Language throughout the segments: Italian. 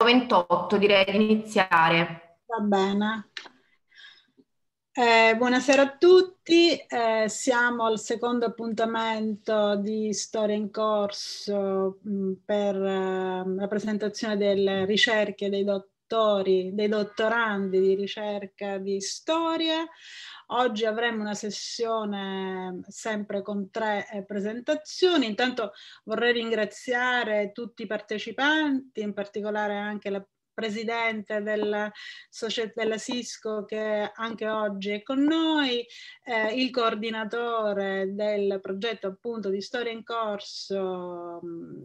28 direi di iniziare. Va bene. Eh, buonasera a tutti, eh, siamo al secondo appuntamento di Storia in Corso mh, mm, per eh, la presentazione delle ricerche dei dottori, dei dottorandi di ricerca di storia. Oggi avremo una sessione sempre con tre eh, presentazioni. Intanto vorrei ringraziare tutti i partecipanti, in particolare anche la presidente della, della Cisco che anche oggi è con noi, eh, il coordinatore del progetto appunto di Storia in Corso,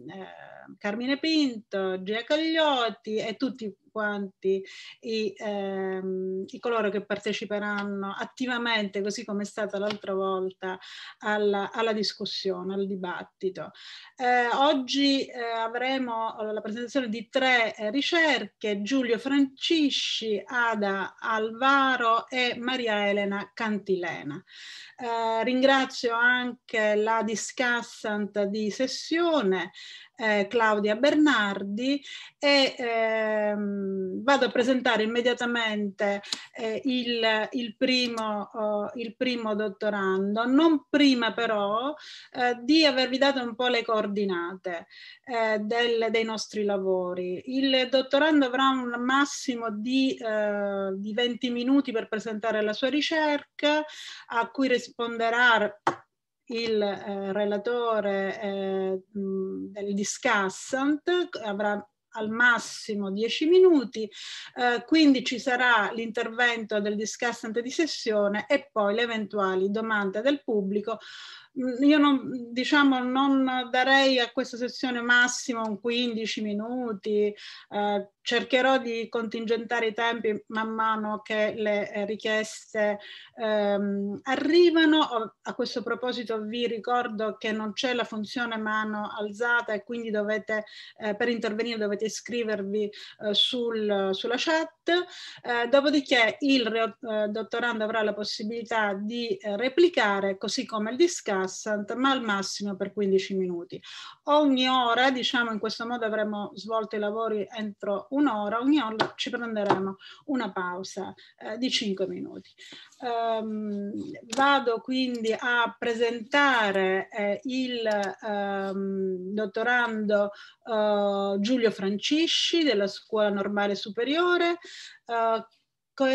eh, Carmine Pinto, Gia Cagliotti e tutti quanti i, ehm, i coloro che parteciperanno attivamente, così come è stata l'altra volta, alla, alla, discussione, al dibattito. Eh, oggi eh, avremo la presentazione di tre eh, ricerche, Giulio Francisci, Ada Alvaro e Maria Elena Cantilena. Eh, ringrazio anche la discussant di sessione, eh, Claudia Bernardi e ehm, vado a presentare immediatamente eh, il, il, primo, oh, il, primo, dottorando, non prima però eh, di avervi dato un po' le coordinate eh, del, dei nostri lavori. Il dottorando avrà un massimo di, eh, di 20 minuti per presentare la sua ricerca, a cui risponderà il eh, relatore eh, del discussant avrà al massimo 10 minuti, eh, quindi ci sarà l'intervento del discussante di sessione e poi le eventuali domande del pubblico Mm, io non, diciamo, non darei a questa sessione massimo un 15 minuti, eh, cercherò di contingentare i tempi man mano che le eh, richieste ehm, arrivano. A questo proposito vi ricordo che non c'è la funzione mano alzata e quindi dovete, eh, per intervenire dovete iscrivervi eh, sul, sulla chat. Eh, dopodiché il eh, dottorando avrà la possibilità di replicare così come il discarico 60, ma al massimo per 15 minuti. Ogni ora, diciamo in questo modo avremo svolto i lavori entro un'ora, ogni ora ci prenderemo una pausa eh, di 5 minuti. Um, vado quindi a presentare eh, il um, dottorando uh, Giulio Francisci della Scuola Normale Superiore, uh,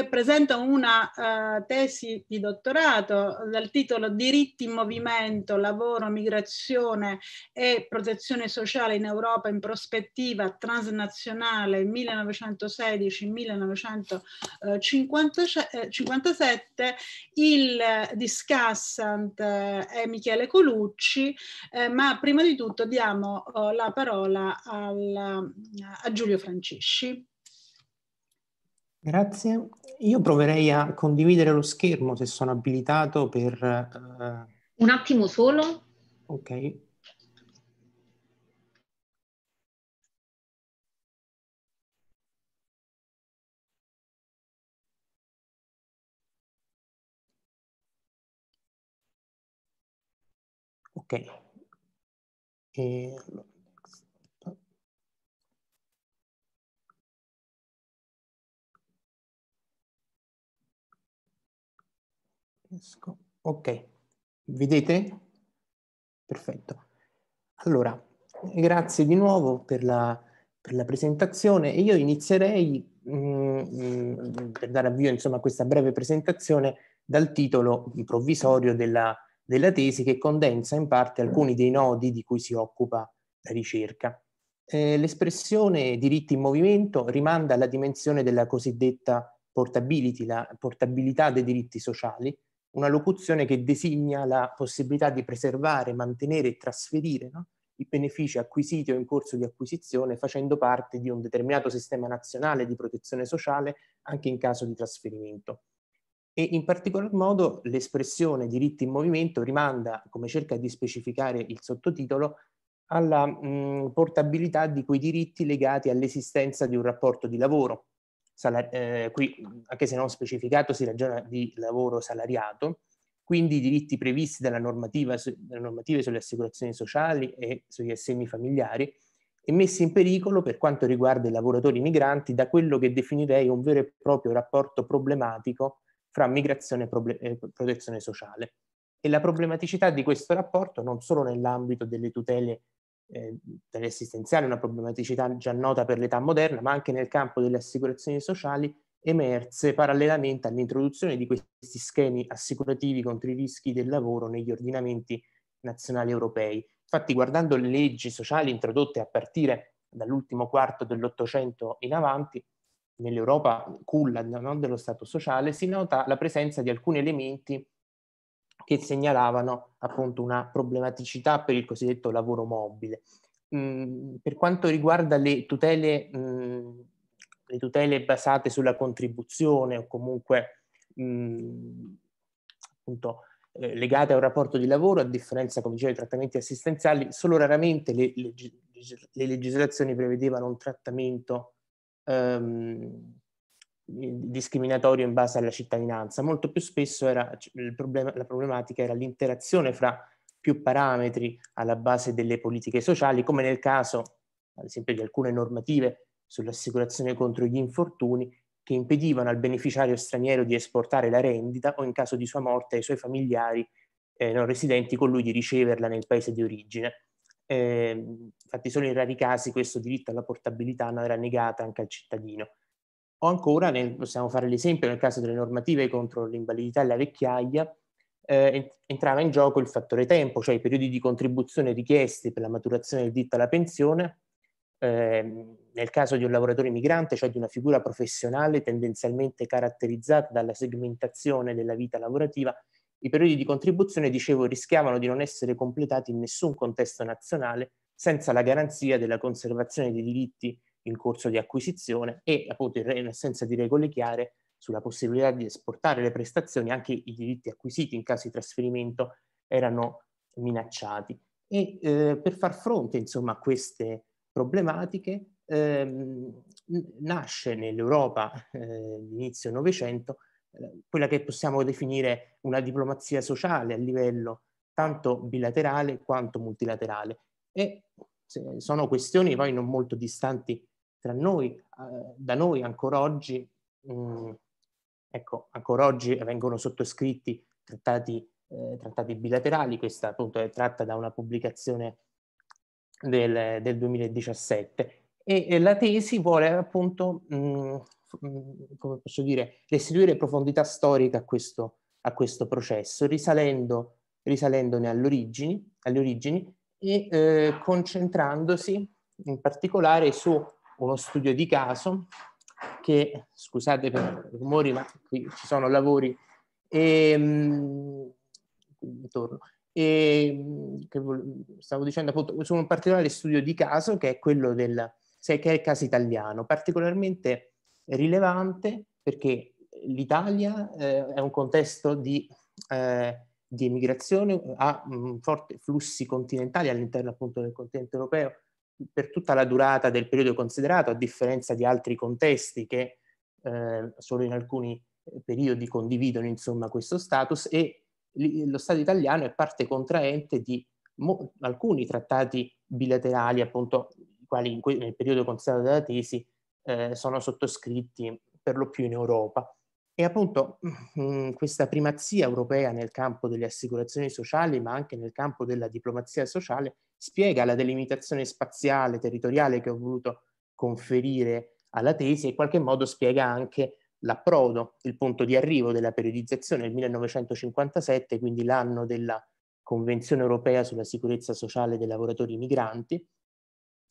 presento una uh, tesi di dottorato dal titolo Diritti in movimento, lavoro, migrazione e protezione sociale in Europa in prospettiva transnazionale 1916-1957, eh, il discussant eh, è Michele Colucci, eh, ma prima di tutto diamo oh, la parola al, a Giulio Francisci. Grazie. Io proverei a condividere lo schermo se sono abilitato per... Uh... Un attimo solo. Ok. Ok. E... Ok, vedete? Perfetto. Allora, grazie di nuovo per la, per la presentazione io inizierei, mh, mm, mh, mm, per dare avvio insomma, a questa breve presentazione, dal titolo provvisorio della, della tesi che condensa in parte alcuni dei nodi di cui si occupa la ricerca. Eh, l'espressione diritti in movimento rimanda alla dimensione della cosiddetta portability, la portabilità dei diritti sociali, una locuzione che designa la possibilità di preservare, mantenere e trasferire no? i benefici acquisiti o in corso di acquisizione facendo parte di un determinato sistema nazionale di protezione sociale anche in caso di trasferimento. E in particolar modo l'espressione diritti in movimento rimanda, come cerca di specificare il sottotitolo, alla mh, portabilità di quei diritti legati all'esistenza di un rapporto di lavoro, Salar- eh, qui, anche se non specificato, si ragiona di lavoro salariato, quindi i diritti previsti dalla normativa, su- normativa sulle assicurazioni sociali e sugli assegni familiari e messi in pericolo per quanto riguarda i lavoratori migranti da quello che definirei un vero e proprio rapporto problematico fra migrazione e proble- eh, protezione sociale. E la problematicità di questo rapporto non solo nell'ambito delle tutele eh, dell'assistenziale, una problematicità già nota per l'età moderna, ma anche nel campo delle assicurazioni sociali emerse parallelamente all'introduzione di questi schemi assicurativi contro i rischi del lavoro negli ordinamenti nazionali europei. Infatti, guardando le leggi sociali introdotte a partire dall'ultimo quarto dell'Ottocento in avanti, nell'Europa culla non dello Stato sociale, si nota la presenza di alcuni elementi che segnalavano appunto una problematicità per il cosiddetto lavoro mobile. Mh, mm, per quanto riguarda le tutele, mh, mm, le tutele, basate sulla contribuzione o comunque mh, mm, appunto, eh, legate a un rapporto di lavoro, a differenza, come dicevo, dei trattamenti assistenziali, solo raramente le, le, le legislazioni prevedevano un trattamento ehm, discriminatorio in base alla cittadinanza, molto più spesso era, problema, la problematica era l'interazione fra più parametri alla base delle politiche sociali, come nel caso, ad esempio, di alcune normative sull'assicurazione contro gli infortuni che impedivano al beneficiario straniero di esportare la rendita o in caso di sua morte ai suoi familiari eh, non residenti con lui di riceverla nel paese di origine. Eh, infatti solo in rari casi questo diritto alla portabilità non era negato anche al cittadino. O ancora, nel, possiamo fare l'esempio, nel caso delle normative contro l'invalidità e la vecchiaia, eh, entrava in gioco il fattore tempo, cioè i periodi di contribuzione richiesti per la maturazione del diritto alla pensione, eh, nel caso di un lavoratore migrante, cioè di una figura professionale tendenzialmente caratterizzata dalla segmentazione della vita lavorativa, i periodi di contribuzione, dicevo, rischiavano di non essere completati in nessun contesto nazionale senza la garanzia della conservazione dei diritti in corso di acquisizione e appunto in assenza di regole chiare sulla possibilità di esportare le prestazioni, anche i diritti acquisiti in caso di trasferimento erano minacciati. E eh, per far fronte insomma, a queste problematiche ehm, nasce nell'Europa eh, inizio Novecento eh, quella che possiamo definire una diplomazia sociale a livello tanto bilaterale quanto multilaterale. E sono questioni poi non molto distanti tra noi, eh, da noi ancora oggi, mh, mm, ecco, ancora oggi vengono sottoscritti trattati, eh, trattati bilaterali, questa appunto è tratta da una pubblicazione del, del 2017 e, e, la tesi vuole appunto, mh, mm, mh, mm, come posso dire, restituire profondità storica a questo, a questo processo, risalendo, risalendone alle origini, alle origini e eh, concentrandosi in particolare su uno studio di caso che, scusate per i rumori, ma qui ci sono lavori, e, ehm, mh, intorno, e, ehm, che stavo dicendo appunto, su un particolare studio di caso che è quello del, che è il caso italiano, particolarmente rilevante perché l'Italia eh, è un contesto di, eh, di emigrazione, ha mm, forti flussi continentali all'interno appunto del continente europeo, per tutta la durata del periodo considerato, a differenza di altri contesti che eh, solo in alcuni eh, periodi condividono insomma, questo status e lo Stato italiano è parte contraente di alcuni trattati bilaterali, appunto, i quali nel periodo considerato dalla tesi eh, sono sottoscritti per lo più in Europa. E appunto mh, mm, questa primazia europea nel campo delle assicurazioni sociali, ma anche nel campo della diplomazia sociale, spiega la delimitazione spaziale, territoriale che ho voluto conferire alla tesi e in qualche modo spiega anche l'approdo, il punto di arrivo della periodizzazione del 1957, quindi l'anno della Convenzione europea sulla sicurezza sociale dei lavoratori migranti,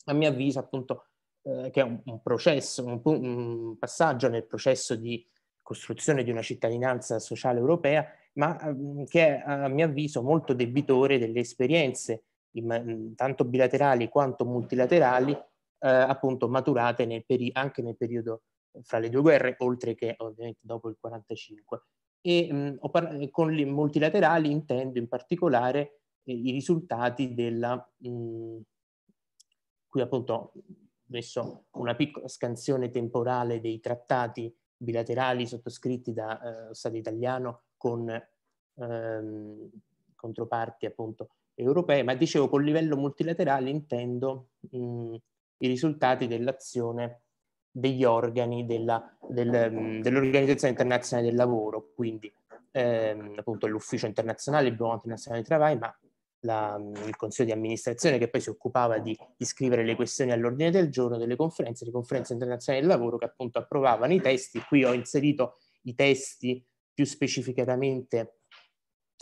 a mio avviso appunto eh, che è un, un processo, un, un, passaggio nel processo di costruzione di una cittadinanza sociale europea, ma ehm, che è a mio avviso molto debitore delle esperienze tanto bilaterali quanto multilaterali, eh, appunto maturate nel peri- anche nel periodo eh, fra le due guerre, oltre che ovviamente dopo il 1945. E mh, par- eh, con i multilaterali intendo in particolare eh, i risultati della, mh, qui appunto ho messo una piccola scansione temporale dei trattati bilaterali sottoscritti da eh, Stato italiano con ehm, controparti appunto europee, ma dicevo col livello multilaterale intendo mh, i risultati dell'azione degli organi della, del, mh, dell'Organizzazione Internazionale del Lavoro, quindi ehm, appunto l'Ufficio Internazionale, il Bureau Internazionale del Travai, ma la, il consiglio di amministrazione che poi si occupava di, di scrivere le questioni all'ordine del giorno delle conferenze, di conferenze internazionali del lavoro che appunto approvavano i testi. Qui ho inserito i testi più specificatamente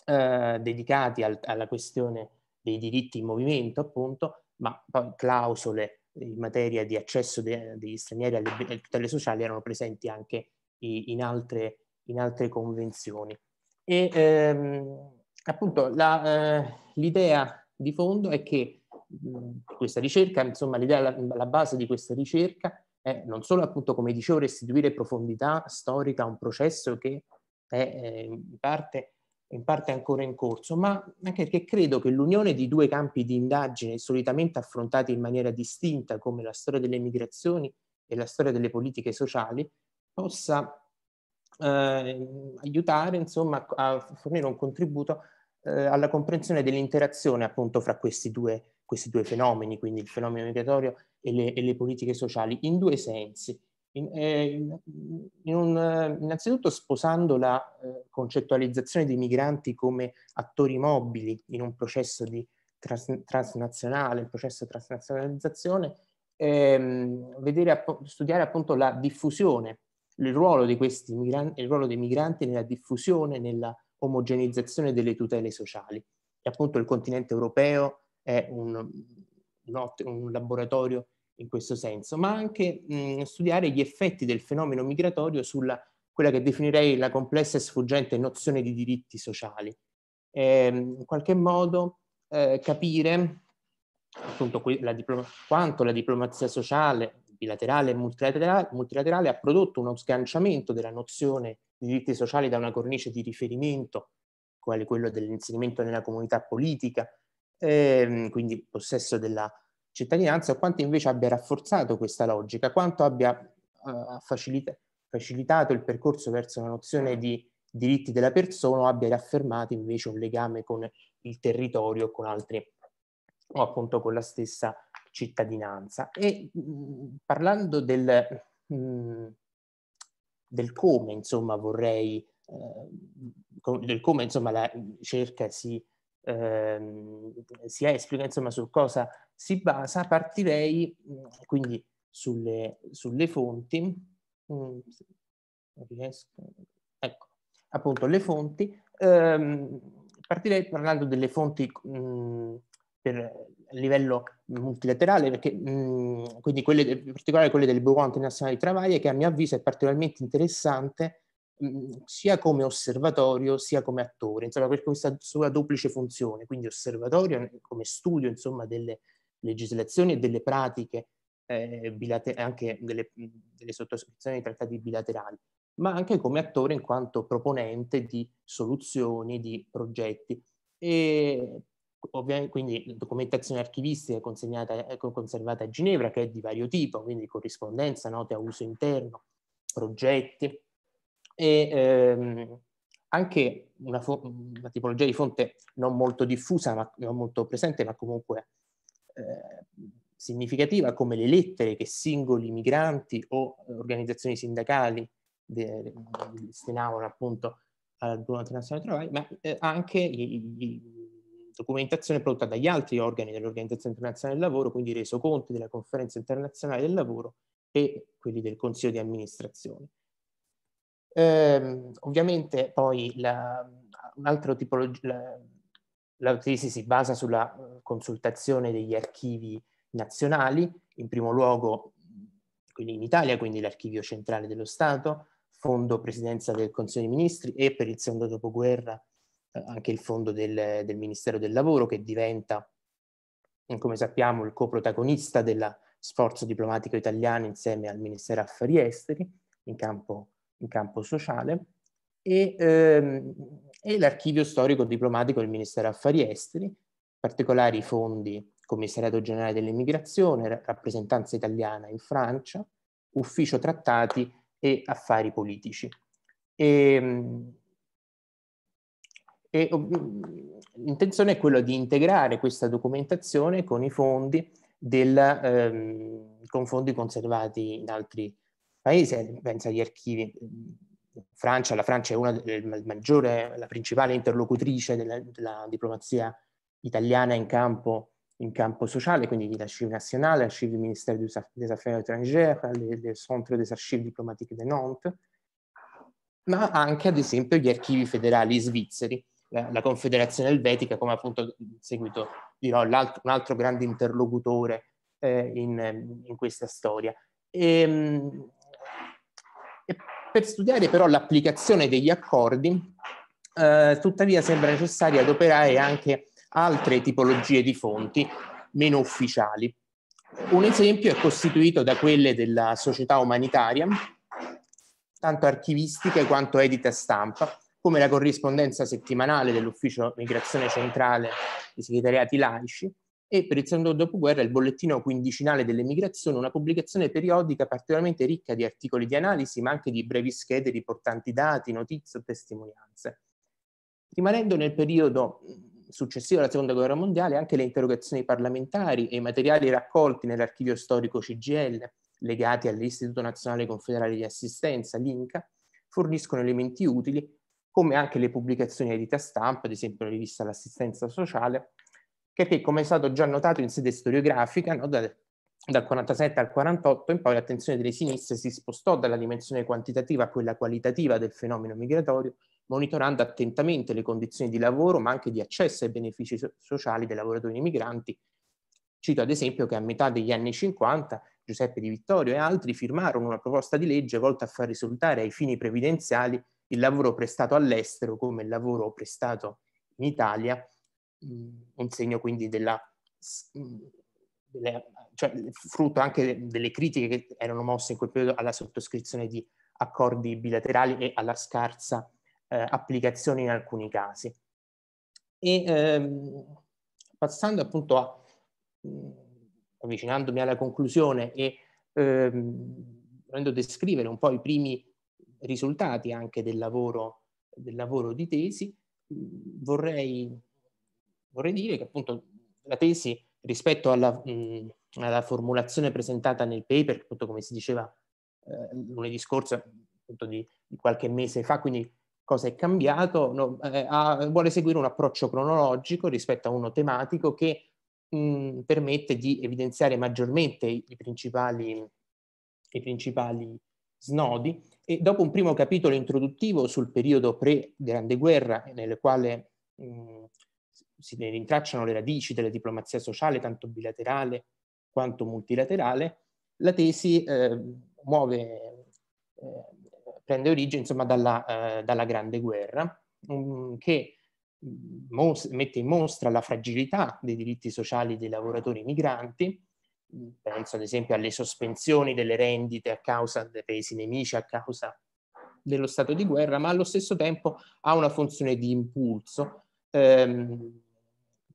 eh, dedicati al, alla questione dei diritti in movimento, appunto, ma poi clausole in materia di accesso de, degli stranieri alle, alle tutele sociali erano presenti anche in altre, in altre convenzioni. E ehm, appunto eh, l'idea eh, di fondo è che mh, questa ricerca, insomma l'idea, la, la, base di questa ricerca è non solo appunto come dicevo restituire profondità storica a un processo che è eh, in parte in parte ancora in corso, ma anche perché credo che l'unione di due campi di indagine solitamente affrontati in maniera distinta come la storia delle migrazioni e la storia delle politiche sociali possa eh, aiutare insomma, a fornire un contributo eh, alla comprensione dell'interazione appunto fra questi due, questi due fenomeni, quindi il fenomeno migratorio e le, e le politiche sociali, in due sensi. In, eh, in, in un, eh, innanzitutto sposando la eh, concettualizzazione dei migranti come attori mobili in un processo di trans, transnazionale, il processo di transnazionalizzazione, ehm, vedere, studiare appunto la diffusione, il ruolo, di questi migranti, il ruolo dei migranti nella diffusione, nella omogenizzazione delle tutele sociali. E appunto il continente europeo è un, un, un laboratorio in questo senso, ma anche mh, studiare gli effetti del fenomeno migratorio sulla quella che definirei la complessa e sfuggente nozione di diritti sociali. Eh, in qualche modo eh, capire appunto la quanto la diplomazia sociale bilaterale e multilaterale, multilaterale, ha prodotto uno sganciamento della nozione di diritti sociali da una cornice di riferimento, quale quello dell'inserimento nella comunità politica, ehm, quindi possesso della cittadinanza o quanto invece abbia rafforzato questa logica, quanto abbia eh, facilita- facilitato il percorso verso una nozione di diritti della persona o abbia riaffermato invece un legame con il territorio con altri o appunto con la stessa cittadinanza. E mh, mm, parlando del, mh, mm, del, come, insomma, vorrei, eh, del come, insomma, la ricerca mm, si, eh, si esplica, insomma, su cosa si basa, partirei mm, quindi sulle, sulle fonti, mm, ecco, appunto le fonti, ehm, partirei parlando delle fonti mm, per livello multilaterale, perché, quindi quelle, in particolare quelle del Bureau Internazionale di Travaglio, che a mio avviso è particolarmente interessante sia come osservatorio sia come attore, insomma, per questa sua duplice funzione, quindi osservatorio come studio insomma, delle, legislazioni e delle pratiche, eh, anche delle, delle sottoscrizioni di trattati bilaterali, ma anche come attore in quanto proponente di soluzioni, di progetti. E ovviamente quindi documentazione archivistica consegnata, ecco, conservata a Ginevra, che è di vario tipo, quindi corrispondenza, note a uso interno, progetti, e ehm, anche una, una, tipologia di fonte non molto diffusa, ma non molto presente, ma comunque eh, significativa come le lettere che singoli migranti o eh, organizzazioni sindacali destinavano appunto al Duomo Internazionale Travaglio, ma eh, anche i, i, documentazione prodotta dagli altri organi dell'Organizzazione Internazionale del Lavoro, quindi resoconti della Conferenza Internazionale del Lavoro e quelli del Consiglio di Amministrazione. Ehm, ovviamente poi la, un altro tipologia, la tesi si basa sulla eh, consultazione degli archivi nazionali, in primo luogo in Italia, quindi l'Archivio Centrale dello Stato, Fondo Presidenza del Consiglio dei Ministri e per il secondo dopoguerra eh, anche il Fondo del, del, Ministero del Lavoro che diventa, eh, come sappiamo, il coprotagonista dello sforzo diplomatico italiano insieme al Ministero Affari Esteri in campo, in campo sociale. E ehm, e l'archivio storico diplomatico del Ministero Affari Esteri, particolari fondi Commissariato Generale dell'Immigrazione, rappresentanza italiana in Francia, Ufficio Trattati e Affari Politici. Ehm, e, e, l'intenzione è quella di integrare questa documentazione con i fondi, del, ehm, con fondi conservati in altri paesi, pensa agli archivi Francia, la Francia è una delle eh, maggiori, la principale interlocutrice della, della diplomazia italiana in campo, in campo, sociale, quindi la Chive nazionale, la Chive du ministère des Affaires étrangères, del Centre des Archives diplomatiques de Nantes, ma anche ad esempio gli archivi federali svizzeri, la, la Confederazione Elvetica, come appunto in seguito dirò, un altro grande interlocutore eh, in, in, questa storia. E, ehm, per studiare però l'applicazione degli accordi, eh, tuttavia sembra necessario adoperare anche altre tipologie di fonti meno ufficiali. Un esempio è costituito da quelle della società umanitaria, tanto archivistiche quanto edita stampa, come la corrispondenza settimanale dell'Ufficio Migrazione Centrale dei Segretariati Laici, e per il secondo dopoguerra il bollettino quindicinale delle migrazioni, una pubblicazione periodica particolarmente ricca di articoli di analisi, ma anche di brevi schede riportanti dati, notizie o testimonianze. Rimanendo nel periodo successivo alla seconda guerra mondiale, anche le interrogazioni parlamentari e i materiali raccolti nell'archivio storico CGL, legati all'Istituto Nazionale Confederale di Assistenza, l'INCA, forniscono elementi utili, come anche le pubblicazioni di edita stampa, ad esempio la rivista L'Assistenza Sociale, che come è stato già notato in sede storiografica, no, dal, dal 47 al 48 in poi l'attenzione delle sinistre si spostò dalla dimensione quantitativa a quella qualitativa del fenomeno migratorio, monitorando attentamente le condizioni di lavoro, ma anche di accesso ai benefici so- sociali dei lavoratori migranti. Cito ad esempio che a metà degli anni 50 Giuseppe Di Vittorio e altri firmarono una proposta di legge volta a far risultare ai fini previdenziali il lavoro prestato all'estero come il lavoro prestato in Italia un segno quindi della, delle, cioè, frutto anche delle critiche che erano mosse in quel periodo alla sottoscrizione di accordi bilaterali e alla scarsa eh, applicazione in alcuni casi. E ehm, passando appunto a, avvicinandomi alla conclusione e ehm, volendo descrivere un po' i primi risultati anche del lavoro, del lavoro di tesi, vorrei vorrei dire che appunto la tesi rispetto alla, mh, alla formulazione presentata nel paper, appunto come si diceva eh, lunedì scorso, appunto di, di, qualche mese fa, quindi cosa è cambiato, no, eh, ha, vuole seguire un approccio cronologico rispetto a uno tematico che mh, permette di evidenziare maggiormente i principali, i principali snodi e dopo un primo capitolo introduttivo sul periodo pre-Grande Guerra nel quale mh, si rintracciano le radici della diplomazia sociale, tanto bilaterale quanto multilaterale, la tesi eh, muove, eh, prende origine insomma, dalla, eh, dalla Grande Guerra, um, che mm, mette in mostra la fragilità dei diritti sociali dei lavoratori migranti, mm, penso ad esempio alle sospensioni delle rendite a causa dei paesi nemici, a causa dello stato di guerra, ma allo stesso tempo ha una funzione di impulso ehm,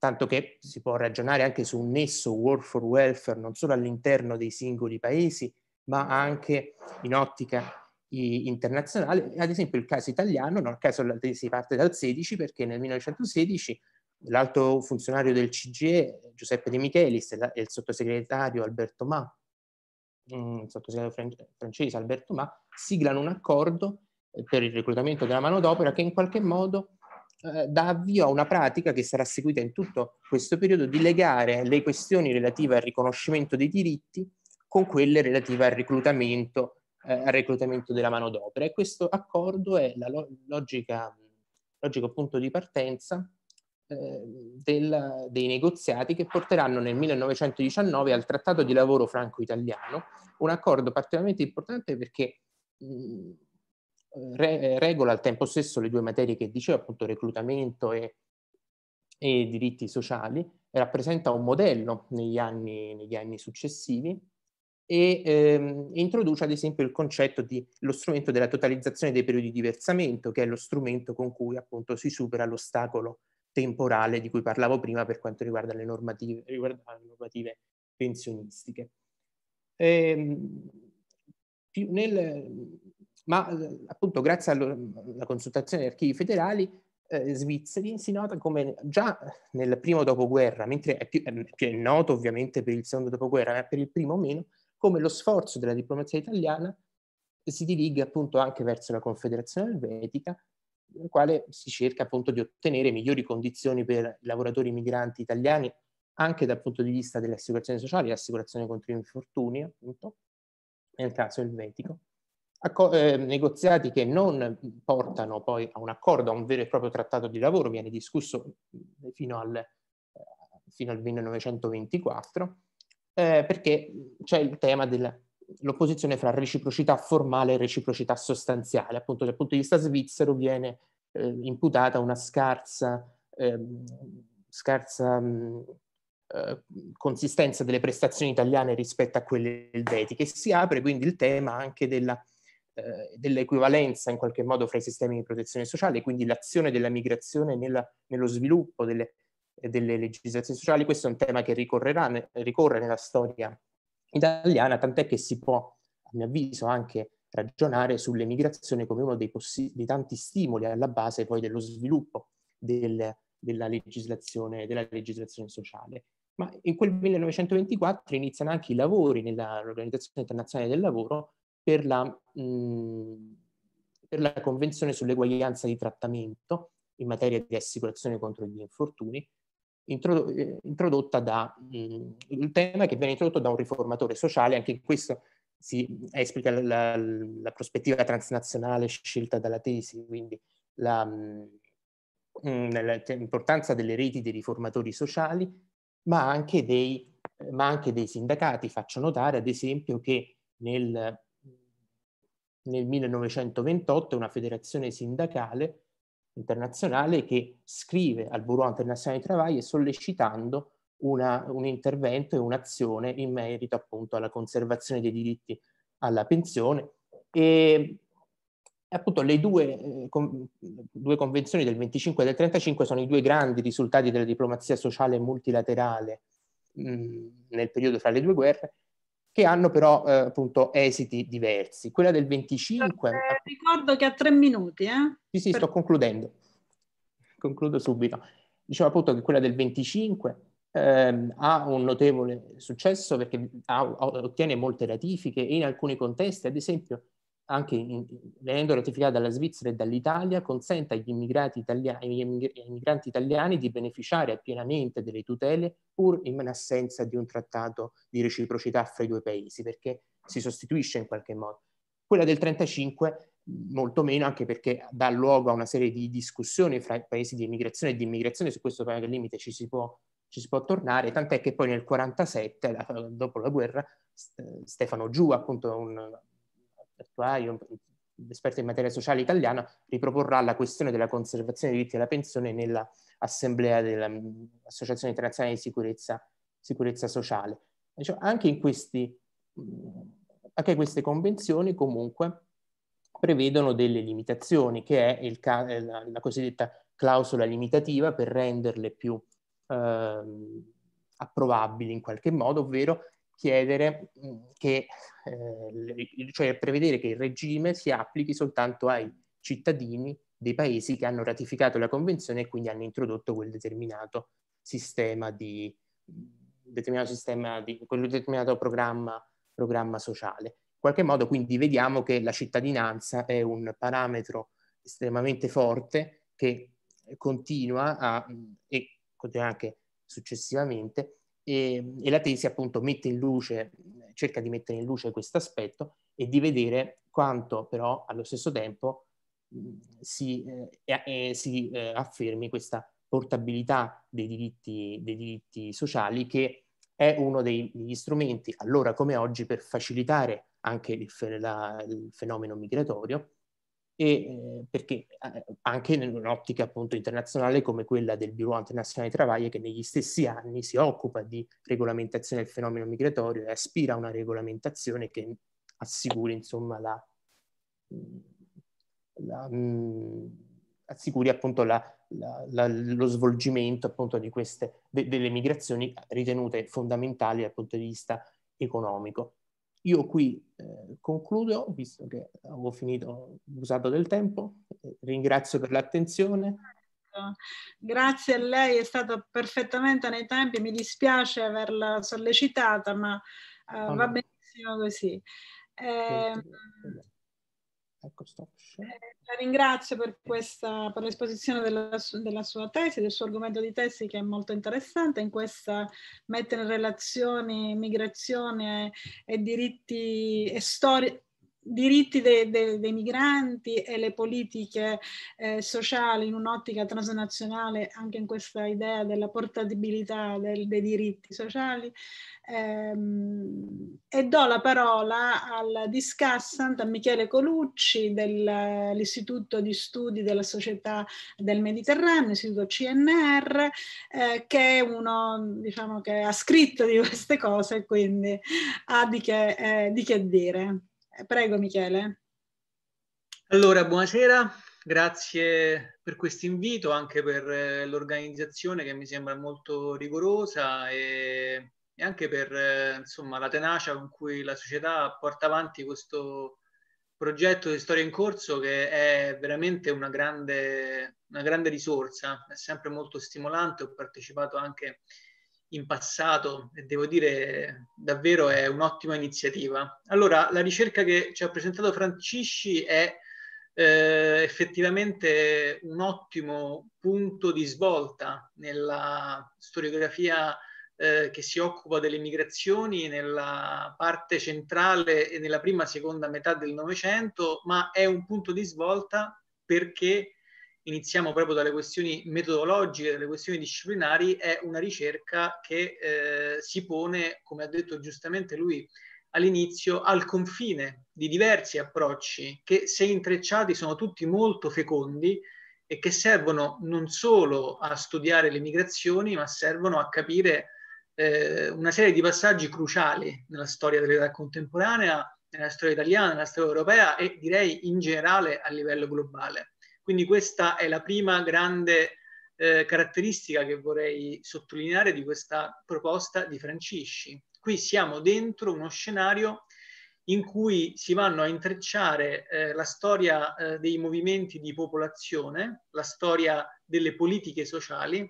tanto che si può ragionare anche su un nesso work for welfare non solo all'interno dei singoli paesi, ma anche in ottica internazionale. Ad esempio il caso italiano, non a caso si parte dal 16 perché nel 1916 l'alto funzionario del CGE Giuseppe De Michelis e il sottosegretario Alberto Ma, mm, il sottosegretario francese Alberto Ma, siglano un accordo eh, per il reclutamento della manodopera che in qualche modo eh, dà avvio a una pratica che sarà seguita in tutto questo periodo di legare le questioni relative al riconoscimento dei diritti con quelle relative al reclutamento, eh, al reclutamento della manodopera. E questo accordo è la lo- logica, logico punto di partenza eh, del, dei negoziati che porteranno nel 1919 al trattato di lavoro franco-italiano, un accordo particolarmente importante perché mh, eh, re, eh, regola al tempo stesso le due materie che dicevo, appunto reclutamento e, e diritti sociali, e rappresenta un modello negli anni, negli anni successivi e ehm, introduce ad esempio il concetto di lo strumento della totalizzazione dei periodi di versamento, che è lo strumento con cui appunto si supera l'ostacolo temporale di cui parlavo prima per quanto riguarda le normative, riguarda le normative pensionistiche. E, ehm, nel, ma eh, appunto grazie alla consultazione degli archivi federali eh, svizzeri si nota come già nel primo dopoguerra, mentre è più, è più noto ovviamente per il secondo dopoguerra, ma per il primo meno, come lo sforzo della diplomazia italiana si dirige appunto anche verso la Confederazione Elvetica, nel quale si cerca appunto di ottenere migliori condizioni per i lavoratori migranti italiani, anche dal punto di vista delle assicurazioni sociali, l'assicurazione contro gli infortuni appunto, nel caso elvetico eh, negoziati che non portano poi a un accordo, a un vero e proprio trattato di lavoro, viene discusso eh, fino al, eh, fino al 1924, eh, perché c'è il tema dell'opposizione fra reciprocità formale e reciprocità sostanziale. Appunto dal punto di vista svizzero viene eh, imputata una scarsa, ehm, scarsa mh, mm, eh, consistenza delle prestazioni italiane rispetto a quelle elvetiche. Si apre quindi il tema anche della eh, dell'equivalenza in qualche modo fra i sistemi di protezione sociale, quindi l'azione della migrazione nella, nello sviluppo delle, eh, delle, legislazioni sociali. Questo è un tema che ne, ricorre nella storia italiana, tant'è che si può, a mio avviso, anche ragionare sull'emigrazione come uno dei, dei, tanti stimoli alla base poi dello sviluppo del, della, legislazione, della, legislazione, sociale. Ma in quel 1924 iniziano anche i lavori nell'Organizzazione Internazionale del Lavoro per la, mh, per la Convenzione sull'eguaglianza di trattamento in materia di assicurazione contro gli infortuni, eh, introdotta da un tema che viene introdotto da un riformatore sociale, anche in questo si esplica la, la prospettiva transnazionale scelta dalla tesi, quindi l'importanza delle reti dei riformatori sociali, ma anche, dei, ma anche dei sindacati. Faccio notare, ad esempio, che nel nel 1928 una federazione sindacale internazionale che scrive al Bureau Internazionale di Travaglio sollecitando una, un intervento e un'azione in merito appunto alla conservazione dei diritti alla pensione e appunto le due, eh, con, due convenzioni del 25 e del 35 sono i due grandi risultati della diplomazia sociale multilaterale mh, mm, nel periodo fra le due guerre che hanno però eh, appunto esiti diversi. Quella del 25... Eh, ricordo che ha tre minuti, eh? Sì, sì, per... sto concludendo. Concludo subito. Diciamo appunto che quella del 25 ehm, ha un notevole successo perché ha, ottiene molte ratifiche e in alcuni contesti, ad esempio, anche in, venendo ratificata dalla Svizzera e dall'Italia, consente agli immigrati italiani, agli immigranti italiani di beneficiare pienamente delle tutele pur in assenza di un trattato di reciprocità fra i due paesi, perché si sostituisce in qualche modo. Quella del 35 molto meno, anche perché dà luogo a una serie di discussioni fra i paesi di immigrazione e di immigrazione, su questo paio del limite ci si può, ci si può tornare, tant'è che poi nel 1947, dopo la guerra, Stefano Giù, appunto un Attuaio, esperto in materia sociale italiana, riproporrà la questione della conservazione dei diritti alla pensione nell'assemblea dell'Associazione mm, Internazionale di Sicurezza, Sicurezza Sociale. Cioè, anche, in questi, mm, anche queste convenzioni comunque prevedono delle limitazioni, che è il, eh, la, la, cosiddetta clausola limitativa per renderle più eh, approvabili in qualche modo, ovvero chiedere mm, che, eh, cioè prevedere che il regime si applichi soltanto ai cittadini dei paesi che hanno ratificato la convenzione e quindi hanno introdotto quel determinato sistema di, determinato, sistema di, quel determinato programma, programma sociale. In qualche modo quindi vediamo che la cittadinanza è un parametro estremamente forte che continua a, mm, e continua anche successivamente e, ehm, e la tesi appunto mette in luce, cerca di mettere in luce questo aspetto e di vedere quanto però allo stesso tempo si, eh, eh, si eh, affermi questa portabilità dei diritti, dei diritti sociali che è uno dei, degli strumenti allora come oggi per facilitare anche il, la, il fenomeno migratorio e eh, perché eh, anche in un'ottica appunto internazionale come quella del Bureau Internazionale di Travaglio che negli stessi anni si occupa di regolamentazione del fenomeno migratorio e aspira a una regolamentazione che assicuri insomma la, mm, la mm, assicuri appunto la, la, lo svolgimento appunto di queste de, delle migrazioni ritenute fondamentali dal punto di vista economico. Io qui eh, concludo, visto che avevo finito, ho usato del tempo, eh, ringrazio per l'attenzione. Grazie a lei, è stato perfettamente nei tempi, mi dispiace averla sollecitata, ma eh, ah, va benissimo così. Eh, Ecco, stop eh, La ringrazio per, questa, per l'esposizione della, della, sua tesi, del suo argomento di tesi che è molto interessante. In questa mettere in relazione migrazione e diritti e storia diritti dei, dei, dei, migranti e le politiche eh, sociali in un'ottica transnazionale, anche in questa idea della portabilità del, dei diritti sociali. Ehm, e do la parola al discussant a Michele Colucci dell'Istituto di Studi della Società del Mediterraneo, Istituto CNR, eh, che è uno diciamo, che ha scritto di queste cose e quindi ha di che, eh, di che dire. Eh, prego Michele. Allora, buonasera, grazie per questo invito, anche per eh, l'organizzazione che mi sembra molto rigorosa e, e anche per eh, insomma, la tenacia con cui la società porta avanti questo progetto di storia in corso che è veramente una grande, una grande risorsa, è sempre molto stimolante, ho partecipato anche a in passato e devo dire davvero è un'ottima iniziativa. Allora, la ricerca che ci ha presentato Francisci è eh, effettivamente un ottimo punto di svolta nella storiografia eh, che si occupa delle migrazioni nella parte centrale e nella prima e seconda metà del Novecento, ma è un punto di svolta perché iniziamo proprio dalle questioni metodologiche, dalle questioni disciplinari, è una ricerca che eh, si pone, come ha detto giustamente lui all'inizio, al confine di diversi approcci che se intrecciati sono tutti molto fecondi e che servono non solo a studiare le migrazioni, ma servono a capire eh, una serie di passaggi cruciali nella storia dell'età contemporanea, nella storia italiana, nella storia europea e direi in generale a livello globale. Quindi questa è la prima grande eh, caratteristica che vorrei sottolineare di questa proposta di Francisci. Qui siamo dentro uno scenario in cui si vanno a intrecciare eh, la storia eh, dei movimenti di popolazione, la storia delle politiche sociali,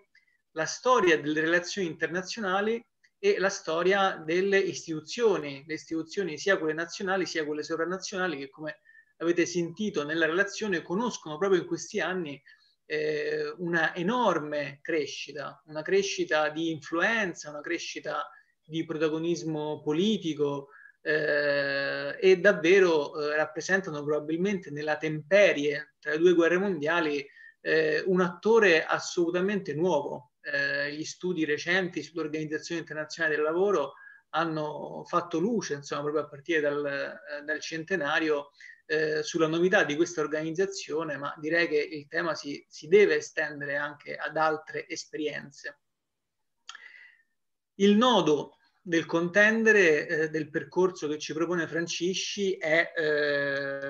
la storia delle relazioni internazionali e la storia delle istituzioni, le istituzioni sia quelle nazionali sia quelle sovranazionali che come avete sentito nella relazione conoscono proprio in questi anni eh, una enorme crescita, una crescita di influenza, una crescita di protagonismo politico eh, e davvero eh, rappresentano probabilmente nella temperie tra le due guerre mondiali eh, un attore assolutamente nuovo. Eh, gli studi recenti sull'Organizzazione Internazionale del Lavoro hanno fatto luce, insomma, proprio a partire dal, eh, dal centenario, eh, sulla novità di questa organizzazione, ma direi che il tema si, si deve estendere anche ad altre esperienze. Il nodo del contendere eh, del percorso che ci propone Francisci è eh,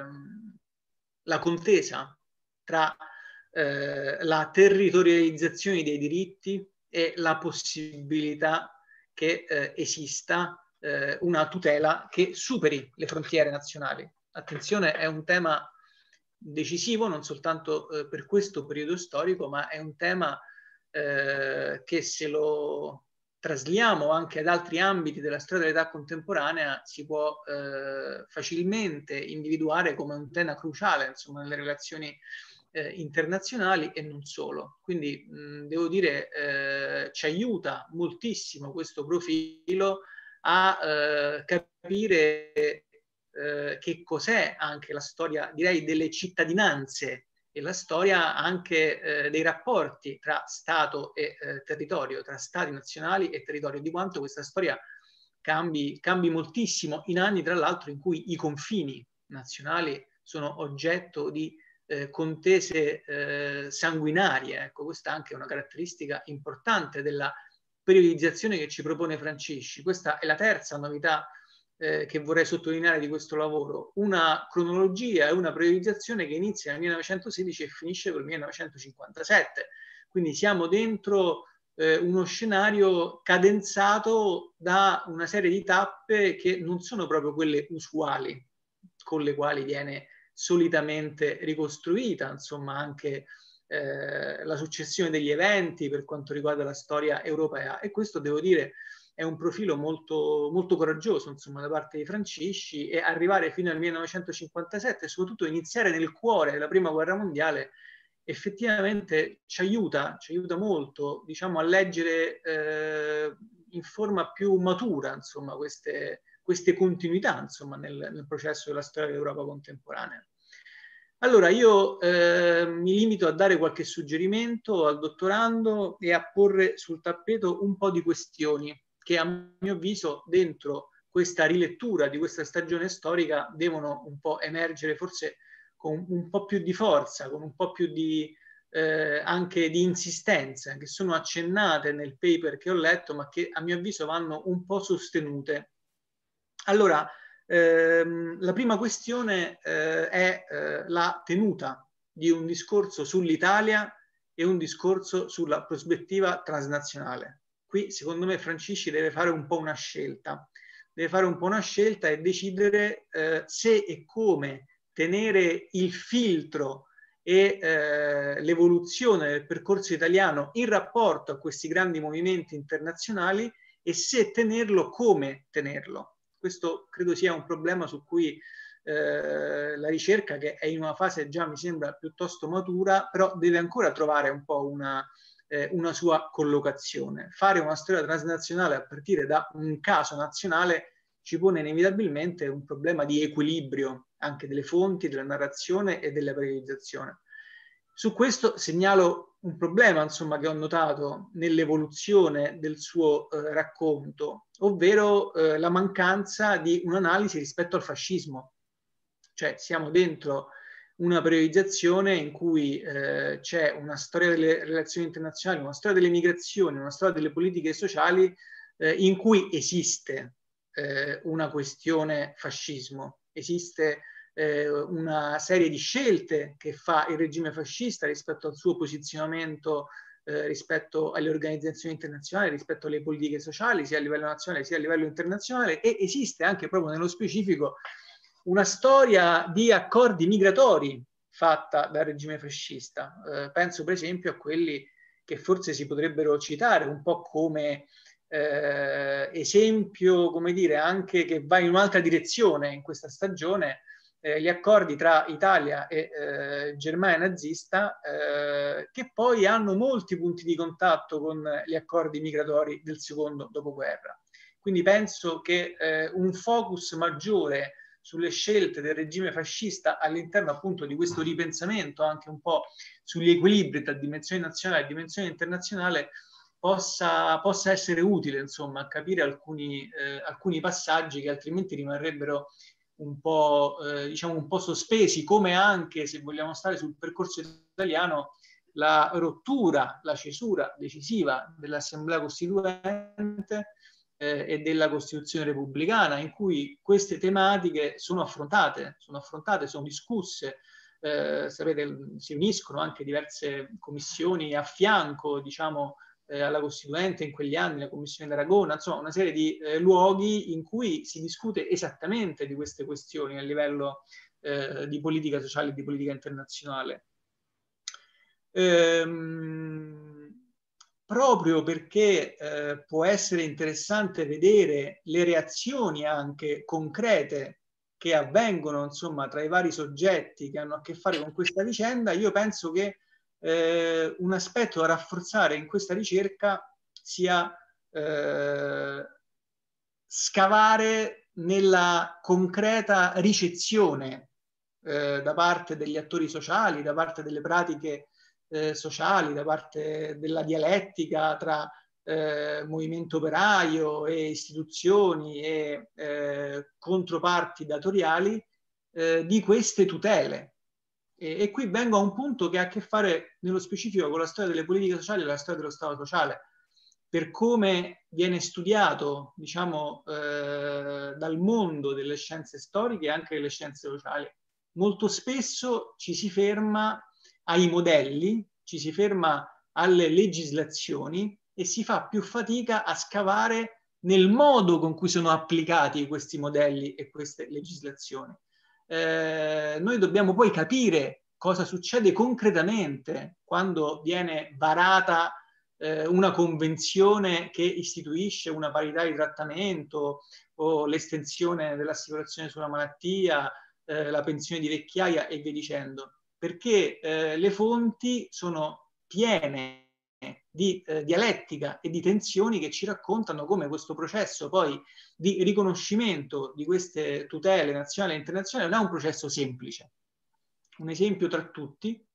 la contesa tra eh, la territorializzazione dei diritti e la possibilità che eh, esista eh, una tutela che superi le frontiere nazionali attenzione, è un tema decisivo non soltanto eh, per questo periodo storico, ma è un tema eh, che se lo trasliamo anche ad altri ambiti della storia dell'età contemporanea si può eh, facilmente individuare come un tema cruciale insomma, nelle relazioni eh, internazionali e non solo. Quindi mh, mm, devo dire eh, ci aiuta moltissimo questo profilo a eh, capire eh, che cos'è anche la storia, direi, delle cittadinanze e la storia anche eh, dei rapporti tra Stato e eh, territorio, tra Stati nazionali e territorio, di quanto questa storia cambi, cambi moltissimo in anni, tra l'altro, in cui i confini nazionali sono oggetto di eh, contese eh, sanguinarie. Ecco, questa è anche una caratteristica importante della periodizzazione che ci propone Francisci. Questa è la terza novità eh, che vorrei sottolineare di questo lavoro, una cronologia e una priorizzazione che inizia nel 1916 e finisce col 1957. Quindi siamo dentro eh, uno scenario cadenzato da una serie di tappe che non sono proprio quelle usuali con le quali viene solitamente ricostruita, insomma, anche eh, la successione degli eventi per quanto riguarda la storia europea. E questo devo dire è un profilo molto, molto coraggioso insomma, da parte dei francesi e arrivare fino al 1957 e soprattutto iniziare nel cuore della prima guerra mondiale effettivamente ci aiuta, ci aiuta molto diciamo, a leggere eh, in forma più matura insomma, queste, queste continuità insomma, nel, nel processo della storia dell'Europa contemporanea. Allora, io eh, mi limito a dare qualche suggerimento al dottorando e a porre sul tappeto un po' di questioni che a mio avviso dentro questa rilettura di questa stagione storica devono un po' emergere forse con un po' più di forza, con un po' più di, eh, anche di insistenza, che sono accennate nel paper che ho letto, ma che a mio avviso vanno un po' sostenute. Allora, ehm, la prima questione eh, è eh, la tenuta di un discorso sull'Italia e un discorso sulla prospettiva transnazionale qui secondo me Francisci deve fare un po' una scelta, deve fare un po' una scelta e decidere eh, se e come tenere il filtro e eh, l'evoluzione del percorso italiano in rapporto a questi grandi movimenti internazionali e se tenerlo come tenerlo. Questo credo sia un problema su cui eh, la ricerca, che è in una fase già mi sembra piuttosto matura, però deve ancora trovare un po' una, eh, una sua collocazione. Fare una storia transnazionale a partire da un caso nazionale ci pone inevitabilmente un problema di equilibrio anche delle fonti, della narrazione e della periodizzazione. Su questo segnalo un problema insomma, che ho notato nell'evoluzione del suo eh, racconto, ovvero eh, la mancanza di un'analisi rispetto al fascismo. Cioè siamo dentro una periodizzazione in cui eh, c'è una storia delle relazioni internazionali, una storia delle migrazioni, una storia delle politiche sociali eh, in cui esiste eh, una questione fascismo, esiste eh, una serie di scelte che fa il regime fascista rispetto al suo posizionamento eh, rispetto alle organizzazioni internazionali, rispetto alle politiche sociali, sia a livello nazionale sia a livello internazionale e esiste anche proprio nello specifico una storia di accordi migratori fatta dal regime fascista. Eh, penso per esempio a quelli che forse si potrebbero citare un po' come eh, esempio, come dire, anche che va in un'altra direzione in questa stagione, eh, gli accordi tra Italia e eh, Germania nazista, eh, che poi hanno molti punti di contatto con gli accordi migratori del secondo dopoguerra. Quindi penso che eh, un focus maggiore sulle scelte del regime fascista all'interno appunto di questo ripensamento anche un po' sugli equilibri tra dimensione nazionale e dimensione internazionale possa, possa essere utile insomma capire alcuni, eh, alcuni passaggi che altrimenti rimarrebbero un po', eh, diciamo un po' sospesi come anche se vogliamo stare sul percorso italiano la rottura, la cesura decisiva dell'Assemblea Costituente eh, e della Costituzione repubblicana, in cui queste tematiche sono affrontate, sono, affrontate, sono discusse. Eh, sapete, si uniscono anche diverse commissioni a fianco, diciamo, eh, alla Costituente in quegli anni, la Commissione d'Aragona, insomma, una serie di eh, luoghi in cui si discute esattamente di queste questioni a livello eh, di politica sociale e di politica internazionale. Ehm, proprio perché eh, può essere interessante vedere le reazioni anche concrete che avvengono insomma, tra i vari soggetti che hanno a che fare con questa vicenda, io penso che eh, un aspetto da rafforzare in questa ricerca sia eh, scavare nella concreta ricezione eh, da parte degli attori sociali, da parte delle pratiche eh, sociali, da parte della dialettica tra eh, movimento operaio e istituzioni e eh, controparti datoriali eh, di queste tutele. E, e, qui vengo a un punto che ha a che fare nello specifico con la storia delle politiche sociali e la storia dello Stato sociale. Per come viene studiato, diciamo, eh, dal mondo delle scienze storiche e anche delle scienze sociali, molto spesso ci si ferma ai modelli, ci si ferma alle legislazioni e si fa più fatica a scavare nel modo con cui sono applicati questi modelli e queste legislazioni. Eh, noi dobbiamo poi capire cosa succede concretamente quando viene varata eh, una convenzione che istituisce una parità di trattamento o l'estensione dell'assicurazione sulla malattia, eh, la pensione di vecchiaia e via dicendo perché eh, le fonti sono piene di eh, dialettica e di tensioni che ci raccontano come questo processo poi di riconoscimento di queste tutele nazionali e internazionali non è un processo semplice. Un esempio tra tutti,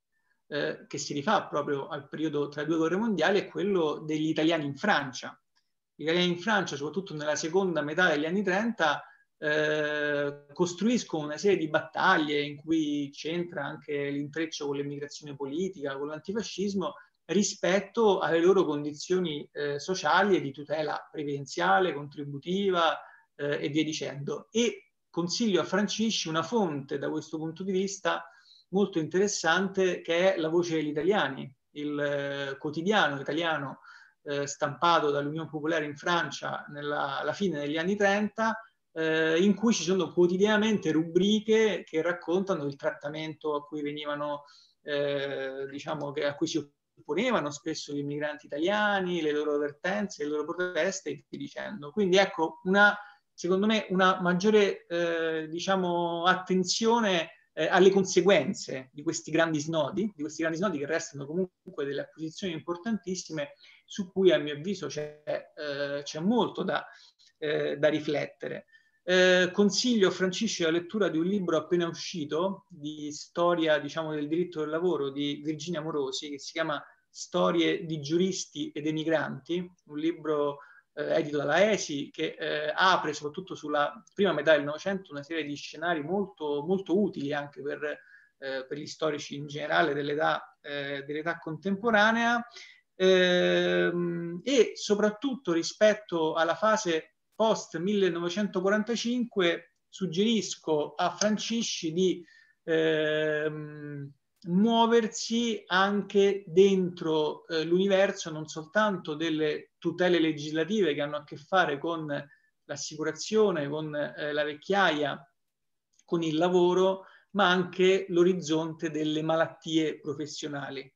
eh, che si rifà proprio al periodo tra le due guerre mondiali, è quello degli italiani in Francia. Gli italiani in Francia, soprattutto nella seconda metà degli anni 30, eh, costruiscono una serie di battaglie in cui c'entra anche l'intreccio con l'immigrazione politica, con l'antifascismo, rispetto alle loro condizioni eh, sociali e di tutela previdenziale, contributiva eh, e via dicendo. E consiglio a Francisci una fonte da questo punto di vista molto interessante che è La Voce degli Italiani, il eh, quotidiano italiano eh, stampato dall'Unione Popolare in Francia nella, alla fine degli anni 30 eh, in cui ci sono quotidianamente rubriche che raccontano il trattamento a cui venivano, eh, diciamo, a cui si opponevano spesso gli immigranti italiani, le loro avvertenze, le loro proteste e via dicendo. Quindi ecco, una, secondo me, una maggiore eh, diciamo, attenzione eh, alle conseguenze di questi grandi snodi, di questi grandi snodi che restano comunque delle acquisizioni importantissime su cui a mio avviso c'è, eh, molto da, eh, da riflettere. Eh, consiglio a Francisci la lettura di un libro appena uscito di storia diciamo, del diritto del lavoro di Virginia Morosi che si chiama Storie di giuristi ed emigranti, un libro eh, edito dalla ESI che eh, apre soprattutto sulla prima metà del Novecento una serie di scenari molto, molto utili anche per, eh, per, gli storici in generale dell'età, eh, dell'età contemporanea ehm, e soprattutto rispetto alla fase post 1945 suggerisco a Francisci di eh, muoversi anche dentro eh, l'universo non soltanto delle tutele legislative che hanno a che fare con l'assicurazione, con eh, la vecchiaia, con il lavoro, ma anche l'orizzonte delle malattie professionali.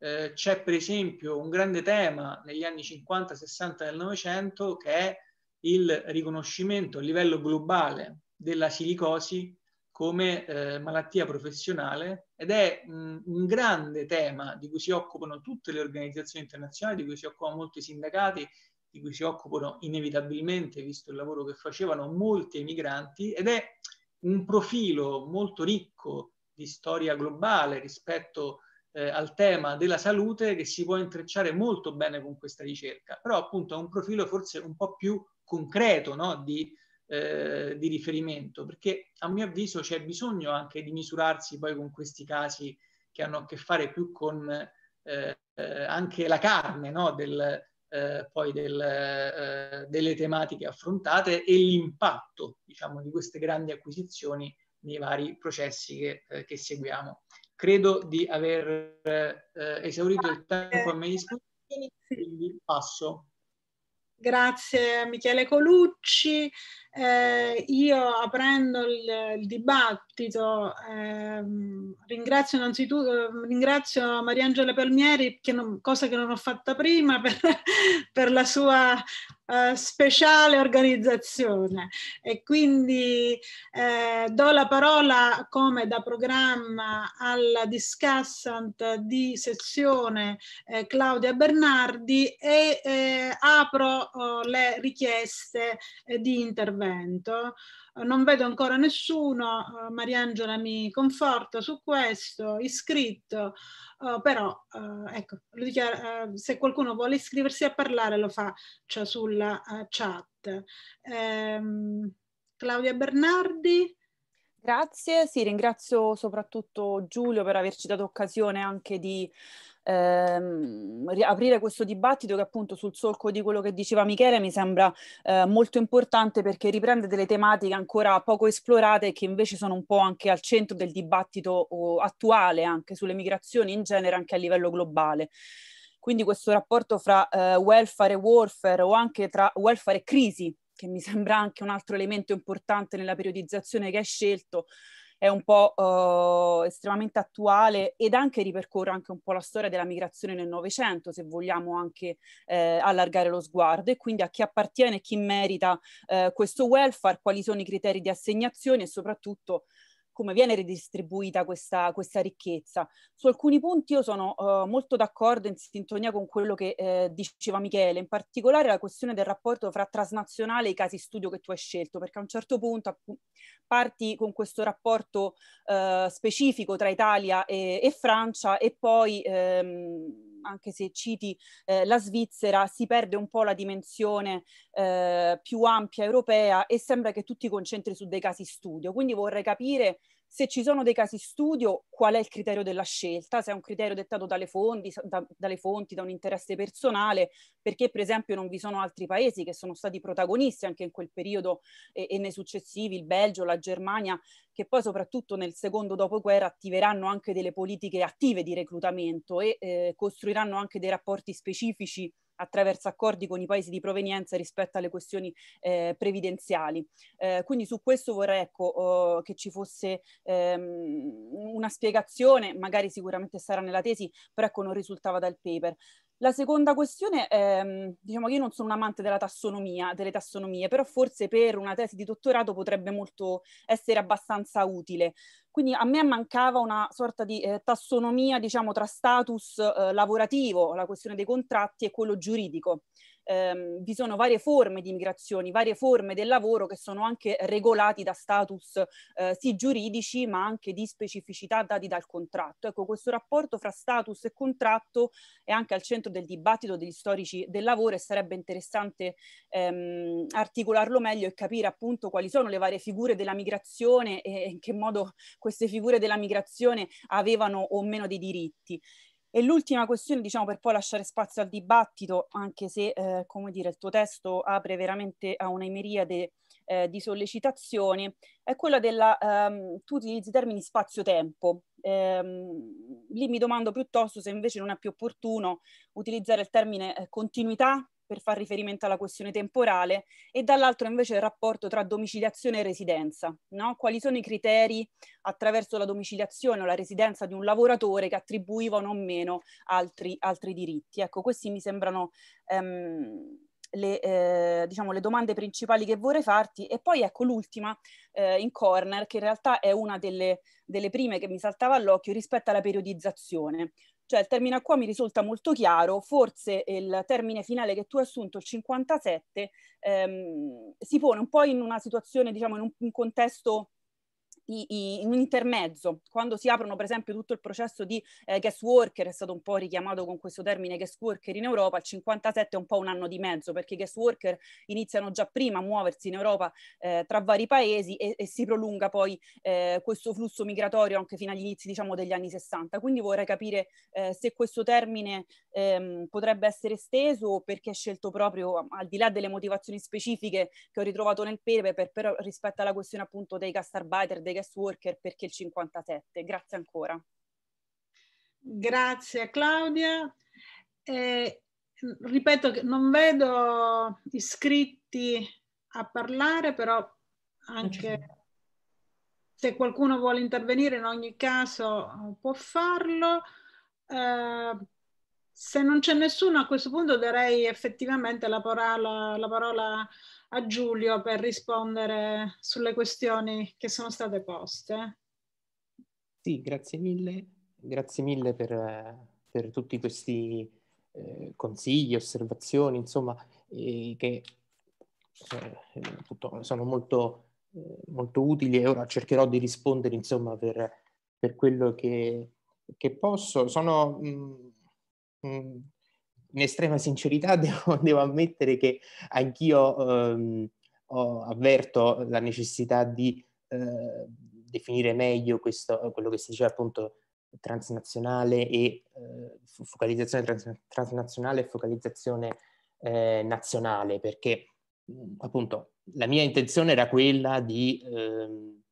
Eh, c'è per esempio un grande tema negli anni 50-60 del Novecento che è il riconoscimento a livello globale della silicosi come eh, malattia professionale ed è mh, un grande tema di cui si occupano tutte le organizzazioni internazionali, di cui si occupano molti sindacati, di cui si occupano inevitabilmente, visto il lavoro che facevano, molti emigranti ed è un profilo molto ricco di storia globale rispetto eh, al tema della salute che si può intrecciare molto bene con questa ricerca, però appunto è un profilo forse un po' più concreto no? di, eh, di, riferimento, perché a mio avviso c'è bisogno anche di misurarsi poi con questi casi che hanno a che fare più con eh, anche la carne no? del, eh, poi del, eh, delle tematiche affrontate e l'impatto diciamo, di queste grandi acquisizioni nei vari processi che, eh, che seguiamo. Credo di aver eh, esaurito il tempo a mia disposizione, quindi passo Grazie a Michele Colucci, eh, io aprendo il, il dibattito ehm, ringrazio innanzitutto ehm, ringrazio Mariangela Palmieri, che non, cosa che non ho fatta prima, per, per la sua eh, speciale organizzazione e quindi eh, do la parola come da programma alla discussant di sezione eh, Claudia Bernardi e eh, apro oh, le richieste eh, di intervento intervento. Non vedo ancora nessuno, eh, Mariangela mi conforta su questo, iscritto, eh, però eh, ecco, se qualcuno vuole iscriversi a parlare lo fa cioè, sulla chat. Ehm, Claudia Bernardi. Grazie, sì, ringrazio soprattutto Giulio per averci dato occasione anche di ehm, aprire questo dibattito che appunto sul solco di quello che diceva Michele mi sembra eh, molto importante perché riprende delle tematiche ancora poco esplorate e che invece sono un po' anche al centro del dibattito attuale anche sulle migrazioni in genere anche a livello globale. Quindi questo rapporto fra eh, welfare e warfare o anche tra welfare e crisi, che mi sembra anche un altro elemento importante nella periodizzazione che hai scelto, è un po' eh, estremamente attuale ed anche ripercorre anche un po' la storia della migrazione nel Novecento, se vogliamo anche eh, allargare lo sguardo, e quindi a chi appartiene, e chi merita eh, questo welfare, quali sono i criteri di assegnazione e soprattutto come viene ridistribuita questa, questa ricchezza. Su alcuni punti io sono eh, molto d'accordo in sintonia con quello che eh, diceva Michele, in particolare la questione del rapporto fra transnazionale e i casi studio che tu hai scelto, perché a un certo punto appunto, parti con questo rapporto eh, specifico tra Italia e, e Francia e poi... Ehm, anche se citi eh, la Svizzera, si perde un po' la dimensione eh, più ampia europea e sembra che tu ti concentri su dei casi studio. Quindi vorrei capire se ci sono dei casi studio, qual è il criterio della scelta, se è un criterio dettato dalle, fondi, da, dalle fonti, da un interesse personale, perché per esempio non vi sono altri paesi che sono stati protagonisti anche in quel periodo e, e nei successivi, il Belgio, la Germania, che poi soprattutto nel secondo dopoguerra attiveranno anche delle politiche attive di reclutamento e eh, costruiranno anche dei rapporti specifici attraverso accordi con i paesi di provenienza rispetto alle questioni eh, previdenziali. Eh, quindi su questo vorrei ecco, oh, che ci fosse ehm, una spiegazione, magari sicuramente sarà nella tesi, però ecco non risultava dal paper. La seconda questione è, ehm, diciamo che io non sono un amante della tassonomia, delle tassonomie, però forse per una tesi di dottorato potrebbe molto essere abbastanza utile. Quindi a me mancava una sorta di eh, tassonomia, diciamo, tra status eh, lavorativo, la questione dei contratti e quello giuridico ehm, vi sono varie forme di migrazioni, varie forme del lavoro che sono anche regolati da status eh, sì giuridici ma anche di specificità dati dal contratto. Ecco, questo rapporto fra status e contratto è anche al centro del dibattito degli storici del lavoro e sarebbe interessante ehm, articolarlo meglio e capire appunto quali sono le varie figure della migrazione e in che modo queste figure della migrazione avevano o meno dei diritti. E l'ultima questione, diciamo, per poi lasciare spazio al dibattito, anche se, eh, come dire, il tuo testo apre veramente a una miriade eh, di sollecitazioni, è quella della, ehm, tu utilizzi i termini spazio-tempo. Ehm, lì mi domando piuttosto se invece non è più opportuno utilizzare il termine eh, continuità per far riferimento alla questione temporale, e dall'altro invece il rapporto tra domiciliazione e residenza. No? Quali sono i criteri attraverso la domiciliazione o la residenza di un lavoratore che attribuivano o meno altri, altri diritti? Ecco, questi mi sembrano ehm, le, eh, diciamo, le domande principali che vorrei farti e poi ecco l'ultima eh, in corner che in realtà è una delle, delle prime che mi saltava all'occhio rispetto alla periodizzazione, cioè il termine acqua mi risulta molto chiaro, forse il termine finale che tu hai assunto, il 57, ehm, si pone un po' in una situazione, diciamo, in un, un contesto in un intermezzo, quando si aprono per esempio tutto il processo di eh, guest worker, è stato un po' richiamato con questo termine guest worker in Europa, il 57 è un po' un anno di mezzo perché i guest worker iniziano già prima a muoversi in Europa eh, tra vari paesi e, e si prolunga poi eh, questo flusso migratorio anche fino agli inizi diciamo degli anni 60. Quindi vorrei capire eh, se questo termine ehm, potrebbe essere esteso o perché è scelto proprio al di là delle motivazioni specifiche che ho ritrovato nel Pepe per, per, rispetto alla questione appunto dei gastarbeiter, dei guest worker perché il 57. Grazie ancora. Grazie Claudia. Eh, ripeto che non vedo iscritti a parlare, però anche se qualcuno vuole intervenire in ogni caso eh, può farlo. Eh, se non c'è nessuno a questo punto darei effettivamente la parola, la parola a Giulio per rispondere sulle questioni che sono state poste. Sì, grazie mille, grazie mille per, per tutti questi eh, consigli, osservazioni, insomma, eh, che eh, tutto, sono molto, eh, molto, utili e ora cercherò di rispondere, insomma, per, per quello che, che, posso. Sono... Mh, mm, Mm, in estrema sincerità devo, devo ammettere che anch'io ehm, ho, avverto la necessità di eh, definire meglio questo, quello che si diceva appunto transnazionale e eh, focalizzazione trans- transnazionale e focalizzazione eh, nazionale, perché mm, appunto la mia intenzione era quella di, ehm,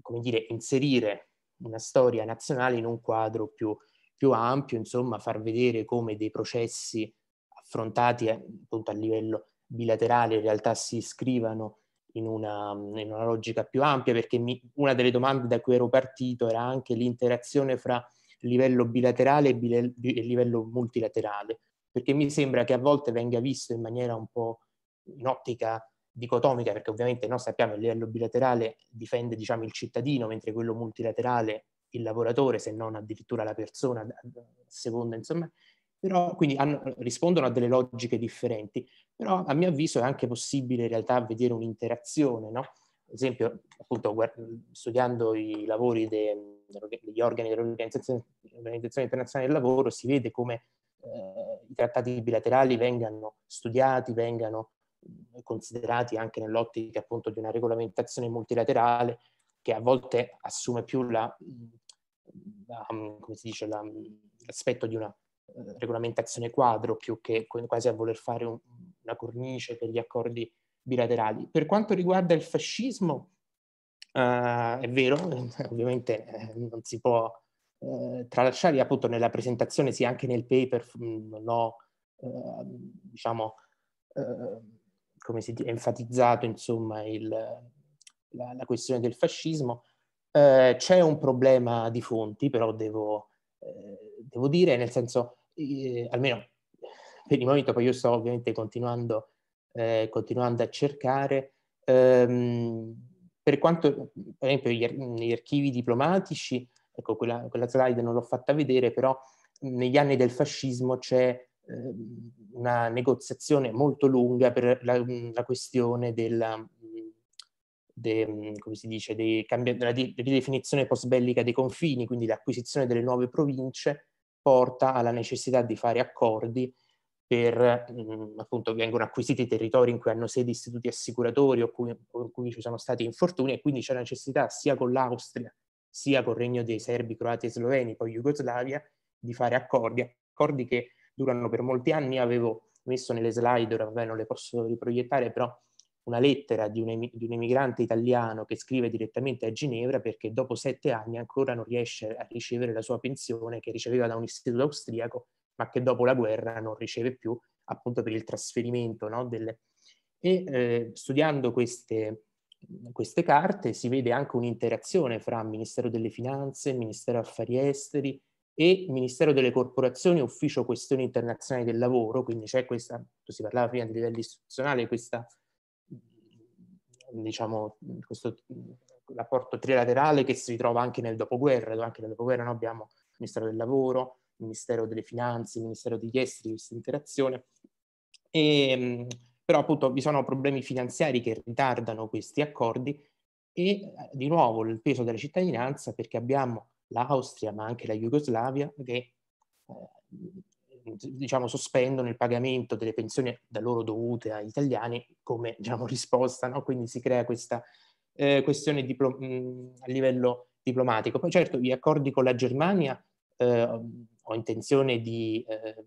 come dire, inserire una storia nazionale in un quadro più più ampio, insomma, far vedere come dei processi affrontati eh, appunto a livello bilaterale in realtà si iscrivano in una, in una logica più ampia, perché mi, una delle domande da cui ero partito era anche l'interazione fra livello bilaterale e, bile, e livello multilaterale, perché mi sembra che a volte venga visto in maniera un po' in ottica dicotomica, perché ovviamente noi sappiamo che il livello bilaterale difende diciamo, il cittadino, mentre quello multilaterale il lavoratore, se non addirittura la persona, a eh, seconda, insomma. Però, quindi hanno, rispondono a delle logiche differenti, però a mio avviso è anche possibile in realtà vedere un'interazione, no? Ad esempio, appunto, studiando i lavori degli organi dell'Organizzazione, Internazionale del Lavoro, si vede come eh, i trattati bilaterali vengano studiati, vengano considerati anche nell'ottica appunto di una regolamentazione multilaterale che a volte assume più la Mm, come si dice, la, mm, l'aspetto di una eh, regolamentazione quadro più che quasi a voler fare un, una cornice per gli accordi bilaterali. Per quanto riguarda il fascismo, eh, è vero, ovviamente eh, non si può eh, tralasciare, appunto nella presentazione sia sì, anche nel paper mm, non ho, eh, diciamo, ehm, come si dice, enfatizzato insomma il, la, la questione del fascismo, eh, c'è un problema di fonti, però devo, eh, devo dire, nel senso, eh, almeno per il momento, poi io sto ovviamente continuando, eh, continuando a cercare. Ehm, per quanto, per esempio, gli, gli archivi diplomatici, ecco, quella, quella, slide non l'ho fatta vedere, però negli anni del fascismo c'è ehm, una negoziazione molto lunga per la, la questione della, de, mhmm, come si dice, dei, cambia, della di, ridefinizione post-bellica dei confini, quindi l'acquisizione delle nuove province, porta alla necessità di fare accordi per, mh, mhmm, appunto, vengono acquisiti i territori in cui hanno sede istituti assicuratori o cui, in cui ci sono stati infortuni e quindi c'è la necessità sia con l'Austria sia col regno dei serbi, croati e sloveni, poi Jugoslavia, di fare accordi, accordi che durano per molti anni, avevo messo nelle slide, ora vabbè non le posso riproiettare, però una lettera di un, em- di un, emigrante italiano che scrive direttamente a Ginevra perché dopo sette anni ancora non riesce a ricevere la sua pensione che riceveva da un istituto austriaco, ma che dopo la guerra non riceve più, appunto per il trasferimento. No, delle... E eh, studiando queste, queste carte si vede anche un'interazione fra Ministero delle Finanze, Ministero Affari Esteri e Ministero delle Corporazioni, Ufficio Questioni Internazionali del Lavoro, quindi c'è questa, si parlava prima di livello istituzionale, questa diciamo, questo rapporto trilaterale che si ritrova anche nel dopoguerra, dove anche nel dopoguerra no, abbiamo il Ministero del Lavoro, il Ministero delle Finanze, il Ministero degli Esteri, questa interazione. E, ehm, però appunto vi sono problemi finanziari che ritardano questi accordi e eh, di nuovo il peso della cittadinanza perché abbiamo l'Austria ma anche la Jugoslavia che eh, diciamo, sospendono il pagamento delle pensioni da loro dovute agli italiani come diciamo, risposta, no? quindi si crea questa eh, questione diplo- mh, a livello diplomatico. Poi certo gli accordi con la Germania eh, ho intenzione di, eh,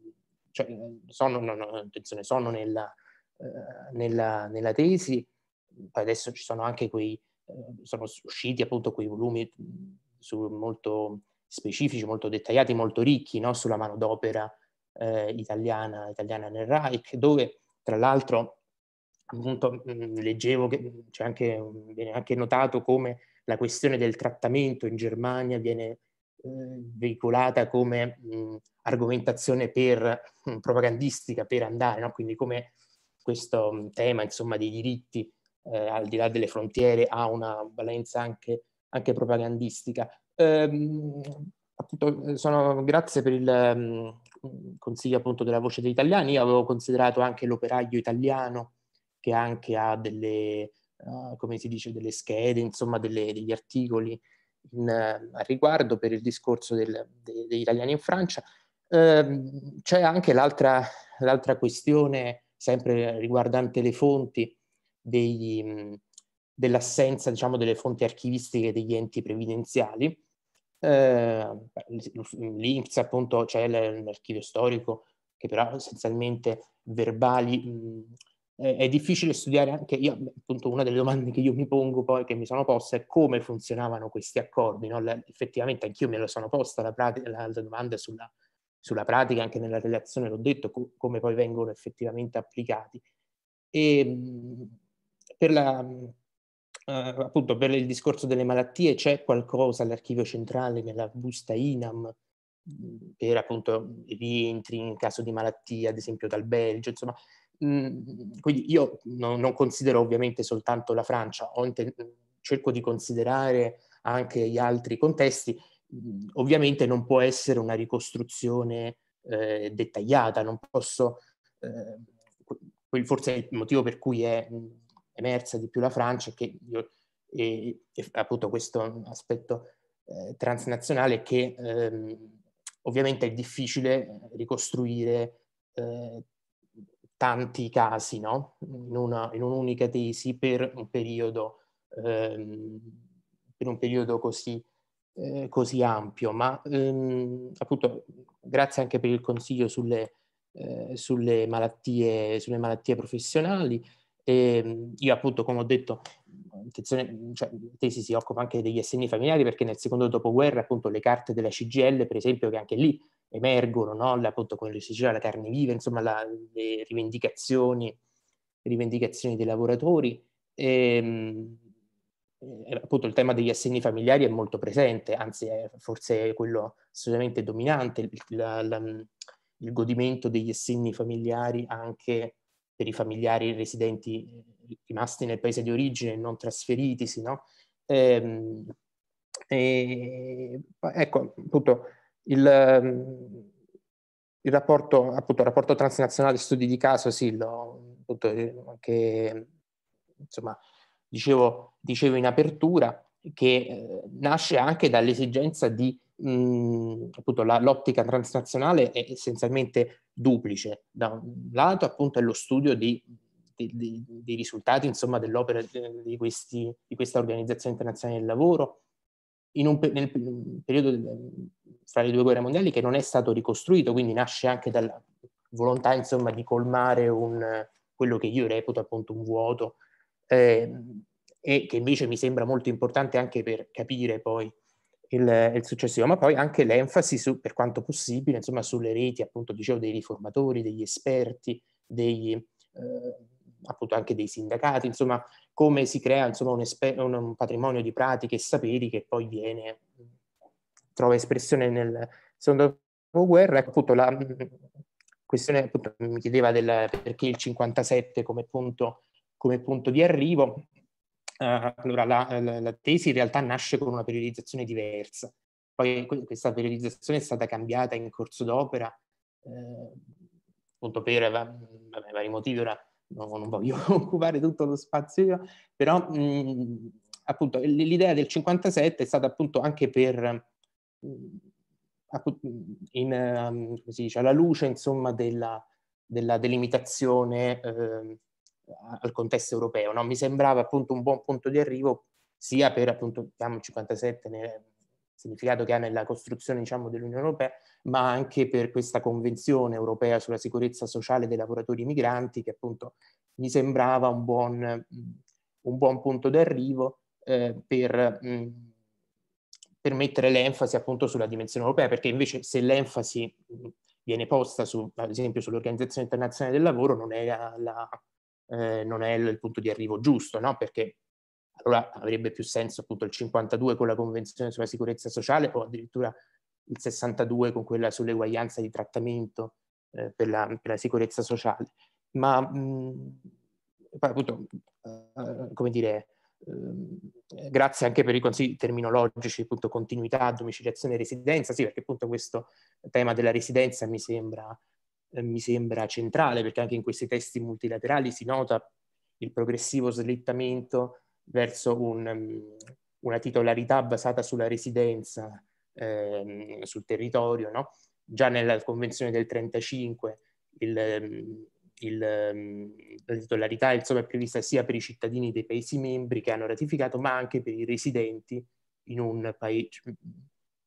cioè, sono, no, no, intenzione, sono nella, eh, nella, nella, tesi, poi adesso ci sono anche quei, eh, sono usciti appunto quei volumi su, molto specifici, molto dettagliati, molto ricchi no? sulla manodopera eh, italiana, italiana nel Reich, dove tra l'altro appunto mh, mm, leggevo che c'è anche, viene anche notato come la questione del trattamento in Germania viene eh, veicolata come mh, mm, argomentazione per, mh, mm, propagandistica per andare, no? quindi come questo mh, tema insomma, dei diritti eh, al di là delle frontiere ha una valenza anche, anche propagandistica. Ehm, appunto, sono, grazie per il, consiglio appunto della voce degli italiani, io avevo considerato anche l'operaio italiano che anche ha delle, uh, come si dice, delle schede, insomma delle, degli articoli in, uh, eh, a riguardo per il discorso del, de, degli italiani in Francia. Uh, c'è anche l'altra, l'altra, questione, sempre riguardante le fonti, degli, dell'assenza diciamo, delle fonti archivistiche degli enti previdenziali eh, L'Inps appunto c'è l'archivio storico che però essenzialmente verbali mh, è difficile studiare anche io, appunto, una delle domande che io mi pongo poi, che mi sono posta, è come funzionavano questi accordi. No? Effettivamente anch'io me lo sono posta la, pratica, la domanda sulla, sulla, pratica, anche nella relazione l'ho detto, co come poi vengono effettivamente applicati. E, ehm, per la, eh, appunto per il discorso delle malattie c'è qualcosa all'archivio centrale nella busta INAM per appunto rientri in caso di malattia, ad esempio dal Belgio, insomma. Mh, quindi io no, non considero ovviamente soltanto la Francia, inten- cerco di considerare anche gli altri contesti. Mh, ovviamente non può essere una ricostruzione eh, dettagliata, non posso, eh, forse è il motivo per cui è emersa di più la Francia, che io, e, e appunto questo aspetto eh, transnazionale che ehm, ovviamente è difficile ricostruire eh, tanti casi no? in, una, in, un'unica tesi per un periodo, ehm, per un periodo così, eh, così, ampio, ma ehm, appunto grazie anche per il consiglio sulle, eh, sulle, malattie, sulle malattie professionali e ehm, io appunto, come ho detto, intenzione, cioè, Tesi si occupa anche degli assegni familiari perché nel secondo dopoguerra appunto le carte della CGL, per esempio, che anche lì emergono, no? la, appunto con l'esigenza la carne viva, insomma la, le rivendicazioni, rivendicazioni dei lavoratori. E, ehm, eh, appunto il tema degli assegni familiari è molto presente, anzi è forse quello assolutamente dominante, il, la, la, il godimento degli assegni familiari anche per i familiari residenti eh, rimasti nel paese di origine e non trasferitisi, no? E, ehm, e, ecco, appunto, il, il rapporto, appunto, rapporto transnazionale studi di caso, sì, lo, appunto, eh, che insomma, dicevo, dicevo in apertura, che eh, nasce anche dall'esigenza di mh, appunto la, l'ottica transnazionale è essenzialmente duplice. Da un lato appunto è lo studio di, di, di, dei risultati insomma, dell'opera eh, di, questi, di questa organizzazione internazionale del lavoro, un, nel periodo fra le due guerre mondiali che non è stato ricostruito, quindi nasce anche dalla volontà insomma, di colmare un, quello che io reputo appunto un vuoto eh, e che invece mi sembra molto importante anche per capire poi il, il, successivo, ma poi anche l'enfasi su, per quanto possibile, insomma, sulle reti, appunto, dicevo, dei riformatori, degli esperti, degli, eh, appunto anche dei sindacati, insomma, come si crea insomma, un, esper- un, patrimonio di pratiche e saperi che poi viene, trova espressione nel secondo dopoguerra, appunto la mm, questione appunto, mi chiedeva del, perché il 57 come punto, come punto di arrivo, eh, allora la, eh, la, la, tesi in realtà nasce con una periodizzazione diversa, poi questa periodizzazione è stata cambiata in corso d'opera, eh, appunto per vabbè, vari motivi, ora non, non voglio occupare tutto lo spazio io, però mh, mm, appunto l'idea del 57 è stata appunto anche per, mm, mm, in, um, dice, alla luce insomma della, della delimitazione eh, al contesto europeo. No? Mi sembrava appunto un buon punto di arrivo sia per appunto diciamo, 57 nel significato che ha nella costruzione diciamo, dell'Unione Europea, ma anche per questa convenzione europea sulla sicurezza sociale dei lavoratori migranti che appunto mi sembrava un buon, un buon punto d'arrivo eh, per, mh, mm, per mettere l'enfasi appunto sulla dimensione europea, perché invece se l'enfasi mm, viene posta su, ad esempio sull'Organizzazione Internazionale del Lavoro non è la, la eh, non è il punto di arrivo giusto, no? Perché allora avrebbe più senso appunto il 52 con la Convenzione sulla sicurezza sociale o addirittura il 62 con quella sull'eguaglianza di trattamento eh, per, la, per, la, sicurezza sociale. Ma mh, appunto, eh, come dire, eh, grazie anche per i consigli terminologici, appunto continuità, domiciliazione e residenza, sì perché appunto questo tema della residenza mi sembra eh, mi sembra centrale, perché anche in questi testi multilaterali si nota il progressivo slittamento verso un, mm, una titolarità basata sulla residenza ehm, sul territorio. No? Già nella Convenzione del 1935 il, mm, il, mm, la titolarità insomma, è prevista sia per i cittadini dei Paesi membri che hanno ratificato, ma anche per i residenti in un, paese,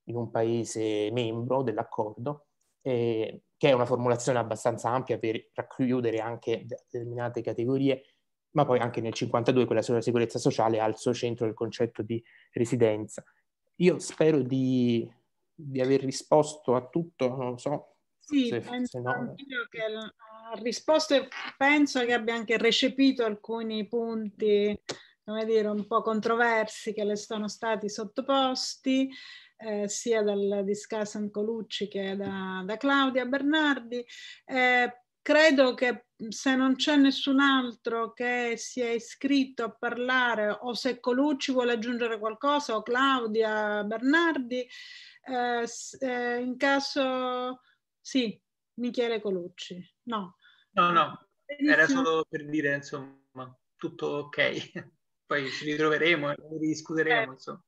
in un paese membro dell'accordo. E che è una formulazione abbastanza ampia per racchiudere anche determinate categorie, ma poi anche nel 52 quella sulla sicurezza sociale ha al suo centro il concetto di residenza. Io spero di, di aver risposto a tutto, non so. Sì, se, penso se no... che ha risposto e penso che abbia anche recepito alcuni punti, come dire, un po' controversi che le sono stati sottoposti eh, sia dal discussion Colucci che da, da Claudia Bernardi. Eh, credo che se non c'è nessun altro che si è iscritto a parlare o se Colucci vuole aggiungere qualcosa o Claudia Bernardi, eh, eh in caso sì, Michele Colucci. No. No, no, era solo per dire insomma tutto ok, poi ci ritroveremo e discuteremo eh. insomma.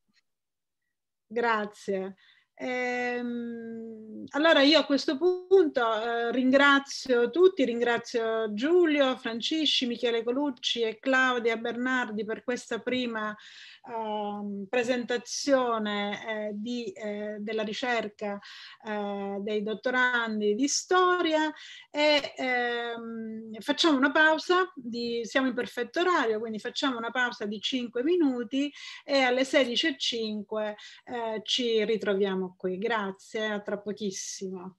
Grazie. Ehm, allora io a questo punto eh, ringrazio tutti, ringrazio Giulio, Francisci, Michele Colucci e Claudia Bernardi per questa prima eh, presentazione eh, di, eh, della ricerca eh, dei dottorandi di storia e ehm, facciamo una pausa, di, siamo in perfetto orario, quindi facciamo una pausa di 5 minuti e alle 16.05 eh, ci ritroviamo fermiamo qui. Grazie, a tra pochissimo.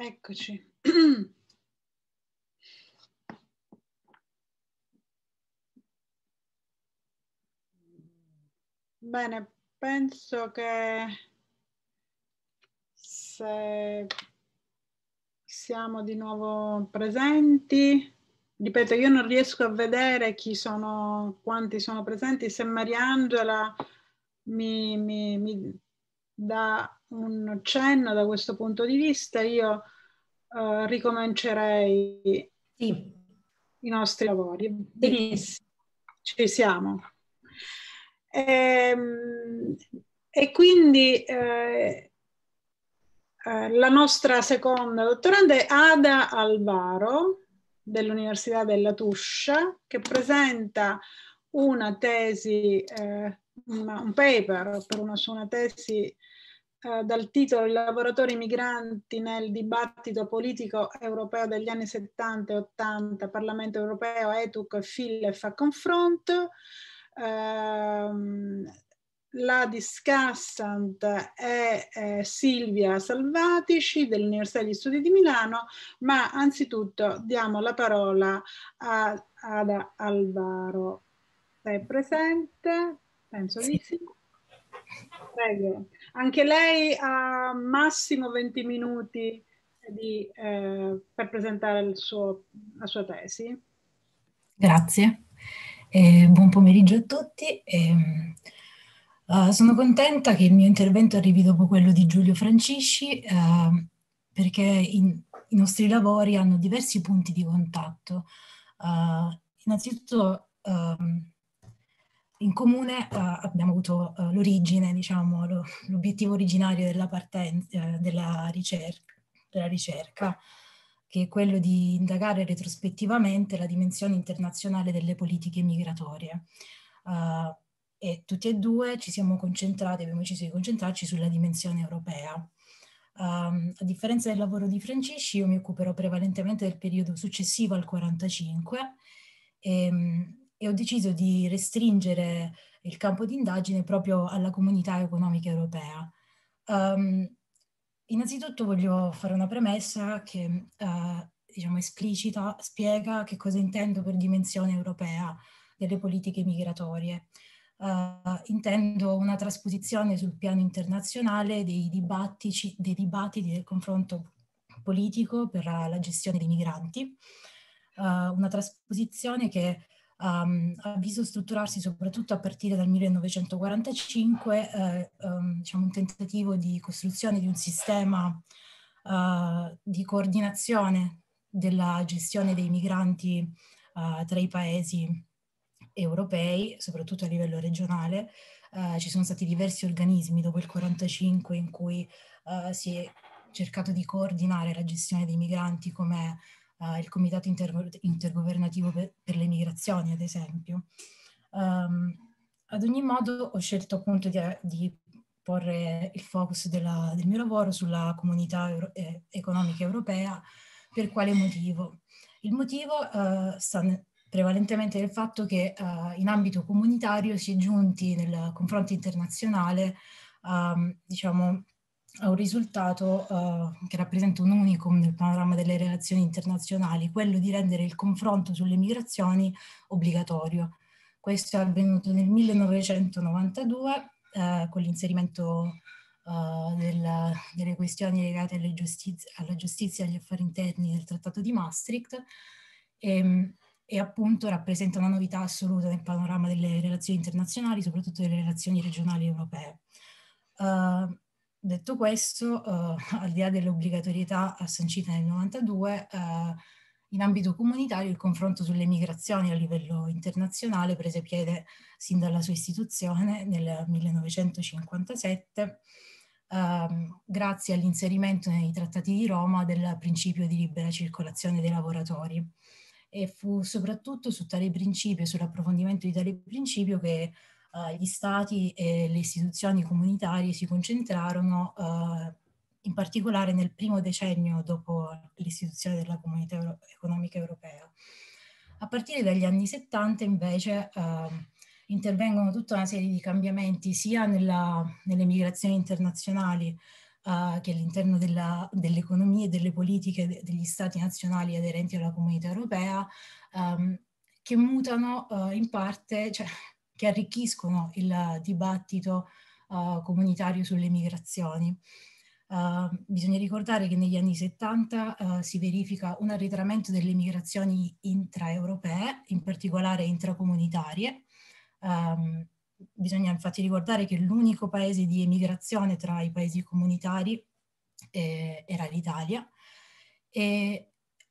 Eccoci. Bene, penso che se siamo di nuovo presenti, ripeto, io non riesco a vedere chi sono, quanti sono presenti, se Mariangela mi, mi, mi dà un cenno da questo punto di vista, io uh, ricomincerei sì. i nostri lavori. Benissimo, ci siamo. E, ehm, e quindi eh, eh, la nostra seconda dottoranda è Ada Alvaro dell'Università della Tuscia che presenta una tesi, eh, un paper una, su una tesi eh, dal titolo I lavoratori migranti nel dibattito politico europeo degli anni 70 e 80, Parlamento europeo, ETUC, FIL e fa confronto. Eh, la discussant è eh, Silvia Salvatici dell'Università degli Studi di Milano, ma anzitutto diamo la parola a Ada Alvaro. Sei presente? Penso sì. di sì. Prego. Anche lei ha massimo 20 minuti di, eh, per presentare suo, la sua tesi. Grazie. Eh, buon pomeriggio a tutti. Ehm, eh, uh, sono contenta che il mio intervento arrivi dopo quello di Giulio Francisci uh, perché in, i nostri lavori hanno diversi punti di contatto. Uh, innanzitutto um, in comune eh, abbiamo avuto eh, l'origine, diciamo, lo, l'obiettivo originario della, parten- eh, della, ricerca, della, ricerca, che è quello di indagare retrospettivamente la dimensione internazionale delle politiche migratorie. Eh, e tutti e due ci siamo concentrati, abbiamo deciso di concentrarci sulla dimensione europea. Um, a differenza del lavoro di Francisci, io mi occuperò prevalentemente del periodo successivo al 45 e, ehm, e ho deciso di restringere il campo di indagine proprio alla comunità economica europea. Um, innanzitutto voglio fare una premessa che uh, diciamo esplicita, spiega che cosa intendo per dimensione europea delle politiche migratorie. Uh, intendo una trasposizione sul piano internazionale dei dibattiti, dei dibattiti del confronto politico per la, gestione dei migranti, uh, una trasposizione che um, ehm, ha visto strutturarsi soprattutto a partire dal 1945 eh, um, diciamo un tentativo di costruzione di un sistema uh, di coordinazione della gestione dei migranti uh, tra i paesi europei, soprattutto a livello regionale. Uh, ci sono stati diversi organismi dopo il 1945 in cui si è cercato di coordinare la gestione dei migranti come uh, il Comitato Intergo- Intergovernativo per, per, le Migrazioni, ad esempio. Um, ad ogni modo ho scelto appunto di, di porre il focus della, del mio lavoro sulla comunità euro- eh, economica europea. Per quale motivo? Il motivo uh, sta prevalentemente nel fatto che uh, in ambito comunitario si è giunti nel confronto internazionale, um, diciamo, a un risultato uh, che rappresenta un unicum nel panorama delle relazioni internazionali, quello di rendere il confronto sulle migrazioni obbligatorio. Questo è avvenuto nel 1992 uh, eh, con l'inserimento uh, del, delle questioni legate giustizia, alla giustizia e agli affari interni del Trattato di Maastricht e, ehm, e appunto rappresenta una novità assoluta nel panorama delle relazioni internazionali, soprattutto delle relazioni regionali europee. Uh, Detto questo, eh, al di là dell'obbligatorietà sancita nel 92, eh, in ambito comunitario il confronto sulle migrazioni a livello internazionale prese piede sin dalla sua istituzione nel 1957, ehm, grazie all'inserimento nei trattati di Roma del principio di libera circolazione dei lavoratori. E fu soprattutto su tale principio, sull'approfondimento di tale principio che eh, gli stati e le istituzioni comunitarie si concentrarono eh, in particolare nel primo decennio dopo l'istituzione della comunità Euro- economica europea. A partire dagli anni 70 invece eh, intervengono tutta una serie di cambiamenti sia nella, nelle migrazioni internazionali Uh, che all'interno della, dell'economia e delle politiche de, degli stati nazionali aderenti alla comunità europea, um, che mutano uh, in parte, cioè che arricchiscono il dibattito uh, comunitario sulle migrazioni. Uh, bisogna ricordare che negli anni 70 uh, eh, si verifica un arretramento delle migrazioni intraeuropee, in particolare intracomunitarie. Um, bisogna infatti ricordare che l'unico paese di emigrazione tra i paesi comunitari eh, era l'Italia. E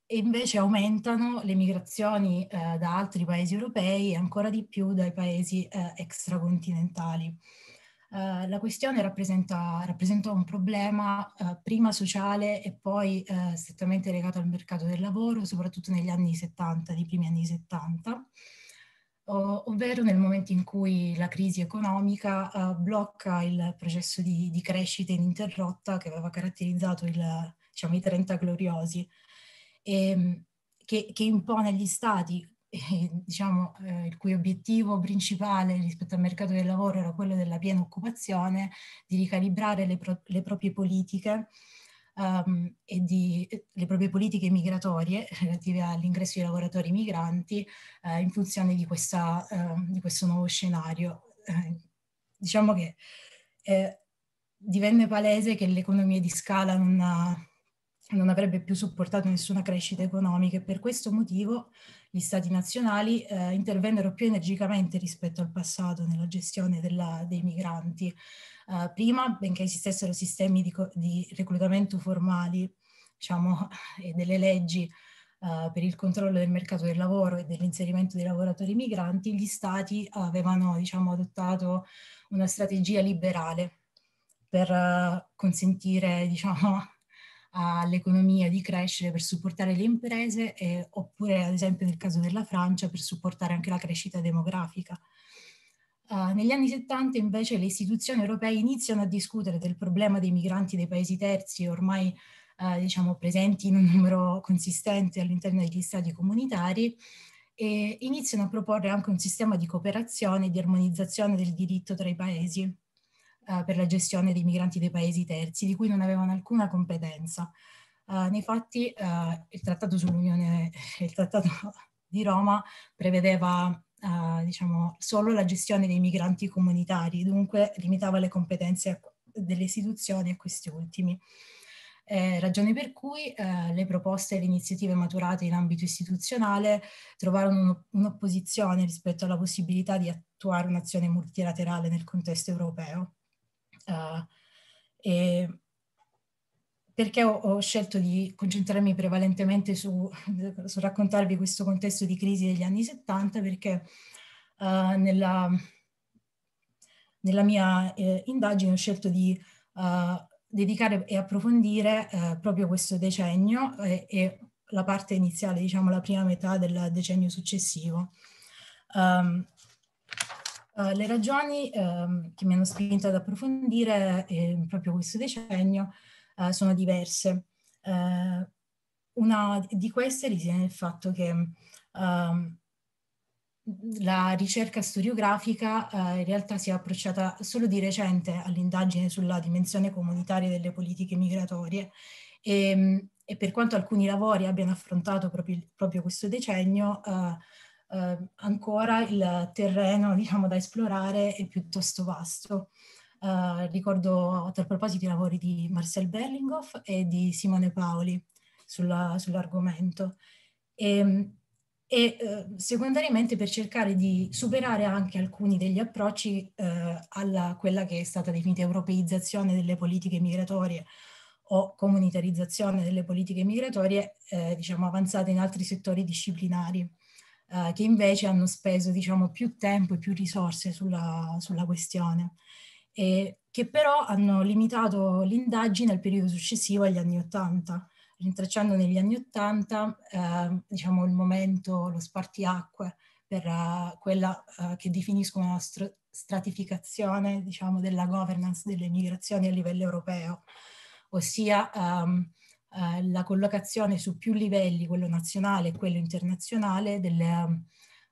e invece aumentano le migrazioni eh, da altri paesi europei e ancora di più dai paesi eh, extracontinentali. Eh, la questione rappresenta, rappresenta un problema eh, prima sociale e poi eh, strettamente legato al mercato del lavoro, soprattutto negli anni 70, nei primi anni 70, ovvero nel momento in cui la crisi economica eh, blocca il processo di, di crescita ininterrotta che aveva caratterizzato il, diciamo, i 30 gloriosi ehm, che, che, impone agli stati, eh, diciamo, eh, il cui obiettivo principale rispetto al mercato del lavoro era quello della piena occupazione, di ricalibrare le, pro- le proprie politiche um, e di, eh, le proprie politiche migratorie relative all'ingresso di lavoratori migranti eh, in funzione di, questa, ehm, di, questo nuovo scenario. Eh, diciamo che eh, divenne palese che l'economia di scala non, ha, non avrebbe più supportato nessuna crescita economica e per questo motivo gli stati nazionali eh, intervennero più energicamente rispetto al passato nella gestione della, dei migranti. Eh, prima, benché esistessero sistemi di, di reclutamento formali diciamo, e delle leggi Uh, per il controllo del mercato del lavoro e dell'inserimento dei lavoratori migranti, gli stati avevano diciamo, adottato una strategia liberale per uh, consentire diciamo, all'economia di crescere per supportare le imprese eh, oppure ad esempio nel caso della Francia per supportare anche la crescita demografica. Uh, negli anni 70 invece le istituzioni europee iniziano a discutere del problema dei migranti dei paesi terzi ormai uh, diciamo, presenti in un numero consistente all'interno degli stati comunitari e iniziano a proporre anche un sistema di cooperazione e di armonizzazione del diritto tra i paesi. Eh, per la gestione dei migranti dei paesi terzi, di cui non avevano alcuna competenza. Uh, nei fatti uh, il trattato sull'Unione, il trattato di Roma prevedeva diciamo, solo la gestione dei migranti comunitari, dunque limitava le competenze delle istituzioni a questi ultimi. Eh, ragione per cui eh, le proposte e le iniziative maturate in ambito istituzionale trovarono un'opposizione rispetto alla possibilità di attuare un'azione multilaterale nel contesto europeo questa. E perché ho, ho, scelto di concentrarmi prevalentemente su, su, raccontarvi questo contesto di crisi degli anni 70? Perché uh, nella, nella, mia eh, indagine ho scelto di uh, dedicare e approfondire eh, proprio questo decennio e, eh, e, la parte iniziale, diciamo la prima metà del decennio successivo. Um, Uh, le ragioni uh, che mi hanno spinto ad approfondire eh, proprio questo decennio uh, sono diverse. Eh, una di queste risiede nel fatto che ehm, la ricerca storiografica in realtà si è approcciata solo di recente all'indagine sulla dimensione comunitaria delle politiche migratorie e, e per quanto alcuni lavori abbiano affrontato proprio, proprio questo decennio, eh, ancora il terreno diciamo, da esplorare è piuttosto vasto. Eh, ricordo a tal proposito i lavori di Marcel Berlinghoff e di Simone Paoli sull'argomento. Sull ehm, e eh, secondariamente per cercare di superare anche alcuni degli approcci eh, alla quella che è stata definita europeizzazione delle politiche migratorie o comunitarizzazione delle politiche migratorie, eh, diciamo, avanzate in altri settori disciplinari eh, che invece hanno speso diciamo, più tempo e più risorse sulla, sulla questione, e che però hanno limitato l'indagine al periodo successivo agli anni Ottanta, rintracciando negli anni Ottanta eh, diciamo, il momento, lo spartiacque per uh, quella uh, che definiscono la str- stratificazione diciamo, della governance delle migrazioni a livello europeo, ossia um, eh, la collocazione su più livelli, quello nazionale e quello internazionale, delle,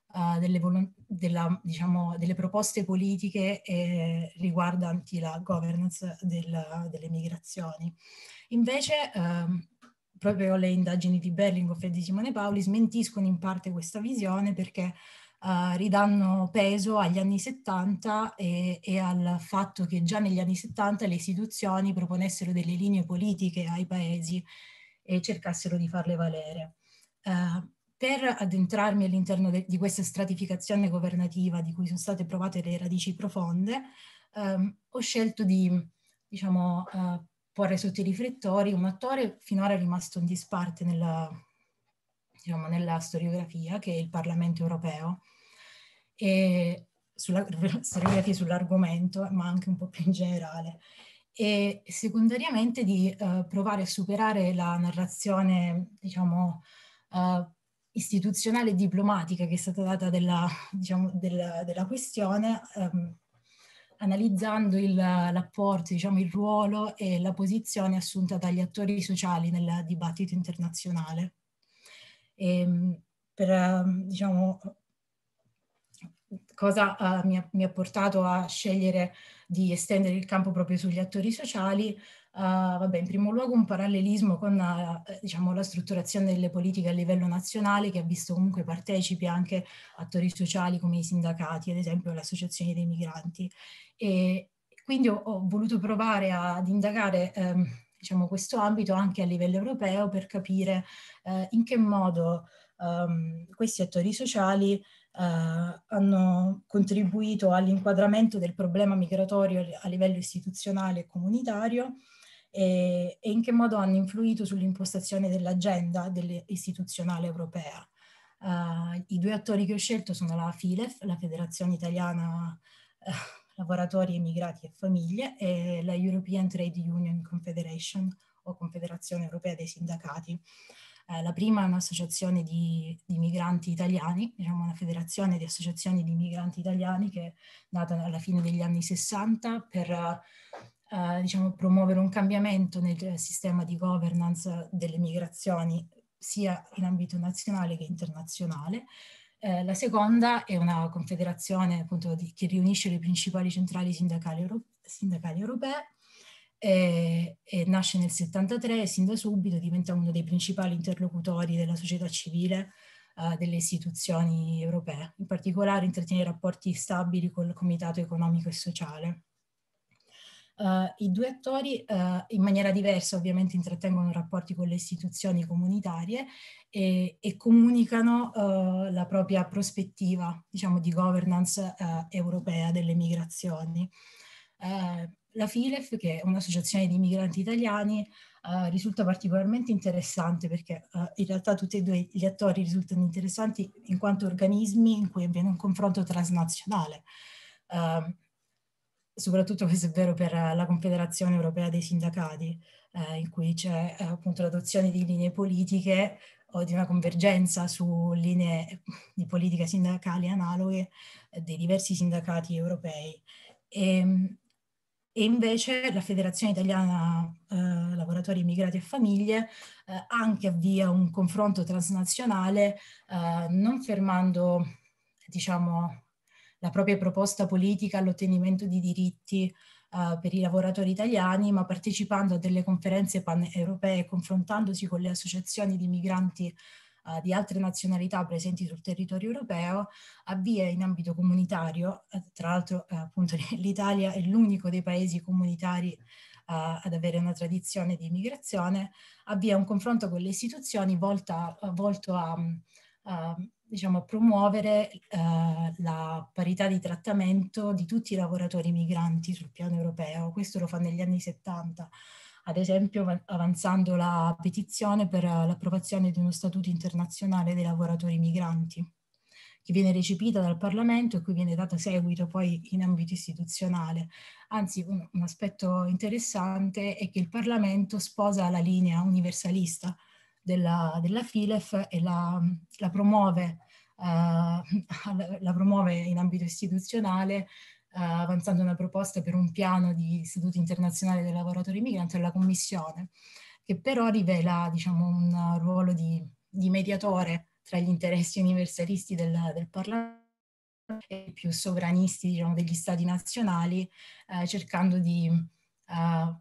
uh, delle, della, diciamo, delle proposte politiche eh, riguardanti la governance del, delle migrazioni. Invece, ehm, proprio le indagini di Berlingoff e di Simone Paoli smentiscono in parte questa visione perché uh, ridanno peso agli anni 70 e, e, al fatto che già negli anni 70 le istituzioni proponessero delle linee politiche ai paesi e cercassero di farle valere. Uh, per addentrarmi all'interno de- di questa stratificazione governativa di cui sono state provate le radici profonde, um, ho scelto di diciamo, uh, porre sotto i riflettori un attore finora rimasto in disparte nella diciamo, nella storiografia che è il Parlamento europeo e sulla storiografia sull'argomento, ma anche un po' più in generale. E secondariamente di uh, provare a superare la narrazione, diciamo, uh, istituzionale e diplomatica che è stata data della, diciamo, della, della questione, um, analizzando il, l'apporto, diciamo, il ruolo e la posizione assunta dagli attori sociali nel dibattito internazionale. E, ehm, per, ehm, diciamo, cosa uh, mi, ha, mi, ha, portato a scegliere di estendere il campo proprio sugli attori sociali? Uh, vabbè, in primo luogo un parallelismo con uh, diciamo, la strutturazione delle politiche a livello nazionale che ha visto comunque partecipi anche attori sociali come i sindacati, ad esempio l'associazione dei migranti. E quindi ho, ho voluto provare ad indagare ehm, diciamo, questo ambito anche a livello europeo per capire eh, in che modo um, questi attori sociali Uh, hanno contribuito all'inquadramento del problema migratorio a livello istituzionale e comunitario e, e in che modo hanno influito sull'impostazione dell'agenda istituzionale europea. Uh, I due attori che ho scelto sono la FILEF, la Federazione Italiana uh, lavoratori emigrati e famiglie e la European Trade Union Confederation o Confederazione Europea dei Sindacati. Eh, la prima è un'associazione di, di, migranti italiani, diciamo una federazione di associazioni di migranti italiani che è nata alla fine degli anni 60 per eh, diciamo, promuovere un cambiamento nel sistema di governance delle migrazioni sia in ambito nazionale che internazionale eh, la seconda è una confederazione appunto, di, che riunisce le principali centrali sindacali, euro, sindacali europee e, eh, e nasce nel 73 e sin da subito diventa uno dei principali interlocutori della società civile eh, delle istituzioni europee. In particolare intrattiene rapporti stabili col Comitato economico e sociale. Uh, I due attori uh, in maniera diversa ovviamente intrattengono rapporti con le istituzioni comunitarie e, e comunicano uh, la propria prospettiva diciamo, di governance europea delle migrazioni. la FILEF, che è un'associazione di migranti italiani, risulta particolarmente interessante perché in realtà tutti e due gli attori risultano interessanti in quanto organismi in cui avviene un confronto transnazionale. Uh, soprattutto questo è vero per la Confederazione Europea dei Sindacati, eh, in cui c'è eh, appunto l'adozione di linee politiche o di una convergenza su linee di politica sindacali analoghe eh, dei diversi sindacati europei. E, ehm, e invece la Federazione Italiana eh, Lavoratori Immigrati e Famiglie eh, anche avvia un confronto transnazionale eh, non fermando diciamo la propria proposta politica all'ottenimento di diritti uh, per i lavoratori italiani, ma partecipando a delle conferenze paneuropee e confrontandosi con le associazioni di migranti uh, di altre nazionalità presenti sul territorio europeo, avvia in ambito comunitario, eh, tra l'altro uh, appunto l'Italia è l'unico dei paesi comunitari ad avere una tradizione di immigrazione, avvia un confronto con le istituzioni volta, volto a, mm, a diciamo, promuovere eh, la parità di trattamento di tutti i lavoratori migranti sul piano europeo. Questo lo fa negli anni 70, ad esempio avanzando la petizione per l'approvazione di uno statuto internazionale dei lavoratori migranti, che viene recepita dal Parlamento e cui viene data seguito poi in ambito istituzionale. Anzi, un, un aspetto interessante è che il Parlamento sposa la linea universalista della, della FILEF e la, la, promuove, uh, la, promuove, in ambito istituzionale uh, avanzando una proposta per un piano di istituto internazionale dei lavoratori migranti alla Commissione, che però rivela diciamo, un ruolo di, di, mediatore tra gli interessi universalisti del, del Parlamento e più sovranisti diciamo, degli stati nazionali, eh, cercando di eh,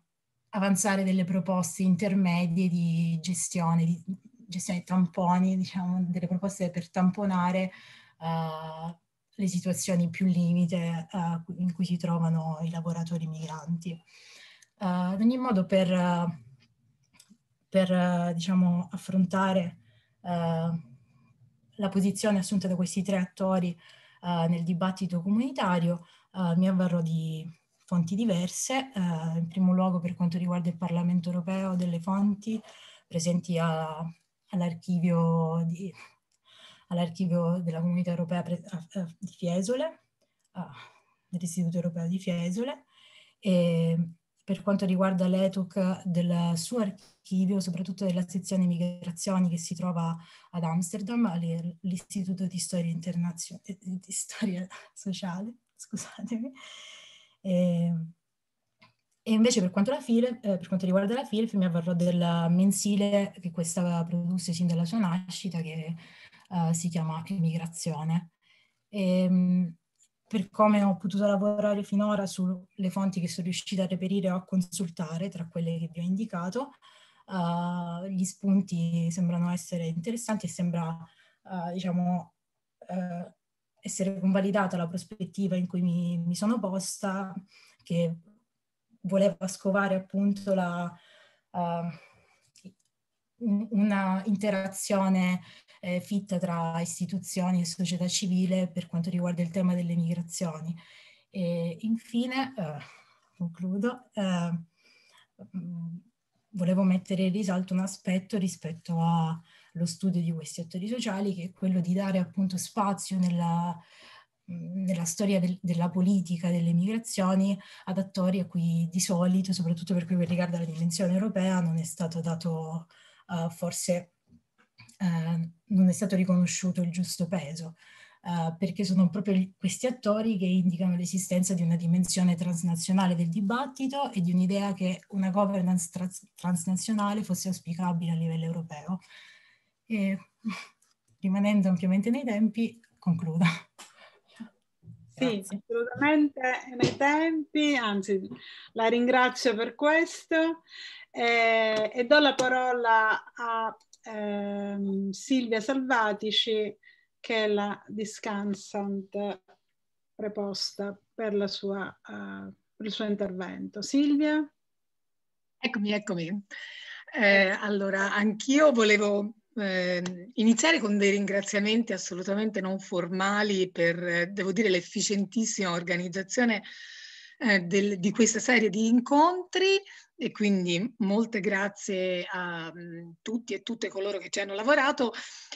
avanzare delle proposte intermedie di gestione, di gestione tamponi, diciamo, delle proposte per tamponare uh, le situazioni più limite uh, in cui si trovano i lavoratori migranti. Uh, eh, ad ogni modo, per, per diciamo, affrontare la posizione assunta da questi tre attori nel dibattito comunitario, mi avvarrò di fonti diverse, eh, in primo luogo per quanto riguarda il Parlamento europeo, delle fonti presenti all'archivio, di, all'archivio della Comunità europea pre, a, a, di Fiesole, a, dell'Istituto europeo di Fiesole, e per quanto riguarda l'ETUC del suo archivio, soprattutto della sezione migrazioni che si trova ad Amsterdam, all'Istituto di Storia, Internazio- eh, di Storia Sociale, scusatemi, e, ehm, e invece per quanto, file, eh, per quanto, riguarda la FILF mi avverrò della mensile che questa produsse sin dalla sua nascita che eh, si chiama Immigrazione. E, ehm, per come ho potuto lavorare finora sulle fonti che sono riuscita a reperire o a consultare, tra quelle che vi ho indicato, uh, gli spunti sembrano essere interessanti e sembra, uh, diciamo, uh, essere convalidata la prospettiva in cui mi, mi sono posta, che voleva scovare appunto la, uh, una interazione eh, fitta tra istituzioni e società civile per quanto riguarda il tema delle migrazioni. E infine, uh, concludo, uh, volevo mettere in risalto un aspetto rispetto a lo studio di questi attori sociali, che è quello di dare appunto spazio nella, nella storia del, della politica, delle migrazioni, ad attori a cui di solito, soprattutto per quel che riguarda la dimensione europea, non è stato dato uh, forse, uh, non è stato riconosciuto il giusto peso. Uh, perché sono proprio gli, questi attori che indicano l'esistenza di una dimensione transnazionale del dibattito e di un'idea che una governance trans, transnazionale fosse auspicabile a livello europeo. E rimanendo ampiamente nei tempi, concludo. Sì, Grazie. assolutamente nei tempi, anzi la ringrazio per questo eh, e do la parola a ehm, Silvia Salvatici che è la Discansant preposta per, sua, uh, per il suo intervento. Silvia? Eccomi, eccomi. Eh, allora, anch'io volevo eh, iniziare con dei ringraziamenti assolutamente non formali per, eh, devo dire, l'efficientissima organizzazione eh, del, di questa serie di incontri e quindi molte grazie a mm, tutti e tutte coloro che ci hanno lavorato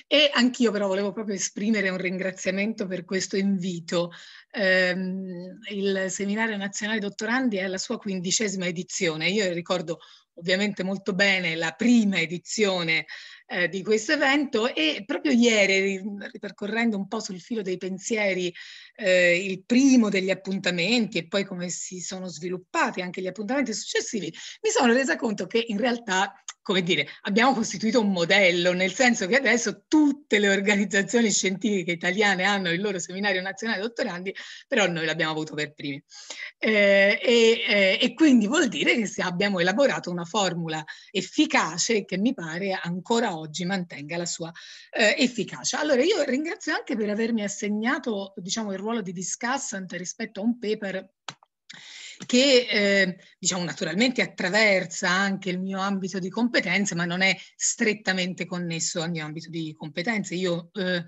e anch'io però volevo proprio esprimere un ringraziamento per questo invito. Ehm, il seminario nazionale dottorandi è alla sua quindicesima edizione, io ricordo ovviamente molto bene la prima edizione eh, di questo evento e proprio ieri, ripercorrendo un po' sul filo dei pensieri eh, il primo degli appuntamenti e poi come si sono sviluppati anche gli appuntamenti successivi, mi sono resa conto che in realtà come dire, abbiamo costituito un modello, nel senso che adesso tutte le organizzazioni scientifiche italiane hanno il loro seminario nazionale dottorandi, però noi l'abbiamo avuto per primi. Eh, e, eh, e, quindi vuol dire che abbiamo elaborato una formula efficace che mi pare ancora oggi mantenga la sua eh, efficacia. Allora io ringrazio anche per avermi assegnato diciamo, il ruolo di discussant rispetto a un paper che eh, diciamo naturalmente attraversa anche il mio ambito di competenze, ma non è strettamente connesso al mio ambito di competenze. Io eh,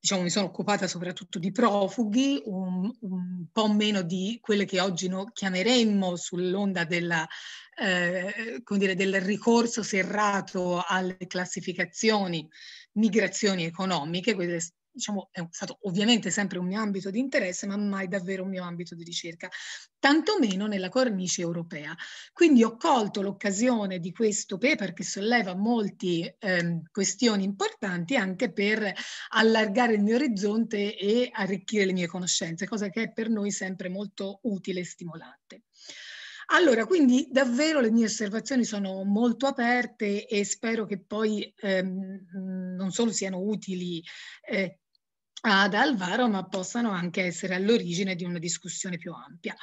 diciamo, mi sono occupata soprattutto di profughi, un, un, po' meno di quelle che oggi no, chiameremmo sull'onda della, eh, dire, del ricorso serrato alle classificazioni migrazioni economiche, quelle diciamo, è stato ovviamente sempre un mio ambito di interesse, ma mai davvero un mio ambito di ricerca, tantomeno nella cornice europea. Quindi ho colto l'occasione di questo paper che solleva molte ehm, questioni importanti anche per allargare il mio orizzonte e arricchire le mie conoscenze, cosa che è per noi sempre molto utile e stimolante. Allora, quindi davvero le mie osservazioni sono molto aperte e spero che poi ehm, non solo siano utili eh, ad Alvaro, ma possano anche essere all'origine di una discussione più ampia.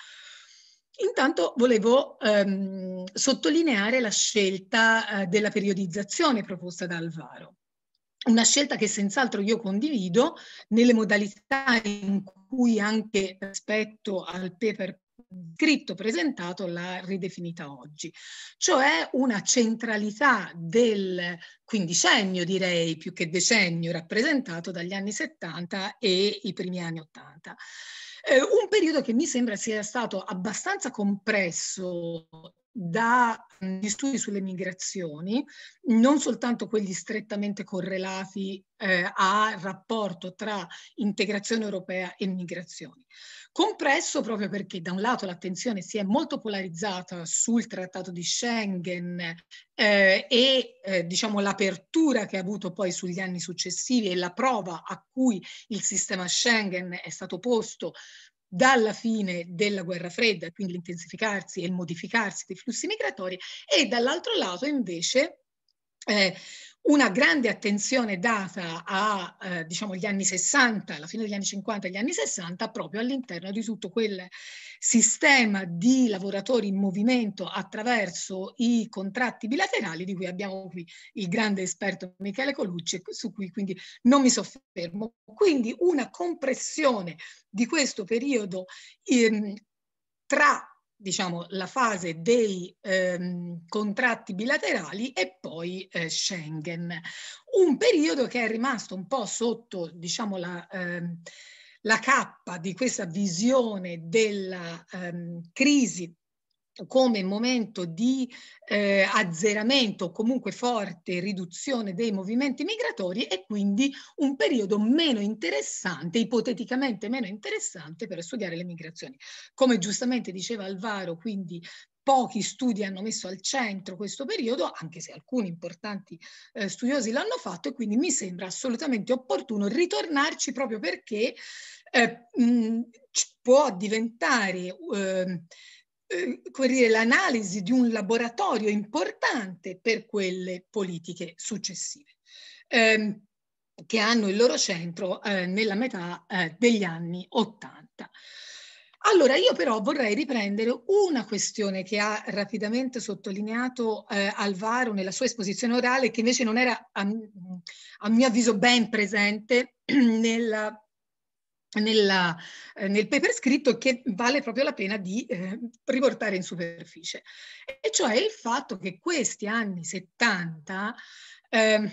Intanto volevo ehm, sottolineare la scelta eh, della periodizzazione proposta da Alvaro, una scelta che senz'altro io condivido nelle modalità in cui anche rispetto al paper scritto presentato l'ha ridefinita oggi, cioè una centralità del quindicennio direi più che decennio rappresentato dagli anni 70 e i primi anni 80. Eh, un periodo che mi sembra sia stato abbastanza compresso dagli mm, studi sulle migrazioni, non soltanto quelli strettamente correlati eh, al rapporto tra integrazione europea e migrazioni. Compresso proprio perché da un lato l'attenzione si è molto polarizzata sul trattato di Schengen eh, e eh, diciamo l'apertura che ha avuto poi sugli anni successivi e la prova a cui il sistema Schengen è stato posto dalla fine della guerra fredda, quindi l'intensificarsi e il modificarsi dei flussi migratori, e dall'altro lato invece eh, una grande attenzione data a, eh, diciamo, gli anni 60, alla fine degli anni 50 e gli anni 60, proprio all'interno di tutto quel sistema di lavoratori in movimento attraverso i contratti bilaterali, di cui abbiamo qui il grande esperto Michele Colucci, su cui quindi non mi soffermo. Quindi una compressione di questo periodo ehm, tra diciamo, la fase dei ehm, contratti bilaterali e poi eh, Schengen. Un periodo che è rimasto un po' sotto diciamo, la, ehm, la cappa di questa visione della ehm, crisi come momento di eh, azzeramento o comunque forte riduzione dei movimenti migratori e quindi un periodo meno interessante, ipoteticamente meno interessante per studiare le migrazioni. Come giustamente diceva Alvaro, quindi pochi studi hanno messo al centro questo periodo, anche se alcuni importanti eh, studiosi l'hanno fatto e quindi mi sembra assolutamente opportuno ritornarci proprio perché eh, mh, può diventare uhm, eh, l'analisi di un laboratorio importante per quelle politiche successive, ehm, che hanno il loro centro eh, nella metà eh, degli anni Ottanta. Allora, io però vorrei riprendere una questione che ha rapidamente sottolineato eh, Alvaro nella sua esposizione orale, che invece non era, a, a mio avviso, ben presente nella nella, eh, nel paper scritto che vale proprio la pena di eh, riportare in superficie, e cioè il fatto che questi anni 70 eh,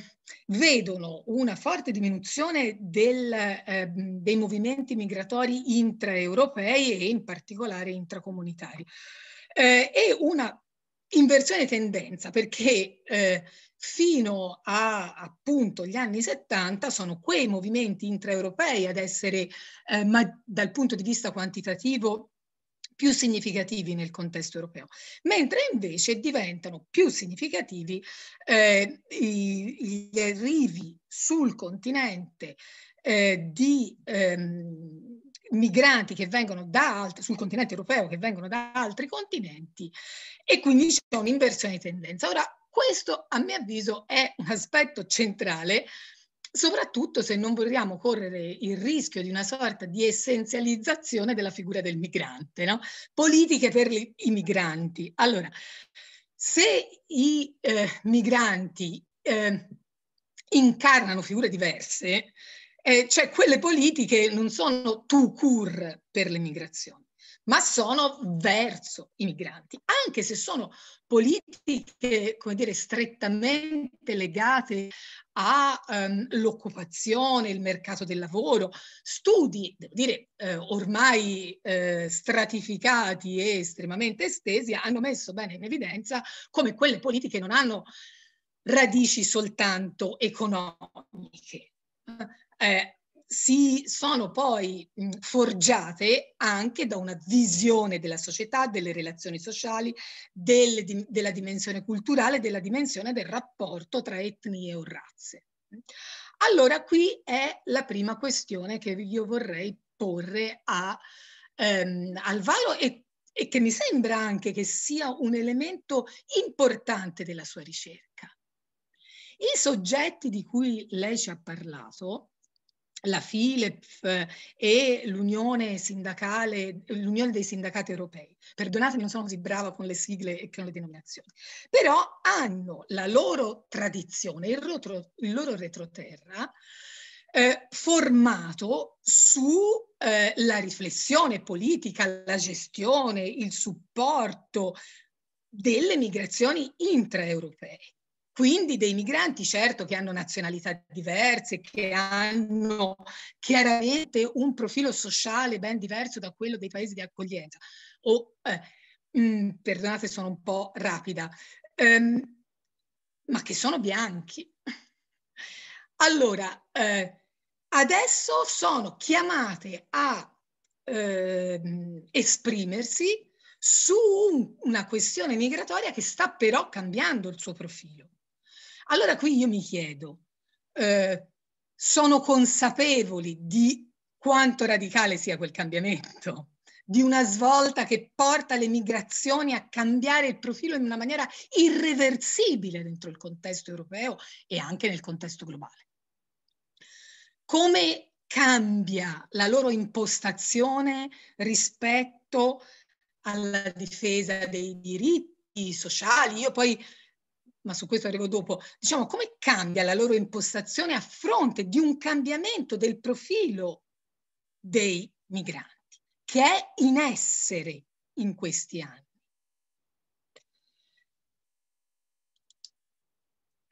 vedono una forte diminuzione del, ehm, dei movimenti migratori intraeuropei e in particolare intracomunitari eh, e una inversione tendenza perché eh, fino a appunto gli anni 70 sono quei movimenti intraeuropei ad essere, eh, ma dal punto di vista quantitativo, più significativi nel contesto europeo, mentre invece diventano più significativi eh, gli arrivi sul continente eh, di ehm, migranti che vengono da altri, sul continente europeo, che vengono da altri continenti e quindi c'è un'inversione di tendenza. Ora, questo, a mio avviso, è un aspetto centrale soprattutto se non vogliamo correre il rischio di una sorta di essenzializzazione della figura del migrante, no? politiche per i migranti. Allora, se i eh, migranti eh, incarnano figure diverse, eh, cioè quelle politiche non sono tu cur per le migrazioni ma sono verso i migranti, anche se sono politiche, come dire, strettamente legate all'occupazione, ehm, um, il mercato del lavoro, studi, devo dire, eh, ormai eh, stratificati e estremamente estesi, hanno messo bene in evidenza come quelle politiche non hanno radici soltanto economiche. Eh, si sono poi forgiate anche da una visione della società, delle relazioni sociali, del, di, della dimensione culturale, della dimensione del rapporto tra etnie o razze. Allora qui è la prima questione che io vorrei porre a, ehm, al Valo e, e che mi sembra anche che sia un elemento importante della sua ricerca. I soggetti di cui lei ci ha parlato la FILEP eh, e l'Unione Sindacale, l'Unione dei Sindacati Europei. Perdonatemi, non sono così brava con le sigle e con le denominazioni. Però hanno la loro tradizione, il, rotro, il loro retroterra, eh, formato sulla eh, riflessione politica, la gestione, il supporto delle migrazioni intraeuropee quindi dei migranti, certo, che hanno nazionalità diverse, che hanno chiaramente un profilo sociale ben diverso da quello dei paesi di accoglienza. O, eh, mh, mm, perdonate, sono un po' rapida, ehm, ma che sono bianchi. Allora, eh, adesso sono chiamate a eh, esprimersi su una questione migratoria che sta però cambiando il suo profilo. Allora qui io mi chiedo, eh, sono consapevoli di quanto radicale sia quel cambiamento, di una svolta che porta le migrazioni a cambiare il profilo in una maniera irreversibile dentro il contesto europeo e anche nel contesto globale. Come cambia la loro impostazione rispetto alla difesa dei diritti sociali? Io poi ma su questo arrivo dopo, diciamo come cambia la loro impostazione a fronte di un cambiamento del profilo dei migranti, che è in essere in questi anni.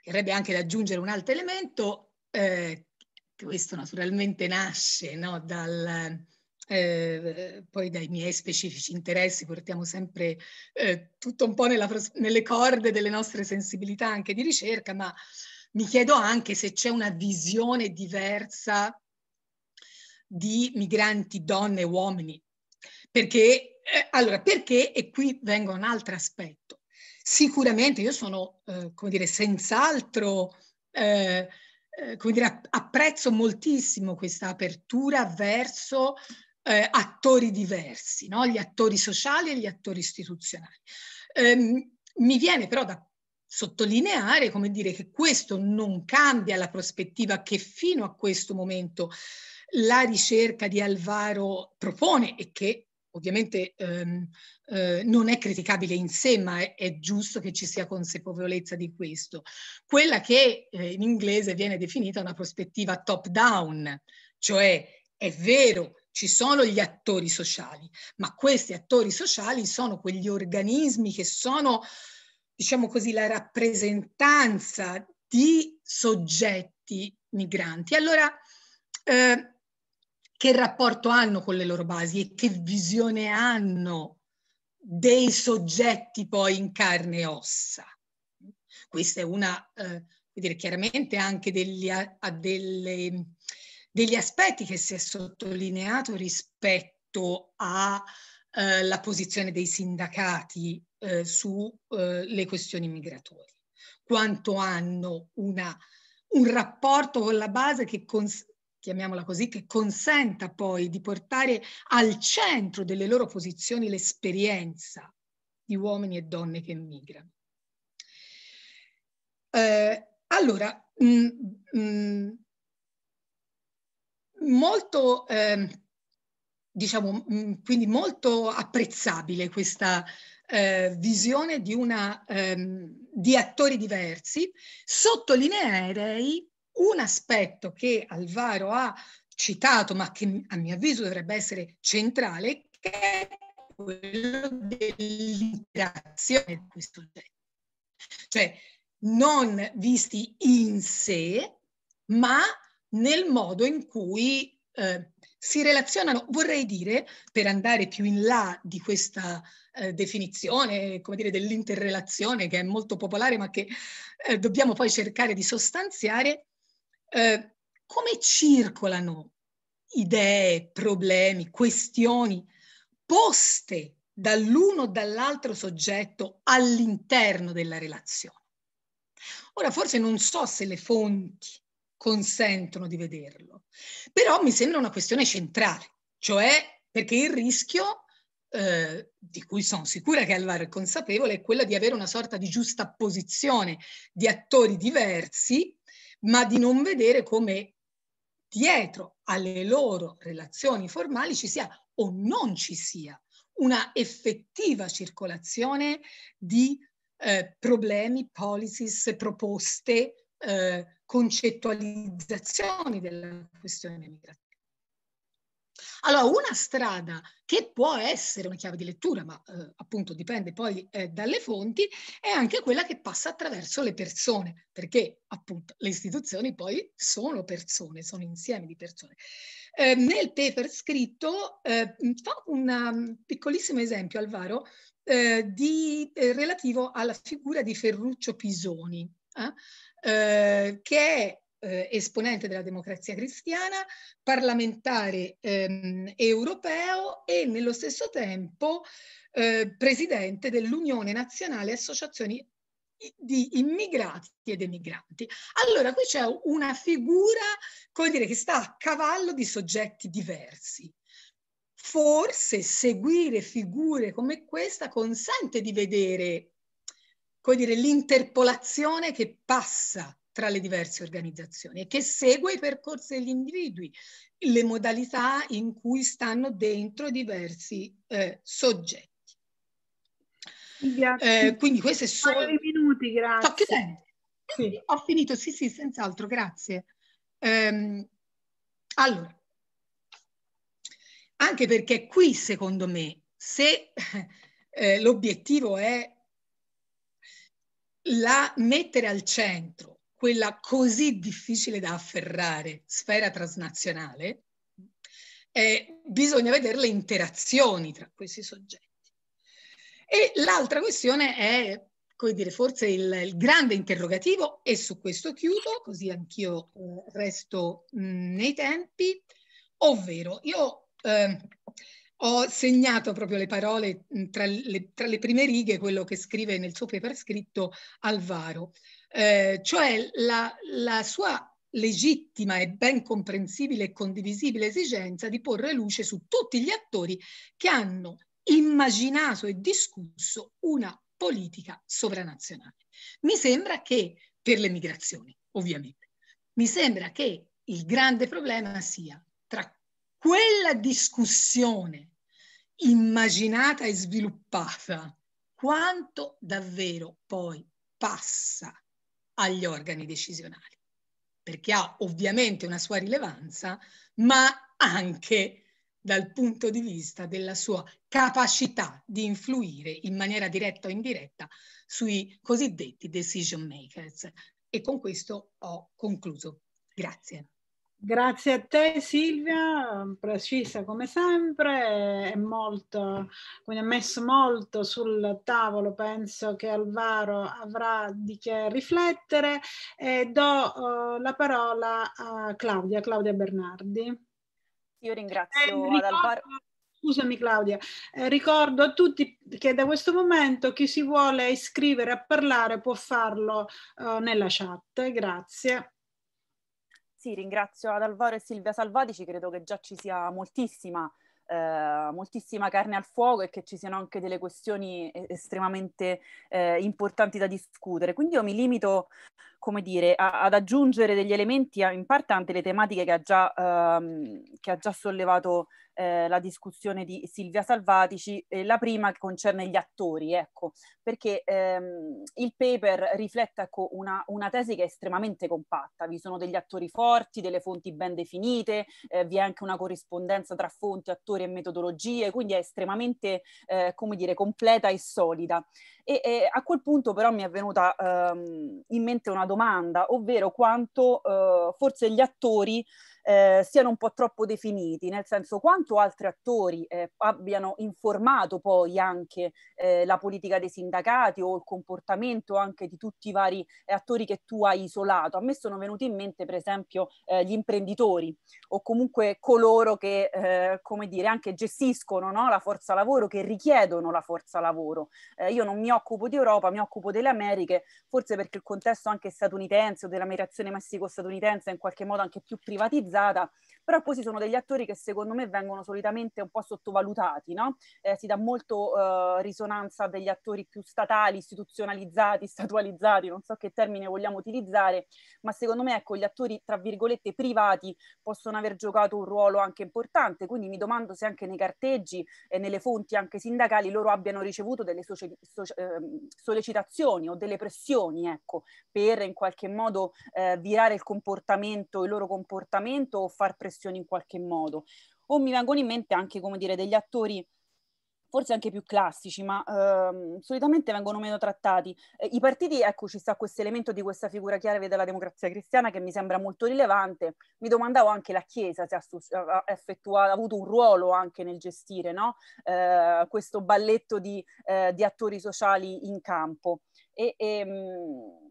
Verrebbe anche da aggiungere un altro elemento, eh, questo naturalmente nasce no, dal, eh, poi dai miei specifici interessi portiamo sempre eh, tutto un po' nella, nelle corde delle nostre sensibilità anche di ricerca, ma mi chiedo anche se c'è una visione diversa di migranti donne e uomini, perché, eh, allora, perché, e qui vengo a un altro aspetto, sicuramente io sono, eh, come dire, senz'altro... Eh, eh come dire, apprezzo moltissimo questa apertura verso eh, attori diversi, no? gli attori sociali e gli attori istituzionali. Ehm, mi viene però da sottolineare, come dire, che questo non cambia la prospettiva che fino a questo momento la ricerca di Alvaro propone e che ovviamente ehm, eh, non è criticabile in sé, ma è, è, giusto che ci sia consapevolezza di questo. Quella che eh, in inglese viene definita una prospettiva top down, cioè è vero ci sono gli attori sociali, ma questi attori sociali sono quegli organismi che sono, diciamo così, la rappresentanza di soggetti migranti. Allora, eh, che rapporto hanno con le loro basi e che visione hanno dei soggetti poi in carne e ossa? Questa è una, eh, dire, chiaramente anche degli, a, a delle degli aspetti che si è sottolineato rispetto alla eh, posizione dei sindacati eh, sulle eh, questioni migratorie, quanto hanno una, un rapporto con la base che, cons- chiamiamola così, che consenta poi di portare al centro delle loro posizioni l'esperienza di uomini e donne che migrano. Eh, allora, mh, mm, mh, mm, molto, eh, diciamo, mm, quindi molto apprezzabile questa eh, visione di, una, ehm, di attori diversi, sottolineerei un aspetto che Alvaro ha citato, ma che a mio avviso dovrebbe essere centrale, che è quello dell'interazione di questo oggetto. Cioè, non visti in sé, ma nel modo in cui eh, si relazionano, vorrei dire, per andare più in là di questa eh, definizione, come dire, dell'interrelazione che è molto popolare ma che eh, dobbiamo poi cercare di sostanziare, eh, come circolano idee, problemi, questioni poste dall'uno o dall'altro soggetto all'interno della relazione. Ora forse non so se le fonti consentono di vederlo. Però mi sembra una questione centrale, cioè perché il rischio, eh, di cui sono sicura che Alvaro è consapevole, è quello di avere una sorta di giusta posizione di attori diversi, ma di non vedere come dietro alle loro relazioni formali ci sia o non ci sia una effettiva circolazione di eh, problemi, policies, proposte, eh, concettualizzazioni della questione migratoria. Allora, una strada che può essere una chiave di lettura, ma eh, appunto dipende poi eh, dalle fonti, è anche quella che passa attraverso le persone, perché appunto le istituzioni poi sono persone, sono insieme di persone. Eh, nel paper scritto eh, fa un um, piccolissimo esempio, Alvaro, eh, di, eh, relativo alla figura di Ferruccio Pisoni. Eh, che è eh, esponente della democrazia cristiana, parlamentare ehm, europeo e nello stesso tempo eh, presidente dell'Unione Nazionale Associazioni di immigrati ed emigranti. Allora, qui c'è una figura, come dire, che sta a cavallo di soggetti diversi. Forse seguire figure come questa consente di vedere come dire, l'interpolazione che passa tra le diverse organizzazioni e che segue i percorsi degli individui, le modalità in cui stanno dentro diversi eh, soggetti. Eh, quindi queste sono... i minuti, grazie. Sì. Ho finito, sì, sì, senz'altro, grazie. Ehm, allora, anche perché qui, secondo me, se eh, l'obiettivo è la, mettere al centro quella così difficile da afferrare sfera transnazionale, eh, bisogna vedere le interazioni tra questi soggetti. E l'altra questione è, come dire, forse il, il grande interrogativo, e su questo chiudo, così anch'io eh, resto mh, nei tempi, ovvero io eh, ho segnato proprio le parole mhmm, tra le, tra le, prime righe, quello che scrive nel suo paper scritto Alvaro, eh, cioè la, la sua legittima e ben comprensibile e condivisibile esigenza di porre luce su tutti gli attori che hanno immaginato e discusso una politica sovranazionale. Mi sembra che, per le migrazioni ovviamente, mi sembra che il grande problema sia tra quella discussione immaginata e sviluppata, quanto davvero poi passa agli organi decisionali, perché ha ovviamente una sua rilevanza, ma anche dal punto di vista della sua capacità di influire in maniera diretta o indiretta sui cosiddetti decision makers. E con questo ho concluso. Grazie. Grazie a te Silvia, precisa come sempre, è molto, quindi ha messo molto sul tavolo, penso che Alvaro avrà di che riflettere e do uh, la parola a Claudia, Claudia Bernardi. Io eh, ringrazio ricordo, Alvaro. Scusami Claudia, eh, ricordo a tutti che da questo momento chi si vuole iscrivere a parlare può farlo uh, nella chat. Grazie. Sì, ringrazio ad Alvaro e Silvia Salvatici, credo che già ci sia moltissima, eh, moltissima carne al fuoco e che ci siano anche delle questioni estremamente eh, importanti da discutere. Quindi io mi limito come dire, a, ad aggiungere degli elementi eh, in parte anche le tematiche che ha già, ehm, che ha già sollevato eh, la discussione di Silvia Salvatici, eh, la prima che concerne gli attori, ecco, perché ehm, il paper riflette ecco, una, una, tesi che è estremamente compatta, vi sono degli attori forti, delle fonti ben definite, eh, vi è anche una corrispondenza tra fonti, attori e metodologie, quindi è estremamente, eh, come dire, completa e solida. E, e, a quel punto però mi è venuta ehm, in mente una domanda, ovvero quanto eh, forse gli attori eh, siano un po' troppo definiti, nel senso quanto altri attori eh, abbiano informato poi anche eh, la politica dei sindacati o il comportamento anche di tutti i vari eh, attori che tu hai isolato. A me sono venuti in mente per esempio eh, gli imprenditori o comunque coloro che, eh, come dire, anche gestiscono no? la forza lavoro, che richiedono la forza lavoro. io non mi occupo di Europa, mi occupo delle Americhe, forse perché il contesto anche statunitense o della migrazione messico-statunitense è in qualche modo anche più privatizzato organizada però questi sono degli attori che secondo me vengono solitamente un po' sottovalutati, no? eh, si dà molto eh, risonanza degli attori più statali, istituzionalizzati, statualizzati, non so che termine vogliamo utilizzare, ma secondo me ecco, gli attori tra virgolette privati possono aver giocato un ruolo anche importante, quindi mi domando se anche nei carteggi e nelle fonti anche sindacali loro abbiano ricevuto delle soci- soci- ehm, sollecitazioni o delle pressioni ecco, per in qualche modo eh, virare il comportamento, il loro comportamento o far pressione questioni in qualche modo. O mi vengono in mente anche, come dire, degli attori forse anche più classici, ma ehm, solitamente vengono meno trattati. Eh, I partiti, ecco, ci sta questo elemento di questa figura chiave della democrazia cristiana che mi sembra molto rilevante. Mi domandavo anche la Chiesa se ha, ha, ha avuto un ruolo anche nel gestire no? eh, questo balletto di, eh, di, attori sociali in campo. E, e, ehm, mh,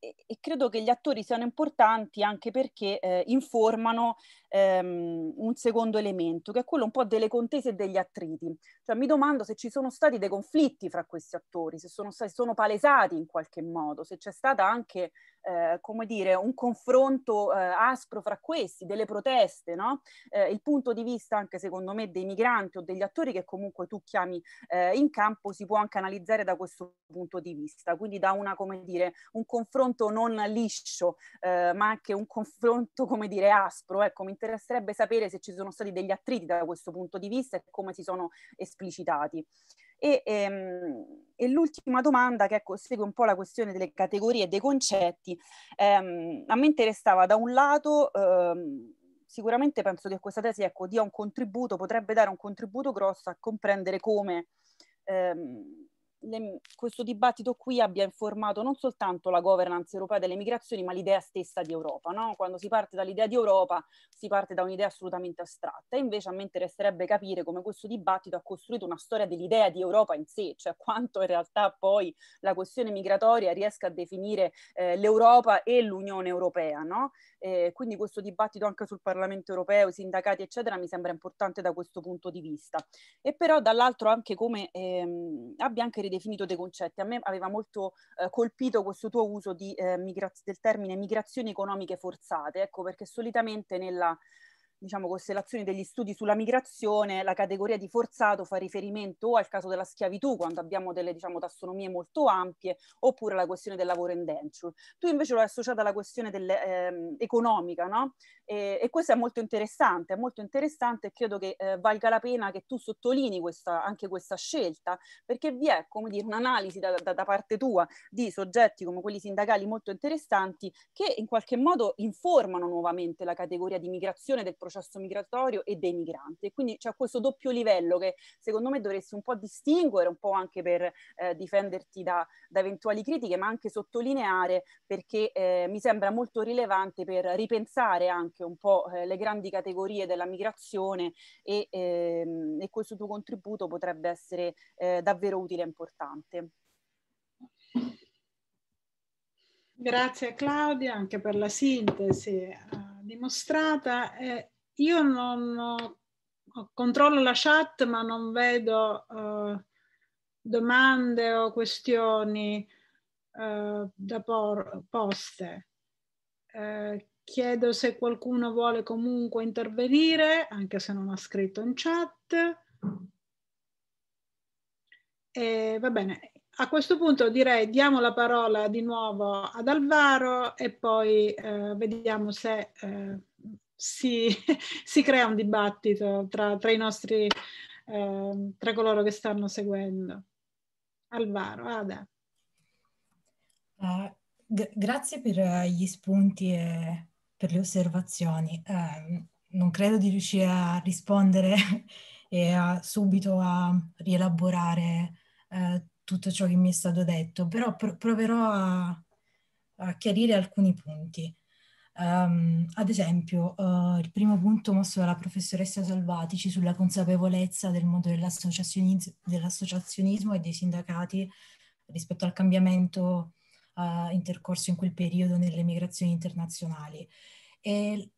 e, credo che gli attori siano importanti anche perché eh, informano ehm, un secondo elemento, che è quello un po' delle contese e degli attriti. Cioè mi domando se ci sono stati dei conflitti fra questi attori, se sono, stati, sono palesati in qualche modo, se c'è stata anche eh, come dire, un confronto eh, aspro fra questi, delle proteste, no? eh, il punto di vista anche secondo me dei migranti o degli attori che comunque tu chiami eh, in campo si può anche analizzare da questo punto di vista, quindi da una, come dire, un confronto non liscio, eh, ma anche un confronto, come dire, aspro. Ecco, mi interesserebbe sapere se ci sono stati degli attriti da questo punto di vista e come si sono esplicitati. E, ehm, e l'ultima domanda che ecco, segue un po' la questione delle categorie e dei concetti, ehm, a me interessava da un lato... Ehm, sicuramente penso che questa tesi ecco, dia un contributo, potrebbe dare un contributo grosso a comprendere come ehm, le, questo dibattito qui abbia informato non soltanto la governance europea delle migrazioni, ma l'idea stessa di Europa. No? Quando si parte dall'idea di Europa si parte da un'idea assolutamente astratta. Invece a me interesserebbe capire come questo dibattito ha costruito una storia dell'idea di Europa in sé, cioè quanto in realtà poi la questione migratoria riesca a definire eh, l'Europa e l'Unione Europea. No? Eh, quindi questo dibattito anche sul Parlamento Europeo, i sindacati, eccetera, mi sembra importante da questo punto di vista. E però dall'altro anche come ehm, abbia anche ridefinito dei concetti. A me aveva molto eh, colpito questo tuo uso di, eh, migraz- del termine migrazioni economiche forzate, ecco perché solitamente nella diciamo, costellazione degli studi sulla migrazione, la categoria di forzato fa riferimento o al caso della schiavitù, quando abbiamo delle diciamo, tassonomie molto ampie, oppure alla questione del lavoro indenture. Tu invece lo hai associato alla questione delle, ehm, economica, no? E, e, questo è molto interessante, è molto interessante e credo che eh, valga la pena che tu sottolini questa, anche questa scelta, perché vi è, come dire, un'analisi da, da, da parte tua di soggetti come quelli sindacali molto interessanti che in qualche modo informano nuovamente la categoria di migrazione del processo processo migratorio e dei migranti. Quindi c'è questo doppio livello che secondo me dovresti un po' distinguere, un po' anche per eh, difenderti da, da, eventuali critiche, ma anche sottolineare perché eh, mi sembra molto rilevante per ripensare anche un po' eh, le grandi categorie della migrazione e, ehm, e questo tuo contributo potrebbe essere eh, davvero utile e importante. Grazie Claudia anche per la sintesi uh, dimostrata. Eh, io non ho, controllo la chat ma non vedo uh, domande o questioni uh, da por, poste. Uh, chiedo se qualcuno vuole comunque intervenire, anche se non ha scritto in chat. E, va bene, a questo punto direi diamo la parola di nuovo ad Alvaro e poi eh, vediamo se eh, si, si crea un dibattito tra, tra i nostri, eh, tra coloro che stanno seguendo. Alvaro, Ada. Uh, g- grazie per eh, gli spunti e per le osservazioni. Uh, non credo di riuscire a rispondere e a, subito a rielaborare uh, tutto ciò che mi è stato detto, però pr- proverò a, a chiarire alcuni punti. Um, ad esempio, uh, il primo punto mosso dalla professoressa Salvatici sulla consapevolezza del mondo dell'associazioniz- dell'associazionismo e dei sindacati rispetto al cambiamento uh, intercorso in quel periodo nelle migrazioni internazionali. E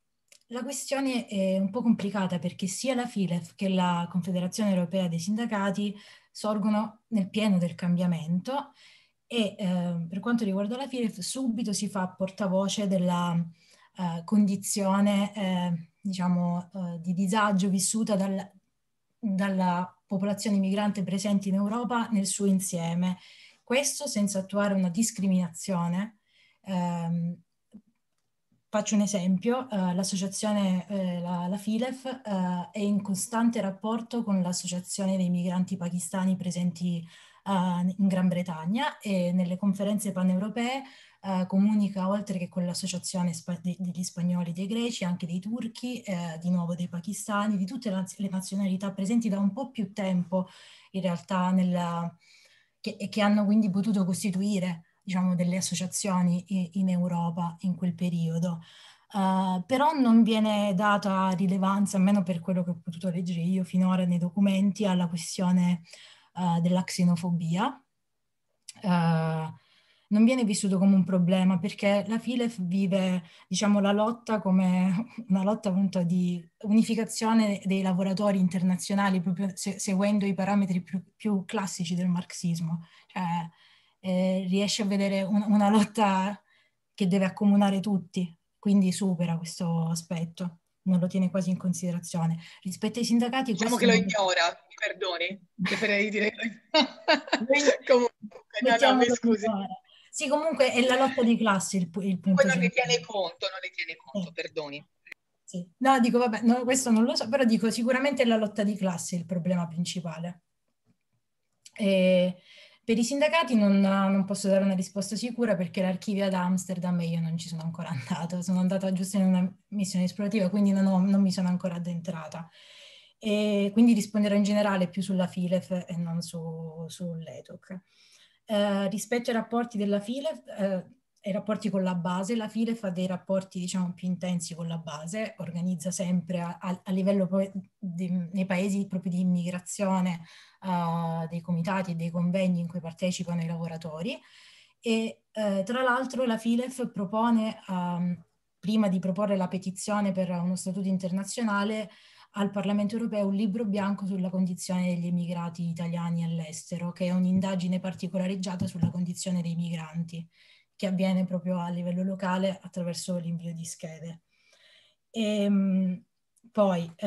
la questione è un po' complicata perché sia la FILEF che la Confederazione Europea dei Sindacati sorgono nel pieno del cambiamento e eh, per quanto riguarda la FILEF subito si fa portavoce della eh, condizione eh, diciamo, eh, di disagio vissuta dal, dalla popolazione migrante presente in Europa nel suo insieme. Questo senza attuare una discriminazione. Ehm, faccio un esempio, eh, l'associazione, la, la, FILEF, è in costante rapporto con l'associazione dei migranti pakistani presenti in Gran Bretagna e nelle conferenze paneuropee eh, comunica oltre che con l'associazione degli spagnoli, dei greci, anche dei turchi, eh, di nuovo dei pakistani, di tutte le nazionalità presenti da un po' più tempo in realtà nella, che, che hanno quindi potuto costituire diciamo, delle associazioni in, in Europa in quel periodo. Uh, però non viene data rilevanza, almeno per quello che ho potuto leggere io finora nei documenti, alla questione uh, della xenofobia. Uh, non viene vissuto come un problema perché la FILEF vive diciamo, la lotta come una lotta appunto di unificazione dei lavoratori internazionali proprio se- seguendo i parametri più, più classici del marxismo. Cioè, eh, riesce a vedere un- una lotta che deve accomunare tutti, quindi supera questo aspetto non lo tiene quasi in considerazione. Rispetto ai sindacati... Diciamo che lo ignora, mi perdoni, preferirei dire... Comunque, no, no, mi scusi. Ignora. Sì, comunque è la lotta di classe il, il punto. Poi non ne tiene conto, non ne tiene conto, eh. perdoni. Sì. No, dico, vabbè, no, questo non lo so, però dico sicuramente è la lotta di classe il problema principale. E per i sindacati non, non, posso dare una risposta sicura perché l'archivio ad Amsterdam io non ci sono ancora andato, sono andata giusto in una missione esplorativa, quindi non, ho, non mi sono ancora addentrata. E quindi risponderò in generale più sulla FILEF e non su, sull'ETOC. Eh, rispetto ai rapporti della FILE, eh, ai rapporti con la base, la FILE fa dei rapporti diciamo più intensi con la base, organizza sempre a, a, a livello di, nei paesi proprio di immigrazione eh, dei comitati e dei convegni in cui partecipano i lavoratori e eh, tra l'altro la FILEF propone, ehm, prima di proporre la petizione per uno statuto internazionale, al Parlamento europeo un libro bianco sulla condizione degli emigrati italiani all'estero, che è un'indagine particolareggiata sulla condizione dei migranti, che avviene proprio a livello locale attraverso l'invio di schede. E, ehm, poi eh,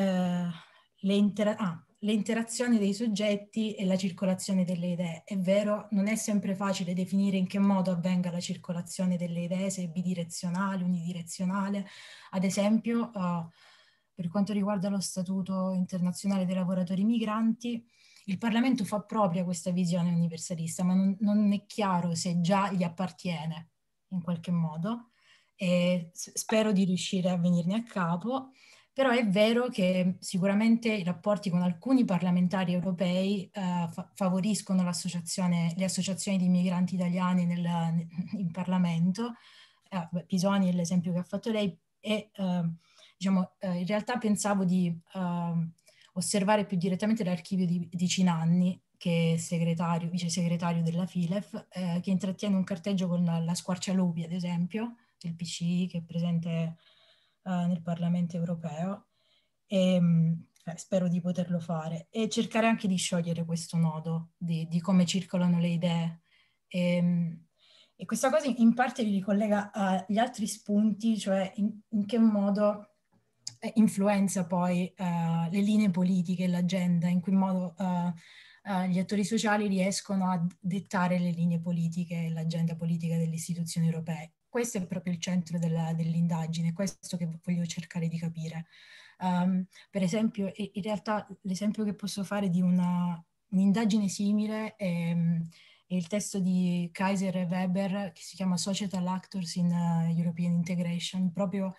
le, intera- ah, le interazioni dei soggetti e la circolazione delle idee. È vero, non è sempre facile definire in che modo avvenga la circolazione delle idee, se è bidirezionale, unidirezionale. Ad esempio... Eh, per quanto riguarda lo Statuto internazionale dei lavoratori migranti, il Parlamento fa propria questa visione universalista, ma non, non è chiaro se già gli appartiene in qualche modo e spero di riuscire a venirne a capo, però è vero che sicuramente i rapporti con alcuni parlamentari europei eh, fa- favoriscono le associazioni di migranti italiani nel, in Parlamento, eh, Pisoni è l'esempio che ha fatto lei, e eh, diciamo, eh, in realtà pensavo di eh, osservare più direttamente l'archivio di, di Cinanni, che è segretario, vice segretario della Filef, eh, che intrattiene un carteggio con la, la Squarcialobi, ad esempio, del PCI, che è presente eh, nel Parlamento europeo. E, ehm, eh, spero di poterlo fare, e cercare anche di sciogliere questo nodo di, di come circolano le idee. E, ehm, e, questa cosa in parte vi ricollega agli altri spunti, cioè in, in che modo eh, influenza poi uh, le linee politiche, l'agenda, in cui modo uh, gli attori sociali riescono a dettare le linee politiche e l'agenda politica delle istituzioni europee. Questo è proprio il centro della, dell'indagine, questo che voglio cercare di capire. Um, per esempio, in realtà l'esempio che posso fare di una, un'indagine simile è, è, il testo di Kaiser e Weber che si chiama Societal Actors in European Integration, proprio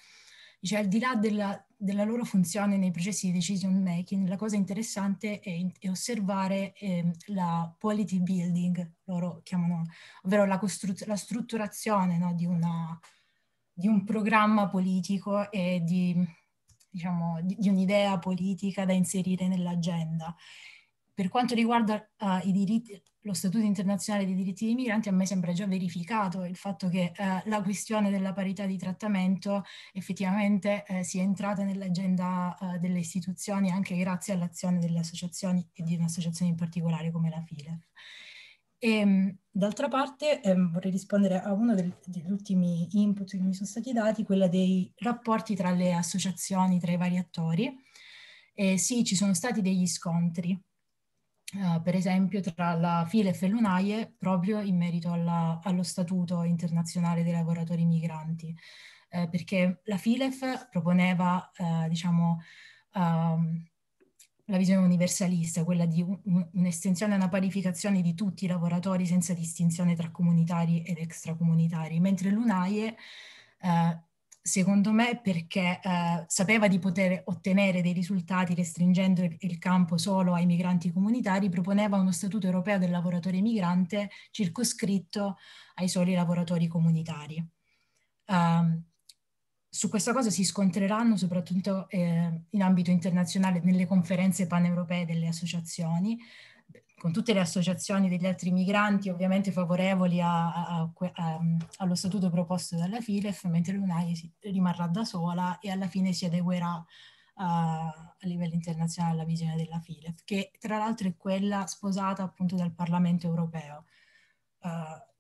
cioè al di là della, della loro funzione nei processi di decision making, la cosa interessante è, è osservare eh, la quality building, loro chiamano, ovvero la, costru- la strutturazione no, di, una, di, un programma politico e di, diciamo, di, di, un'idea politica da inserire nell'agenda. Per quanto riguarda uh, i diritti, lo Statuto internazionale dei diritti dei migranti a me sembra già verificato il fatto che eh, la questione della parità di trattamento effettivamente eh, sia entrata nell'agenda eh, delle istituzioni anche grazie all'azione delle associazioni e di un'associazione in particolare come la FILEF. Ehm, d'altra parte eh, vorrei rispondere a uno del, degli ultimi input che mi sono stati dati, quella dei rapporti tra le associazioni, tra i vari attori. Eh, sì, ci sono stati degli scontri eh, per esempio tra la FILEF e l'UNAIE proprio in merito alla, allo Statuto internazionale dei lavoratori migranti, eh, perché la FILEF proponeva eh, diciamo, uh, la visione universalista, quella di un, un'estensione e una parificazione di tutti i lavoratori senza distinzione tra comunitari ed extracomunitari, mentre l'UNAIE eh, secondo me perché eh, sapeva di poter ottenere dei risultati restringendo il campo solo ai migranti comunitari, proponeva uno statuto europeo del lavoratore migrante circoscritto ai soli lavoratori comunitari. Um, su questa cosa si scontreranno soprattutto eh, in ambito internazionale nelle conferenze paneuropee delle associazioni, con tutte le associazioni degli altri migranti ovviamente favorevoli a, a, a, mm, allo statuto proposto dalla FILEF, mentre l'UNAI rimarrà da sola e alla fine si adeguerà a, livello internazionale alla visione della FILEF, che tra l'altro è quella sposata appunto dal Parlamento europeo, uh,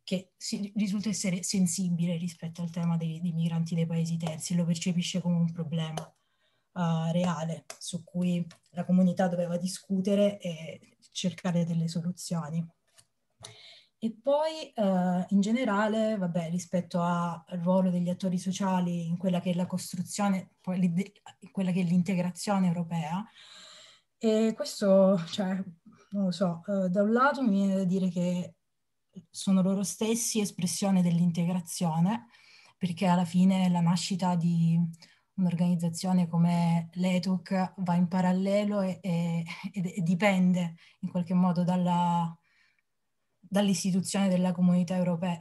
che si, risulta essere sensibile rispetto al tema dei, dei migranti dei paesi terzi, lo percepisce come un problema. Uh, reale su cui la comunità doveva discutere e cercare delle soluzioni. E poi eh, in generale, vabbè, rispetto al ruolo degli attori sociali in quella che è la costruzione, in quella che è l'integrazione europea, e questo, cioè, non lo so, eh, da un lato mi viene da dire che sono loro stessi espressione dell'integrazione, perché alla fine la nascita di un'organizzazione come l'ETUC va in parallelo e, e, e dipende in qualche modo dalla, dall'istituzione della comunità, europea,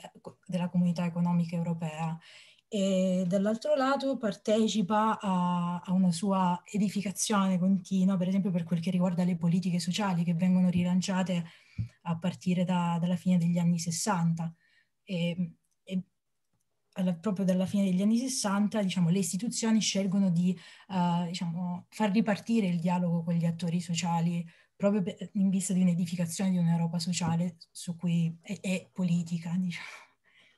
della comunità economica europea e dall'altro lato partecipa a, a, una sua edificazione continua, per esempio per quel che riguarda le politiche sociali che vengono rilanciate a partire da, dalla fine degli anni 60. E, alla, proprio dalla fine degli anni 60, diciamo, le istituzioni scelgono di uh, diciamo, far ripartire il dialogo con gli attori sociali proprio per, in vista di un'edificazione di un'Europa sociale su cui è, è politica. Diciamo.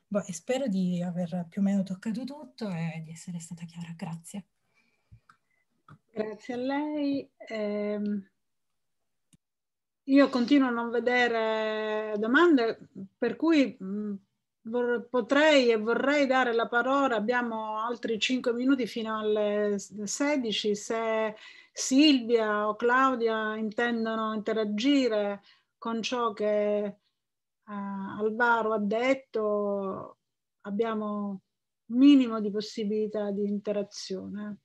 Boh, spero di aver più o meno toccato tutto e di essere stata chiara. Grazie. Grazie a lei. Eh, io continuo a non vedere domande, per cui mm, potrei e vorrei dare la parola, abbiamo altri 5 minuti fino alle 16, se Silvia o Claudia intendono interagire con ciò che eh, Alvaro ha detto, abbiamo un minimo di possibilità di interazione.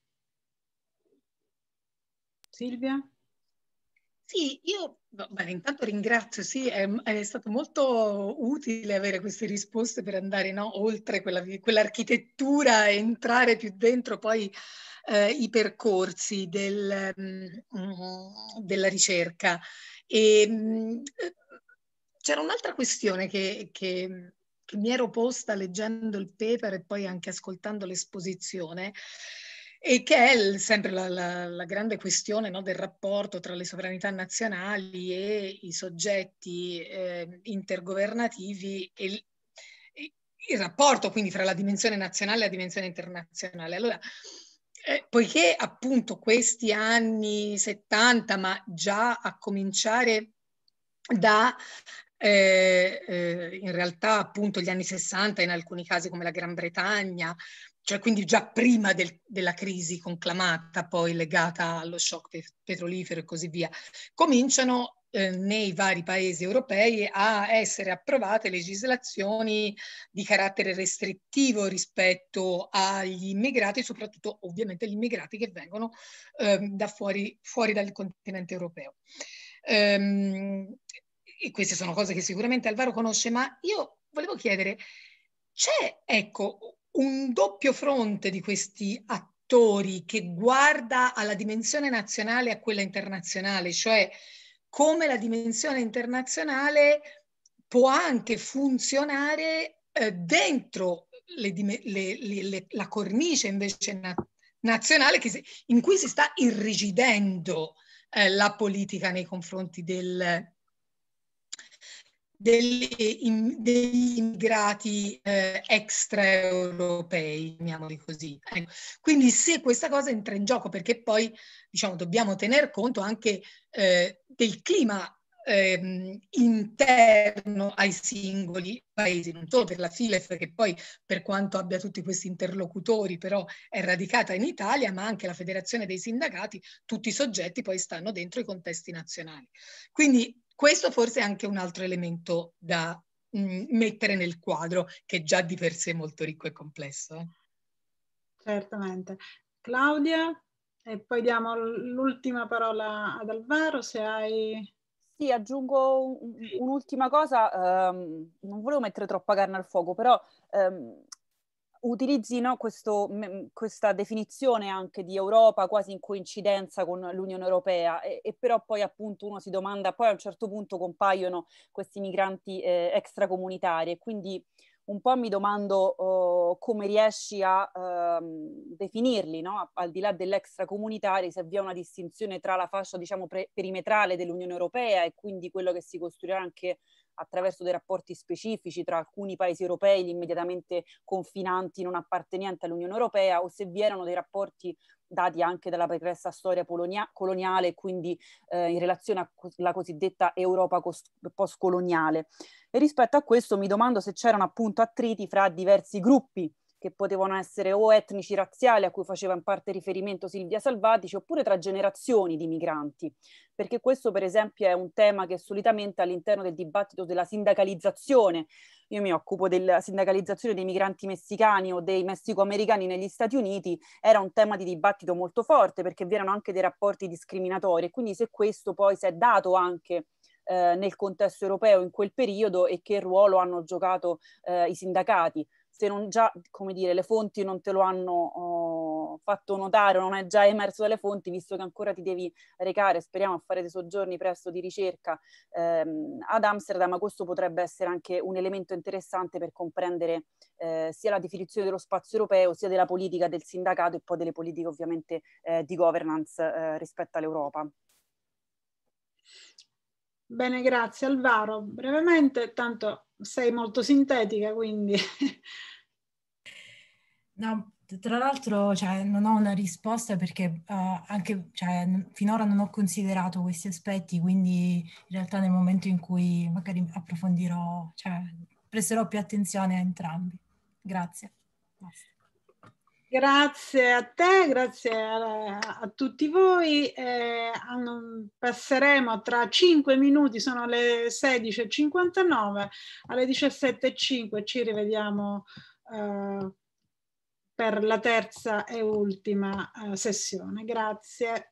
Silvia? Sì, io beh, intanto ringrazio, sì, è, è, stato molto utile avere queste risposte per andare no, oltre quella, quell'architettura e entrare più dentro poi eh, i percorsi del, mm, della ricerca. E, mm, c'era un'altra questione che, che, che mi ero posta leggendo il paper e poi anche ascoltando l'esposizione e che è sempre la, la, la, grande questione no, del rapporto tra le sovranità nazionali e i soggetti eh, intergovernativi e, e il rapporto quindi fra la dimensione nazionale e la dimensione internazionale. Allora, eh, poiché appunto questi anni 70, ma già a cominciare da eh, eh, in realtà appunto gli anni 60 in alcuni casi come la Gran Bretagna, cioè quindi già prima del, della crisi conclamata, poi legata allo shock petrolifero e così via, cominciano eh, nei vari paesi europei a essere approvate legislazioni di carattere restrittivo rispetto agli immigrati, soprattutto ovviamente gli immigrati che vengono eh, da fuori, fuori, dal continente europeo. Ehm, e queste sono cose che sicuramente Alvaro conosce, ma io volevo chiedere, c'è, ecco, un doppio fronte di questi attori che guarda alla dimensione nazionale e a quella internazionale, cioè come la dimensione internazionale può anche funzionare eh, dentro le, le, le, la cornice invece na- nazionale si, in cui si sta irrigidendo eh, la politica nei confronti del, in, degli immigrati eh, extraeuropei, chiamiamoli così. Ecco. Quindi se questa cosa entra in gioco, perché poi diciamo, dobbiamo tener conto anche eh, del clima Ehm, interno ai singoli paesi, non solo per la FILEF che poi per quanto abbia tutti questi interlocutori però è radicata in Italia, ma anche la Federazione dei Sindacati, tutti i soggetti poi stanno dentro i contesti nazionali. Quindi questo forse è anche un altro elemento da mh, mm, mettere nel quadro, che è già di per sé molto ricco e complesso. Eh. Certamente. Claudia, e poi diamo l'ultima parola ad Alvaro, se hai sì, aggiungo un'ultima cosa, um, non volevo mettere troppa carne al fuoco, però um, utilizzino questo, mm, questa definizione anche di Europa quasi in coincidenza con l'Unione Europea e, e, però poi appunto uno si domanda, poi a un certo punto compaiono questi migranti eh, extracomunitari e quindi un po' mi domando uh, come riesci a uh, definirli, no? al di là dell'extracomunitari, se vi è una distinzione tra la fascia diciamo, pre- perimetrale dell'Unione Europea e quindi quello che si costruirà anche attraverso dei rapporti specifici tra alcuni paesi europei, gli immediatamente confinanti non appartenenti all'Unione Europea, o se vi erano dei rapporti dati anche dalla pregressa storia polonia- coloniale, quindi eh, in relazione alla cosiddetta Europa cost- postcoloniale. E rispetto a questo mi domando se c'erano appunto attriti fra diversi gruppi che potevano essere o etnici razziali a cui faceva in parte riferimento Silvia Salvatici oppure tra generazioni di migranti, perché questo per esempio è un tema che solitamente all'interno del dibattito della sindacalizzazione, io mi occupo della sindacalizzazione dei migranti messicani o dei messicoamericani negli Stati Uniti, era un tema di dibattito molto forte perché vi erano anche dei rapporti discriminatori e quindi se questo poi si è dato anche eh, nel contesto europeo in quel periodo e che ruolo hanno giocato eh, i sindacati se non già, come dire, le fonti non te lo hanno uh, fatto notare non è già emerso dalle fonti, visto che ancora ti devi recare, speriamo, a fare dei soggiorni presto di ricerca ehm, ad Amsterdam, questo potrebbe essere anche un elemento interessante per comprendere eh, sia la definizione dello spazio europeo, sia della politica del sindacato e poi delle politiche ovviamente eh, di governance eh, rispetto all'Europa. Bene, grazie Alvaro. Brevemente, tanto sei molto sintetica, quindi No, tra l'altro cioè, non ho una risposta perché uh, anche cioè, n- finora non ho considerato questi aspetti, quindi in realtà nel momento in cui magari approfondirò, cioè, presterò più attenzione a entrambi. Grazie. Grazie a te, grazie a, a tutti voi. Eh, passeremo tra 5 minuti, sono le 16.59, alle 17.05 ci rivediamo. Eh, per la terza e ultima eh, sessione. Grazie.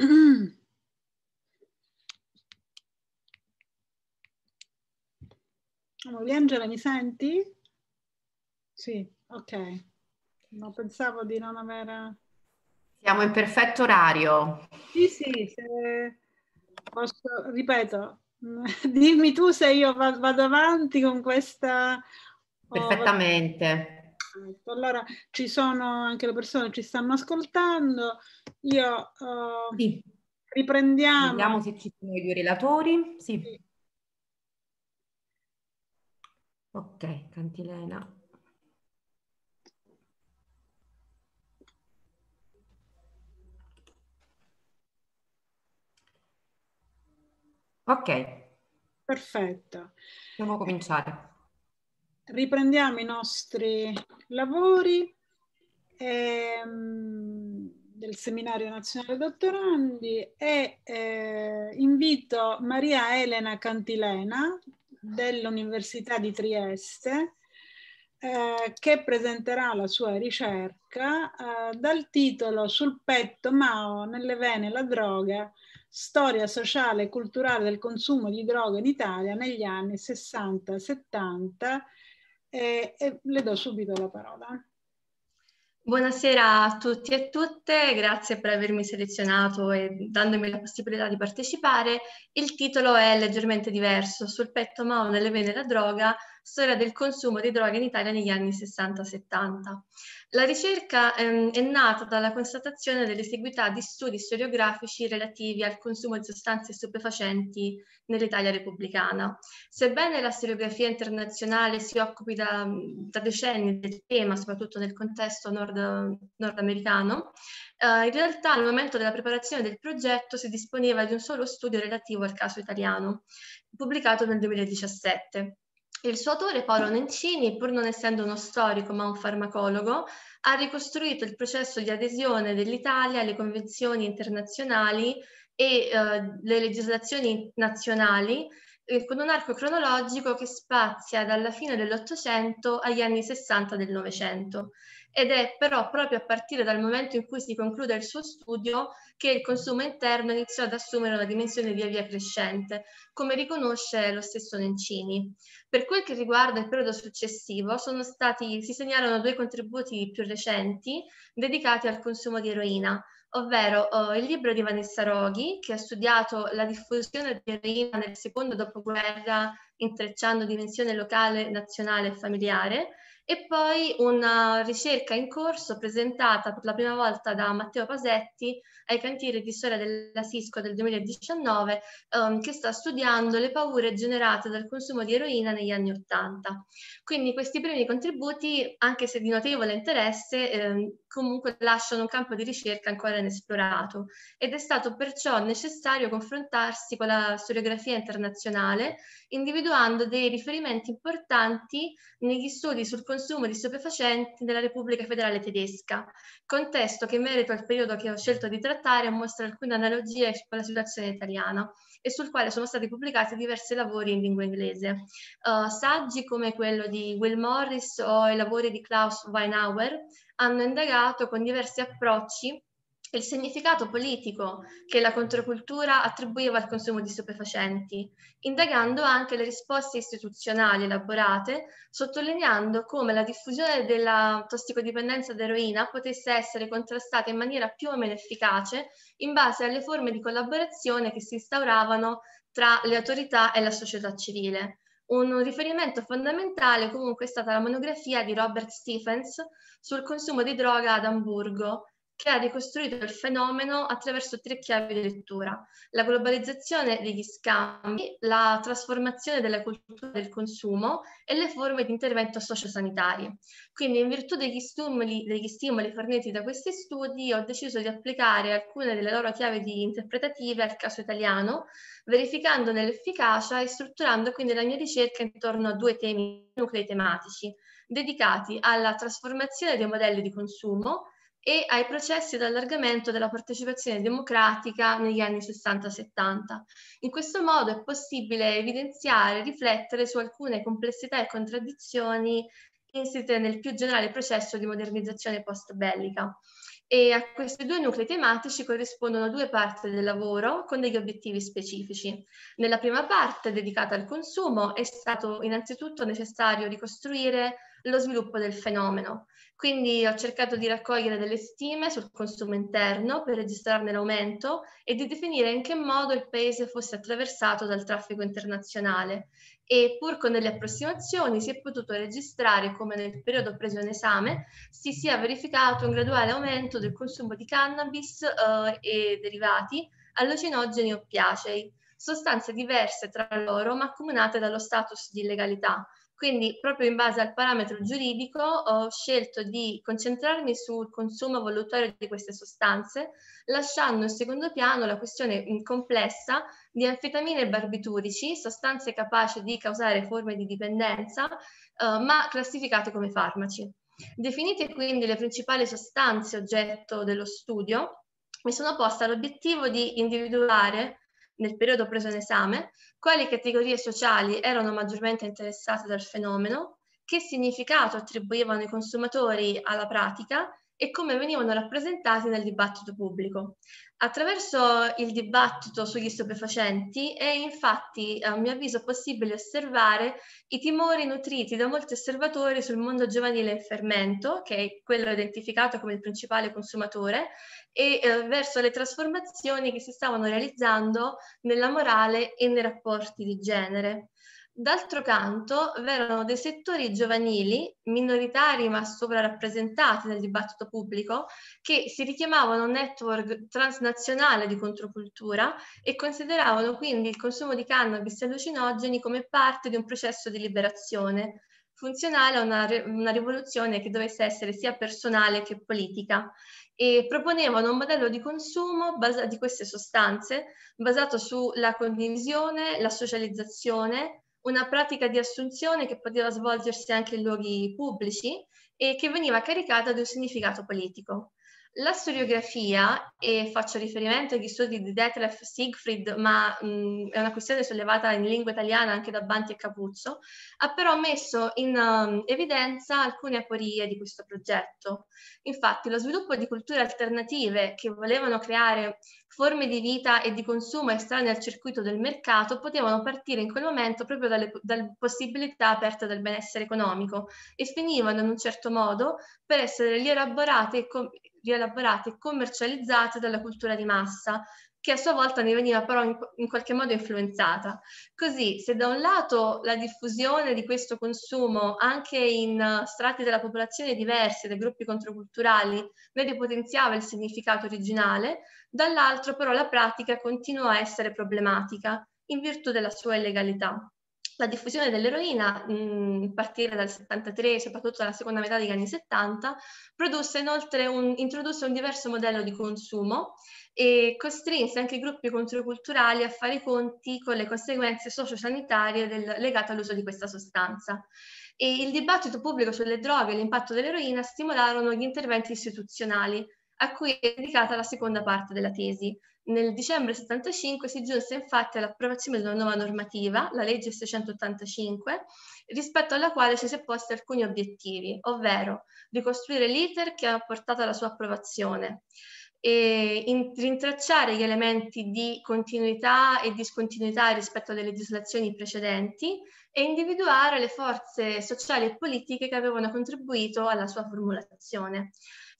Mm. Amore, Angela, mi senti? Sì, ok. Non pensavo di non aver... Siamo in perfetto orario. Sì, sì, posso, ripeto, dimmi tu se io vado avanti con questa... Perfettamente. Perfetto, allora ci sono anche le persone che ci stanno ascoltando. Io uh, sì. riprendiamo. Vediamo se ci sono i due relatori. Sì. sì. Ok, Cantilena. Ok. Perfetto. Possiamo cominciare riprendiamo i nostri lavori ehm, del seminario nazionale dottorandi e eh, invito Maria Elena Cantilena dell'Università di Trieste eh, che presenterà la sua ricerca eh, dal titolo Sul petto Mao nelle vene la droga storia sociale e culturale del consumo di droga in Italia negli anni 60-70 e, e le do subito la parola. Buonasera a tutti e tutte, grazie per avermi selezionato e dandomi la possibilità di partecipare. Il titolo è leggermente diverso, sul petto ma ho nelle vene la droga, storia del consumo di droga in Italia negli anni 60-70. La ricerca ehm, è nata dalla constatazione dell'eseguità di studi storiografici relativi al consumo di sostanze stupefacenti nell'Italia repubblicana. Sebbene la storiografia internazionale si occupi da, da decenni del tema, soprattutto nel contesto nord, nordamericano, eh, in realtà al momento della preparazione del progetto si disponeva di un solo studio relativo al caso italiano, pubblicato nel 2017. Il suo autore Paolo Nencini, pur non essendo uno storico ma un farmacologo, ha ricostruito il processo di adesione dell'Italia alle convenzioni internazionali e eh, le legislazioni nazionali eh, con un arco cronologico che spazia dalla fine dell'Ottocento agli anni Sessanta del Novecento ed è però proprio a partire dal momento in cui si conclude il suo studio che il consumo interno iniziò ad assumere una dimensione via via crescente, come riconosce lo stesso Nencini. Per quel che riguarda il periodo successivo, stati, si segnalano due contributi più recenti dedicati al consumo di eroina, ovvero oh, il libro di Vanessa Roghi, che ha studiato la diffusione di eroina nel secondo dopoguerra, intrecciando dimensione locale, nazionale e familiare, e poi una ricerca in corso presentata per la prima volta da Matteo Pasetti ai cantieri di storia della Cisco del 2019 ehm, che sta studiando le paure generate dal consumo di eroina negli anni Ottanta. Quindi questi primi contributi, anche se di notevole interesse, ehm, comunque lasciano un campo di ricerca ancora inesplorato ed è stato perciò necessario confrontarsi con la storiografia internazionale individuando dei riferimenti importanti negli studi sul consumo di stupefacenti nella Repubblica Federale Tedesca, contesto che in merito al periodo che ho scelto di trattare mostra alcune analogie con la situazione italiana e sul quale sono stati pubblicati diversi lavori in lingua inglese. Uh, saggi come quello di Will Morris o i lavori di Klaus Weinauer hanno indagato con diversi approcci il significato politico che la controcultura attribuiva al consumo di stupefacenti, indagando anche le risposte istituzionali elaborate, sottolineando come la diffusione della tossicodipendenza d'eroina potesse essere contrastata in maniera più o meno efficace in base alle forme di collaborazione che si instauravano tra le autorità e la società civile. Un riferimento fondamentale comunque è stata la monografia di Robert Stephens sul consumo di droga ad Amburgo, che ha ricostruito il fenomeno attraverso tre chiavi di lettura, la globalizzazione degli scambi, la trasformazione della cultura del consumo e le forme di intervento sociosanitario. Quindi in virtù degli stimoli, degli stimoli forniti da questi studi ho deciso di applicare alcune delle loro chiavi interpretative al caso italiano, verificandone l'efficacia e strutturando quindi la mia ricerca intorno a due temi, nuclei tematici, dedicati alla trasformazione dei modelli di consumo e ai processi di allargamento della partecipazione democratica negli anni 60-70. In questo modo è possibile evidenziare e riflettere su alcune complessità e contraddizioni insite nel più generale processo di modernizzazione post-bellica. E a questi due nuclei tematici corrispondono due parti del lavoro con degli obiettivi specifici. Nella prima parte, dedicata al consumo, è stato innanzitutto necessario ricostruire lo sviluppo del fenomeno. Quindi ho cercato di raccogliere delle stime sul consumo interno per registrarne l'aumento e di definire in che modo il paese fosse attraversato dal traffico internazionale. E pur con delle approssimazioni si è potuto registrare come nel periodo preso in esame si sia verificato un graduale aumento del consumo di cannabis eh, e derivati, allucinogeni o piacei, sostanze diverse tra loro ma accomunate dallo status di illegalità quindi proprio in base al parametro giuridico ho scelto di concentrarmi sul consumo volutario di queste sostanze, lasciando in secondo piano la questione complessa di anfetamine e barbiturici, sostanze capaci di causare forme di dipendenza, eh, ma classificate come farmaci. Definite quindi le principali sostanze oggetto dello studio, mi sono posta l'obiettivo di individuare nel periodo preso in esame, quali categorie sociali erano maggiormente interessate dal fenomeno, che significato attribuivano i consumatori alla pratica e come venivano rappresentati nel dibattito pubblico. Attraverso il dibattito sugli stupefacenti è infatti, a mio avviso, possibile osservare i timori nutriti da molti osservatori sul mondo giovanile in fermento, che è quello identificato come il principale consumatore, e eh, verso le trasformazioni che si stavano realizzando nella morale e nei rapporti di genere. D'altro canto, v'erano dei settori giovanili, minoritari ma sovrarappresentati nel dibattito pubblico, che si richiamavano un network transnazionale di controcultura e consideravano quindi il consumo di cannabis e allucinogeni come parte di un processo di liberazione, funzionale a una, una rivoluzione che dovesse essere sia personale che politica e proponevano un modello di consumo basa- di queste sostanze basato sulla condivisione, la socializzazione, una pratica di assunzione che poteva svolgersi anche in luoghi pubblici e che veniva caricata di un significato politico. La storiografia, e faccio riferimento agli studi di Detlef Siegfried, ma mh, è una questione sollevata in lingua italiana anche da Banti e Capuzzo, ha però messo in um, evidenza alcune aporie di questo progetto. Infatti lo sviluppo di culture alternative che volevano creare forme di vita e di consumo estranee al circuito del mercato potevano partire in quel momento proprio dalle, dalle possibilità aperte del benessere economico e finivano in un certo modo per essere rielaborate e, com- rielaborate e commercializzate dalla cultura di massa, che a sua volta ne veniva però in, in, qualche modo influenzata. Così, se da un lato la diffusione di questo consumo anche in eh, strati della popolazione diversi, dai gruppi controculturali, ne depotenziava il significato originale, dall'altro però la pratica continua a essere problematica in virtù della sua illegalità la diffusione dell'eroina, a partire dal 73, soprattutto dalla seconda metà degli anni 70, produsse inoltre un, introdusse un diverso modello di consumo e costrinse anche i gruppi controculturali a fare i conti con le conseguenze sociosanitarie del, legate all'uso di questa sostanza. E il dibattito pubblico sulle droghe e l'impatto dell'eroina stimolarono gli interventi istituzionali, a cui è dedicata la seconda parte della tesi, nel dicembre 75 si giunse infatti all'approvazione di una nuova normativa, la legge 685, rispetto alla quale ci si è posti alcuni obiettivi, ovvero ricostruire l'iter che ha portato alla sua approvazione, e rintracciare gli elementi di continuità e discontinuità rispetto alle legislazioni precedenti e individuare le forze sociali e politiche che avevano contribuito alla sua formulazione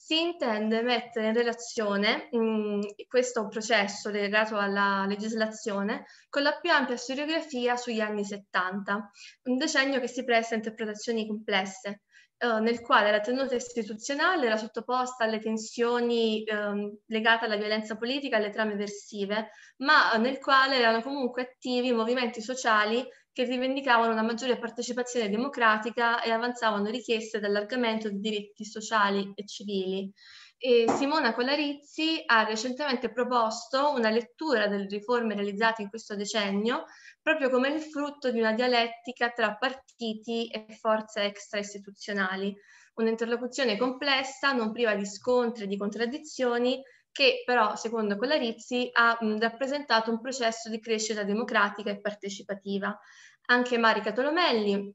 si intende mettere in relazione mh, mm, questo processo legato alla legislazione con la più ampia storiografia sugli anni 70, un decennio che si presta a interpretazioni complesse, eh, nel quale la tenuta istituzionale era sottoposta alle tensioni eh, legate alla violenza politica e alle trame versive, ma eh, nel quale erano comunque attivi movimenti sociali che rivendicavano una maggiore partecipazione democratica e avanzavano richieste di allargamento di diritti sociali e civili. E Simona Colarizzi ha recentemente proposto una lettura delle riforme realizzate in questo decennio proprio come il frutto di una dialettica tra partiti e forze extra istituzionali. un'interlocuzione complessa, non priva di scontri e di contraddizioni, che però, secondo Colarizzi, ha mh, rappresentato un processo di crescita democratica e partecipativa. Anche Marica Tolomelli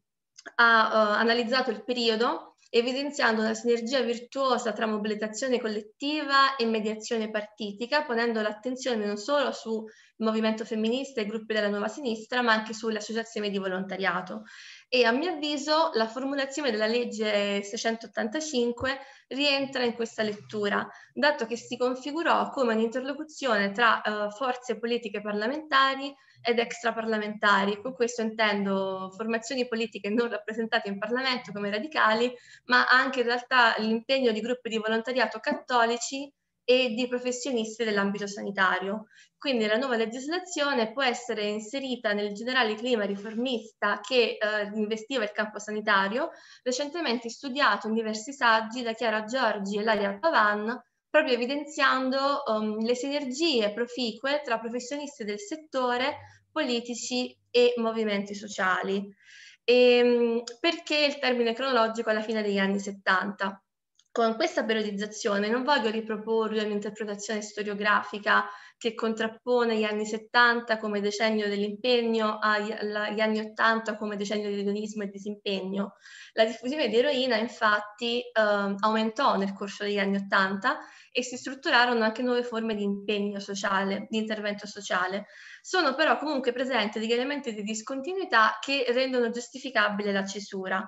ha uh, analizzato il periodo evidenziando una sinergia virtuosa tra mobilitazione collettiva e mediazione partitica, ponendo l'attenzione non solo sul movimento femminista e i gruppi della nuova sinistra, ma anche sulle associazioni di volontariato. E a mio avviso la formulazione della legge 685 rientra in questa lettura, dato che si configurò come un'interlocuzione tra uh, forze politiche parlamentari, ed extraparlamentari. Con questo intendo formazioni politiche non rappresentate in Parlamento come radicali, ma anche in realtà l'impegno di gruppi di volontariato cattolici e di professionisti dell'ambito sanitario. Quindi la nuova legislazione può essere inserita nel generale clima riformista che eh, investiva il campo sanitario, recentemente studiato in diversi saggi da Chiara Giorgi e Laria Pavan, proprio evidenziando um, le sinergie proficue tra professionisti del settore, politici e movimenti sociali. E, ehm, perché il termine cronologico alla fine degli anni 70? Con questa periodizzazione non voglio riproporre un'interpretazione storiografica che contrappone gli anni 70 come decennio dell'impegno agli anni 80 come decennio di edonismo e disimpegno. La diffusione di eroina infatti eh, aumentò nel corso degli anni 80 e si strutturarono anche nuove forme di impegno sociale, di intervento sociale. Sono però comunque presenti degli elementi di discontinuità che rendono giustificabile la cesura.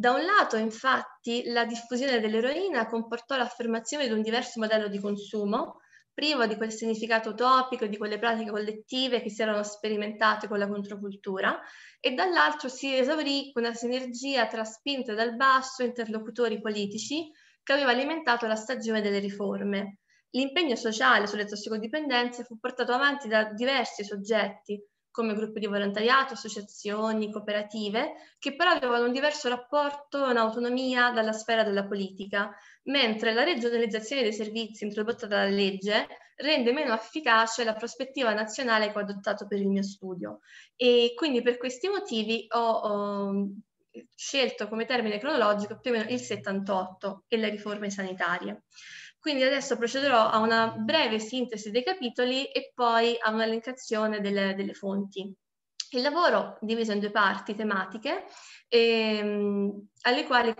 Da un lato, infatti, la diffusione dell'eroina comportò l'affermazione di un diverso modello di consumo, privo di quel significato utopico, e di quelle pratiche collettive che si erano sperimentate con la controcultura, e dall'altro si esaurì con una sinergia tra spinte dal basso e interlocutori politici che aveva alimentato la stagione delle riforme. L'impegno sociale sulle tossicodipendenze fu portato avanti da diversi soggetti, come gruppi di volontariato, associazioni, cooperative, che però avevano un diverso rapporto e un'autonomia dalla sfera della politica, mentre la regionalizzazione dei servizi introdotta dalla legge rende meno efficace la prospettiva nazionale che ho adottato per il mio studio. E quindi per questi motivi ho, ho scelto come termine cronologico più o meno il 78 e le riforme sanitarie. Quindi adesso procederò a una breve sintesi dei capitoli e poi a un'elencazione delle, delle fonti. Il lavoro diviso in due parti tematiche, ehm, alle quali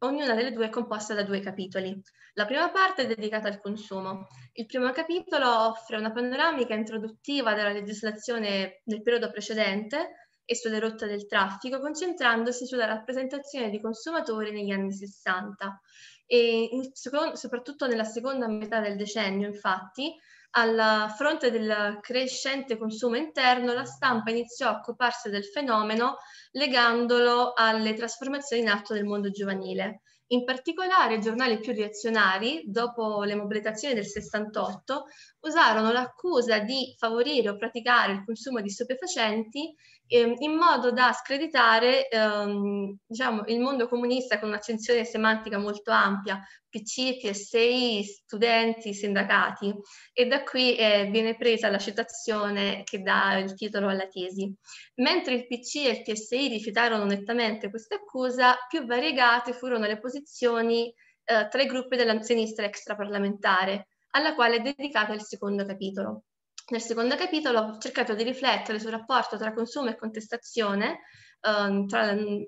ognuna delle due è composta da due capitoli. La prima parte è dedicata al consumo. Il primo capitolo offre una panoramica introduttiva della legislazione nel periodo precedente e sulle rotte del traffico, concentrandosi sulla rappresentazione di consumatori negli anni 60 e in, soprattutto nella seconda metà del decennio, infatti, alla fronte del crescente consumo interno, la stampa iniziò a occuparsi del fenomeno legandolo alle trasformazioni in atto del mondo giovanile. In particolare i giornali più reazionari, dopo le mobilitazioni del 68, usarono l'accusa di favorire o praticare il consumo di stupefacenti Ehm, in modo da screditare ehm, diciamo, il mondo comunista con un'accensione semantica molto ampia, PC, TSI, studenti, sindacati e da qui eh, viene presa la citazione che dà il titolo alla tesi. Mentre il PC e il TSI rifiutarono nettamente questa accusa, più variegate furono le posizioni eh, tra i gruppi della sinistra extraparlamentare, alla quale è dedicato il secondo capitolo. Nel secondo capitolo ho cercato di riflettere sul rapporto tra consumo e contestazione ehm, tra, mhmm,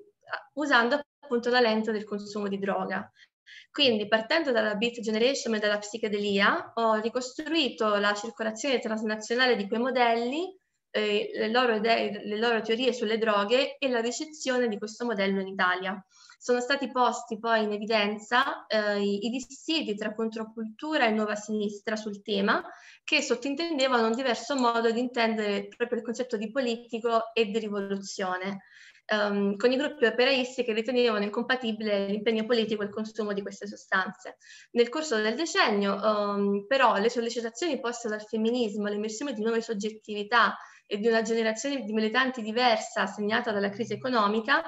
usando appunto la lente del consumo di droga. Quindi partendo dalla Beat Generation e dalla psichedelia ho ricostruito la circolazione transnazionale di quei modelli, eh, le, loro idee, le loro teorie sulle droghe e la ricezione di questo modello in Italia sono stati posti poi in evidenza eh, i, i dissidi tra controcultura e nuova sinistra sul tema, che sottintendevano un diverso modo di intendere proprio il concetto di politico e di rivoluzione. Um, con i gruppi operaisti che ritenevano incompatibile l'impegno politico e il consumo di queste sostanze. Nel corso del decennio, um, però, le sollecitazioni poste dal femminismo, l'immersione di nuove soggettività e di una generazione di militanti diversa segnata dalla crisi economica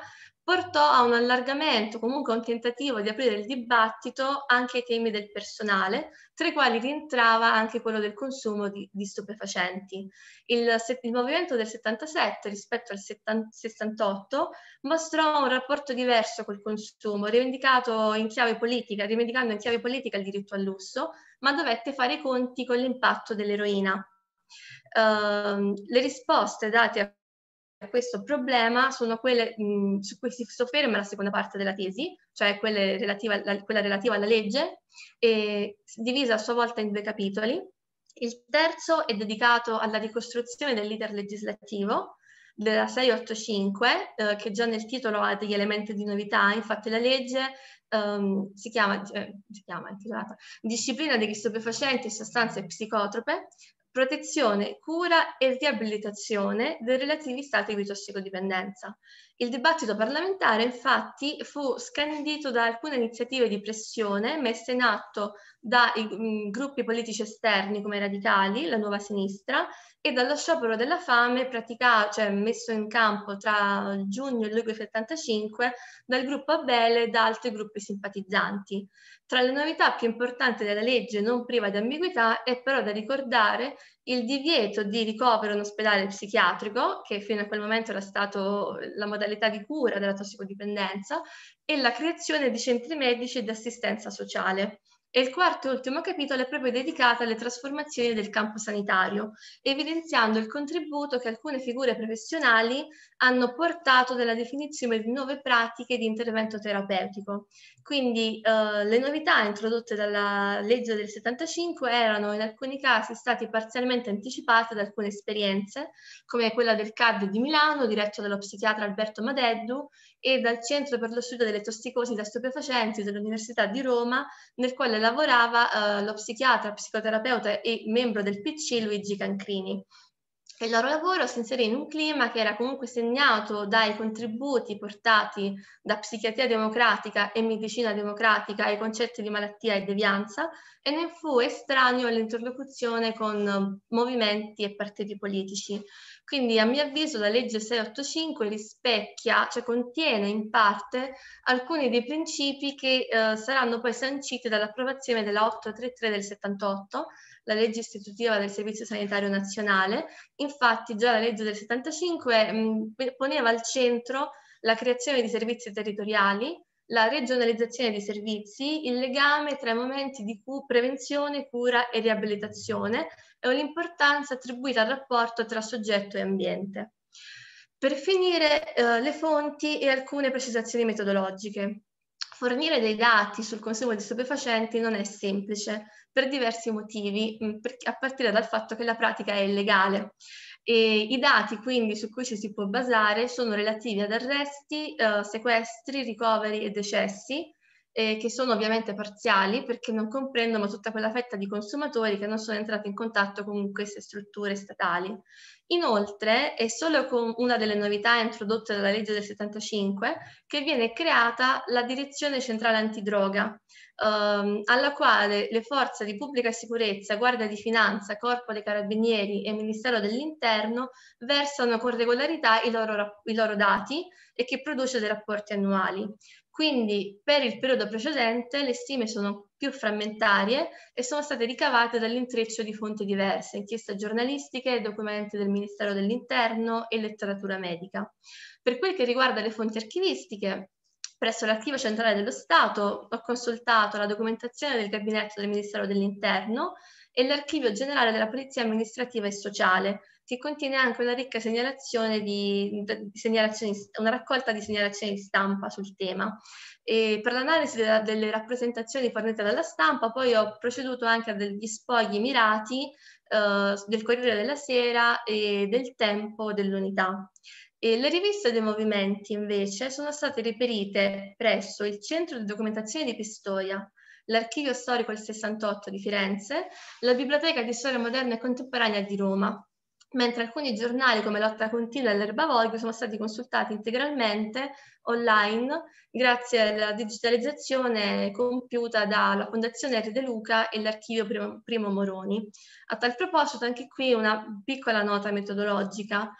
portò a un allargamento, comunque a un tentativo di aprire il dibattito anche ai temi del personale, tra i quali rientrava anche quello del consumo di, di stupefacenti. Il, il, movimento del 77 rispetto al 70, 68 mostrò un rapporto diverso col consumo, rivendicato in chiave politica, rivendicando in chiave politica il diritto al lusso, ma dovette fare i conti con l'impatto dell'eroina. Uh, le risposte date a questo problema sono quelle mh, su cui si sofferma la seconda parte della tesi, cioè relativa, la, quella relativa alla legge, divisa a sua volta in due capitoli. Il terzo è dedicato alla ricostruzione dell'iter legislativo della 685, eh, che già nel titolo ha degli elementi di novità, infatti la legge Um, si chiama, eh, si chiama intitolata Disciplina degli stupefacenti e sostanze psicotrope, protezione, cura e riabilitazione dei relativi stati di tossicodipendenza il dibattito parlamentare infatti fu scandito da alcune iniziative di pressione messe in atto dai mm, gruppi politici esterni come i radicali, la nuova sinistra, e dallo sciopero della fame praticato, cioè messo in campo tra giugno e luglio 75 dal gruppo Abele e da altri gruppi simpatizzanti. Tra le novità più importanti della legge non priva di ambiguità è però da ricordare il divieto di ricovero in ospedale psichiatrico, che fino a quel momento era stato la modalità di cura della tossicodipendenza, e la creazione di centri medici di assistenza sociale. E il quarto e ultimo capitolo è proprio dedicato alle trasformazioni del campo sanitario, evidenziando il contributo che alcune figure professionali hanno portato nella definizione di nuove pratiche di intervento terapeutico. Quindi eh, le novità introdotte dalla legge del 75 erano in alcuni casi stati parzialmente anticipate da alcune esperienze, come quella del CAD di Milano, diretto dallo psichiatra Alberto Madeddu, e dal Centro per lo Studio delle Tossicosi da Stupefacenti dell'Università di Roma, nel quale lavorava eh, lo psichiatra, psicoterapeuta e membro del PC Luigi Cancrini e il loro lavoro si inserì in un clima che era comunque segnato dai contributi portati da psichiatria democratica e medicina democratica ai concetti di malattia e devianza e ne fu estraneo all'interlocuzione con movimenti e partiti politici. Quindi a mio avviso la legge 685 rispecchia, cioè contiene in parte alcuni dei principi che eh, saranno poi sanciti dall'approvazione della 833 del 78 la legge istitutiva del Servizio Sanitario Nazionale. Infatti già la legge del 75 mh, mm, poneva al centro la creazione di servizi territoriali, la regionalizzazione dei servizi, il legame tra i momenti di cu- prevenzione, cura e riabilitazione e l'importanza attribuita al rapporto tra soggetto e ambiente. Per finire, eh, le fonti e alcune precisazioni metodologiche. Fornire dei dati sul consumo di stupefacenti non è semplice per diversi motivi, mm, a partire dal fatto che la pratica è illegale. E I dati quindi su cui ci si può basare sono relativi ad arresti, eh, sequestri, ricoveri e decessi, eh, che sono ovviamente parziali perché non comprendono tutta quella fetta di consumatori che non sono entrati in contatto con queste strutture statali. Inoltre è solo con una delle novità introdotte dalla legge del 75 che viene creata la direzione centrale antidroga, ehm, alla quale le forze di pubblica sicurezza, Guardia di Finanza, Corpo dei Carabinieri e Ministero dell'Interno versano con regolarità i loro, i loro dati e che produce dei rapporti annuali. Quindi per il periodo precedente le stime sono più frammentarie e sono state ricavate dall'intreccio di fonti diverse, inchieste giornalistiche, documenti del Ministero dell'Interno e letteratura medica. Per quel che riguarda le fonti archivistiche, presso l'Archivio Centrale dello Stato ho consultato la documentazione del Gabinetto del Ministero dell'Interno e l'Archivio Generale della Polizia Amministrativa e Sociale, che contiene anche una ricca segnalazione di, di segnalazioni, una raccolta di segnalazioni stampa sul tema. E per l'analisi della, delle rappresentazioni fornite dalla stampa poi ho proceduto anche a degli spogli mirati eh, del Corriere della Sera e del Tempo dell'Unità. E le riviste dei movimenti invece sono state reperite presso il Centro di Documentazione di Pistoia, l'Archivio Storico del 68 di Firenze, la Biblioteca di Storia Moderna e Contemporanea di Roma, mentre alcuni giornali come Lotta Continua e l'Erbavoglio sono stati consultati integralmente online grazie alla digitalizzazione compiuta dalla Fondazione R. De Luca e l'Archivio Primo, Primo Moroni. A tal proposito anche qui una piccola nota metodologica.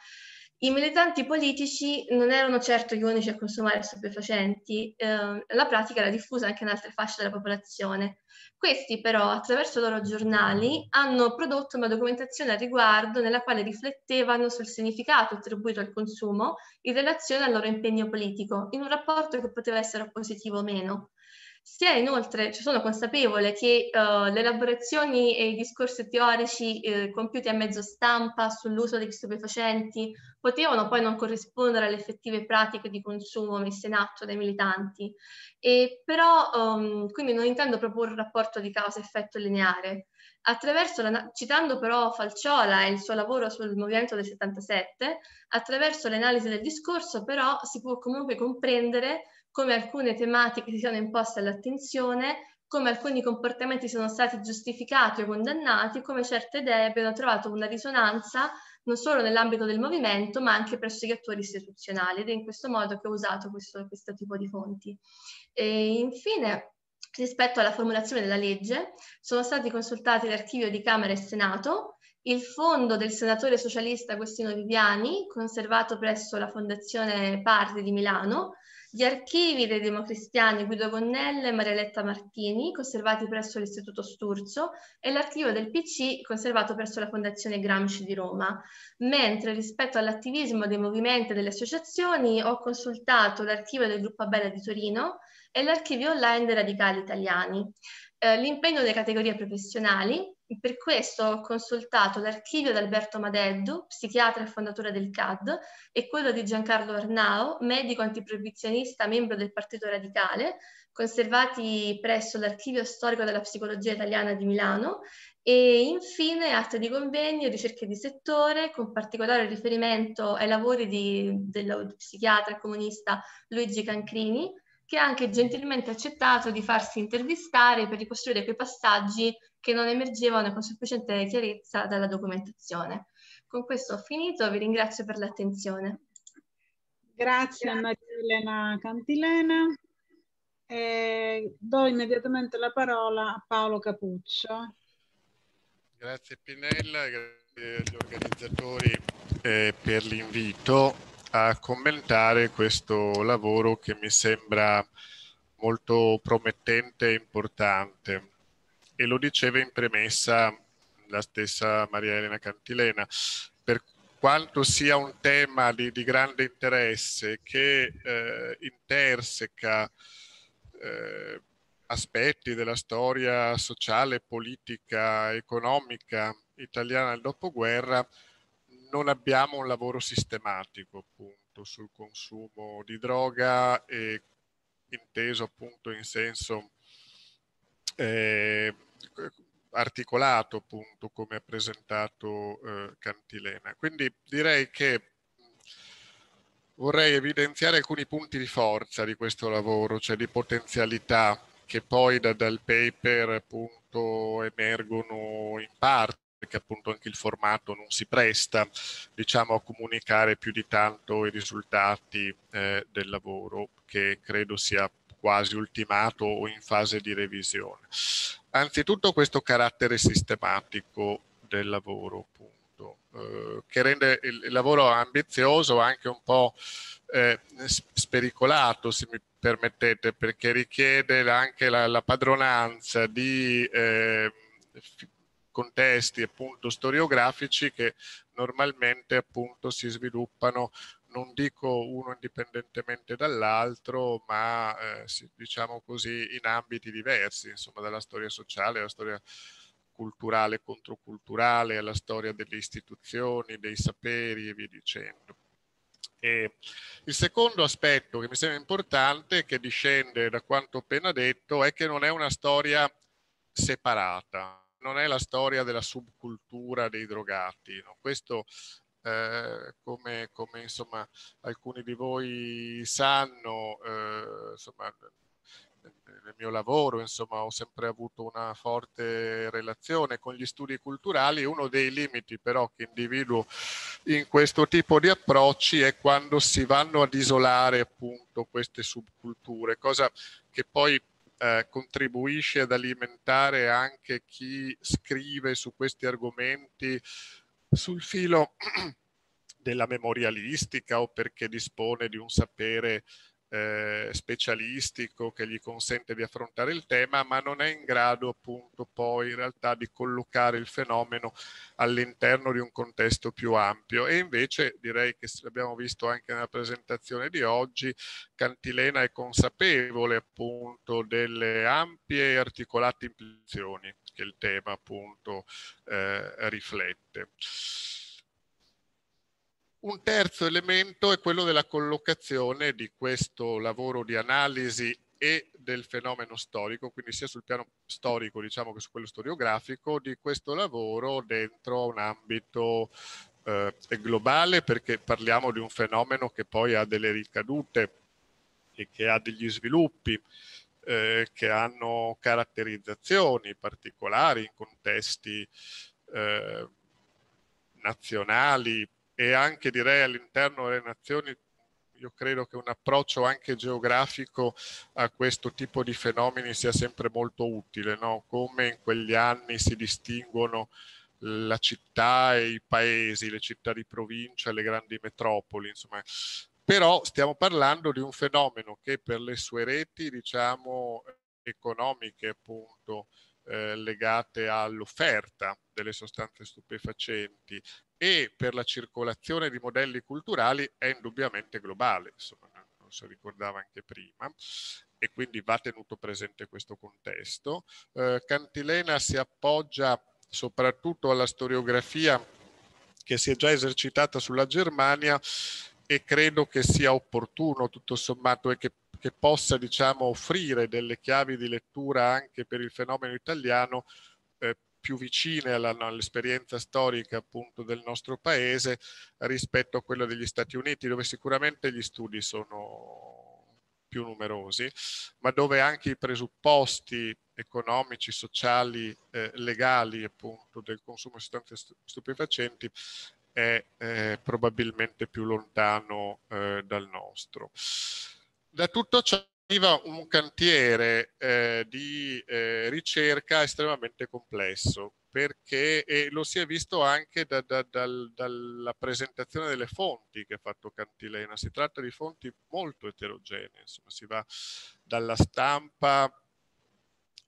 I militanti politici non erano certo gli unici a consumare stupefacenti, eh, la pratica era diffusa anche in altre fasce della popolazione. Questi però, attraverso i loro giornali, hanno prodotto una documentazione al riguardo nella quale riflettevano sul significato attribuito al consumo in relazione al loro impegno politico, in un rapporto che poteva essere positivo o meno sia inoltre, ci sono consapevole che uh, le elaborazioni e i discorsi teorici eh, compiuti a mezzo stampa sull'uso degli stupefacenti potevano poi non corrispondere alle effettive pratiche di consumo messe in atto dai militanti, e però um, quindi non intendo proporre un rapporto di causa-effetto lineare. La, citando però Falciola e il suo lavoro sul movimento del 77, attraverso l'analisi del discorso però si può comunque comprendere come alcune tematiche si sono imposte all'attenzione, come alcuni comportamenti sono stati giustificati o condannati, come certe idee abbiano trovato una risonanza non solo nell'ambito del movimento, ma anche presso gli attori istituzionali ed è in questo modo che ho usato questo, questo tipo di fonti. E infine, rispetto alla formulazione della legge, sono stati consultati l'archivio di Camera e Senato, il fondo del senatore socialista Agostino Viviani, conservato presso la Fondazione Parte di Milano, gli archivi dei democristiani Guido Gonnella e Maria Letta Martini, conservati presso l'Istituto Sturzo, e l'archivio del PC, conservato presso la Fondazione Gramsci di Roma. Mentre rispetto all'attivismo dei movimenti e delle associazioni, ho consultato l'archivio del Gruppo Abella di Torino e l'archivio online dei radicali italiani. Eh, l'impegno delle categorie professionali, per questo ho consultato l'archivio di Alberto Madeddu, psichiatra e fondatore del CAD, e quello di Giancarlo Arnao, medico antiproibizionista, membro del Partito Radicale, conservati presso l'Archivio Storico della Psicologia Italiana di Milano, e infine atti di convegno, ricerche di settore, con particolare riferimento ai lavori di, del psichiatra comunista Luigi Cancrini, che ha anche gentilmente accettato di farsi intervistare per ricostruire quei passaggi che non emergevano con sufficiente chiarezza dalla documentazione. Con questo ho finito, vi ringrazio per l'attenzione. Grazie a Maria Elena Cantilena. E do immediatamente la parola a Paolo Capuccio. Grazie Pinella, grazie agli organizzatori eh, per l'invito a commentare questo lavoro che mi sembra molto promettente e importante e lo diceva in premessa la stessa Maria Elena Cantilena, per quanto sia un tema di, di grande interesse che eh, interseca eh, aspetti della storia sociale, politica, economica italiana del dopoguerra, non abbiamo un lavoro sistematico appunto sul consumo di droga e inteso appunto in senso eh, articolato appunto come ha presentato eh, Cantilena. Quindi direi che vorrei evidenziare alcuni punti di forza di questo lavoro, cioè di potenzialità che poi da, dal paper appunto emergono in parte perché appunto anche il formato non si presta diciamo, a comunicare più di tanto i risultati eh, del lavoro che credo sia quasi ultimato o in fase di revisione. Anzitutto questo carattere sistematico del lavoro, appunto, eh, che rende il, il, lavoro ambizioso anche un po' eh, spericolato, se mi permettete, perché richiede anche la, la padronanza di eh, contesti appunto storiografici che normalmente appunto si sviluppano non dico uno indipendentemente dall'altro, ma eh, diciamo così in ambiti diversi, insomma dalla storia sociale alla storia culturale controculturale, alla storia delle istituzioni, dei saperi e via dicendo. E il secondo aspetto che mi sembra importante, che discende da quanto appena detto, è che non è una storia separata, non è la storia della subcultura dei drogati. No? Questo eh, come, come insomma, alcuni di voi sanno, eh, insomma, nel mio lavoro insomma, ho sempre avuto una forte relazione con gli studi culturali. Uno dei limiti però che individuo in questo tipo di approcci è quando si vanno ad isolare appunto queste subculture, cosa che poi eh, contribuisce ad alimentare anche chi scrive su questi argomenti sul filo della memorialistica o perché dispone di un sapere eh, specialistico che gli consente di affrontare il tema, ma non è in grado appunto poi in realtà di collocare il fenomeno all'interno di un contesto più ampio. E invece direi che l'abbiamo visto anche nella presentazione di oggi, Cantilena è consapevole appunto delle ampie e articolate implicazioni che il tema appunto eh, riflette. Un terzo elemento è quello della collocazione di questo lavoro di analisi e del fenomeno storico, quindi sia sul piano storico diciamo che su quello storiografico, di questo lavoro dentro un ambito eh, globale perché parliamo di un fenomeno che poi ha delle ricadute e che ha degli sviluppi eh, che hanno caratterizzazioni particolari in contesti eh, nazionali, e anche direi all'interno delle nazioni io credo che un approccio anche geografico a questo tipo di fenomeni sia sempre molto utile, no? come in quegli anni si distinguono la città e i paesi, le città di provincia, le grandi metropoli, insomma. Però stiamo parlando di un fenomeno che per le sue reti, diciamo, economiche appunto, eh, legate all'offerta delle sostanze stupefacenti e per la circolazione di modelli culturali è indubbiamente globale, insomma, non si ricordava anche prima e quindi va tenuto presente questo contesto. Eh, Cantilena si appoggia soprattutto alla storiografia che si è già esercitata sulla Germania e credo che sia opportuno tutto sommato e che che possa diciamo, offrire delle chiavi di lettura anche per il fenomeno italiano eh, più vicine all'esperienza storica appunto del nostro paese rispetto a quella degli Stati Uniti, dove sicuramente gli studi sono più numerosi, ma dove anche i presupposti economici, sociali, eh, legali appunto del consumo di sostanze stupefacenti è eh, probabilmente più lontano eh, dal nostro. Da tutto ciò arriva un cantiere eh, di eh, ricerca estremamente complesso perché e lo si è visto anche da, da, dal, dalla presentazione delle fonti che ha fatto Cantilena. Si tratta di fonti molto eterogenee, insomma, si va dalla stampa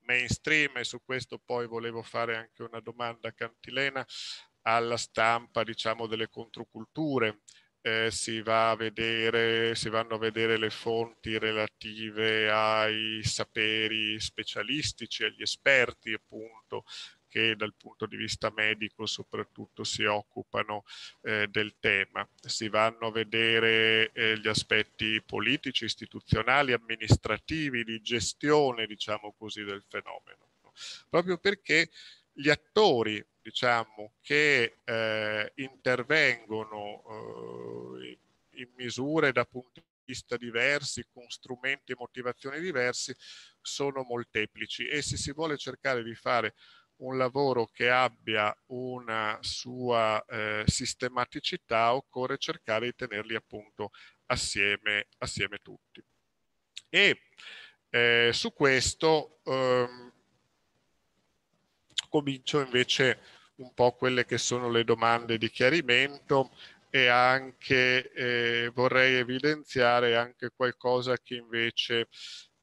mainstream e su questo poi volevo fare anche una domanda a Cantilena alla stampa diciamo delle controculture eh, si, va vedere, si, vanno a vedere le fonti relative ai saperi specialistici, agli esperti appunto, che dal punto di vista medico soprattutto si occupano eh, del tema. Si vanno a vedere eh, gli aspetti politici, istituzionali, amministrativi, di gestione, diciamo così, del fenomeno. Proprio perché gli attori diciamo, che eh, intervengono eh, in misure da punti di vista diversi, con strumenti e motivazioni diversi, sono molteplici e se si vuole cercare di fare un lavoro che abbia una sua eh, sistematicità occorre cercare di tenerli appunto assieme, assieme tutti. E eh, su questo ehm, comincio invece un po' quelle che sono le domande di chiarimento e anche eh, vorrei evidenziare anche qualcosa che invece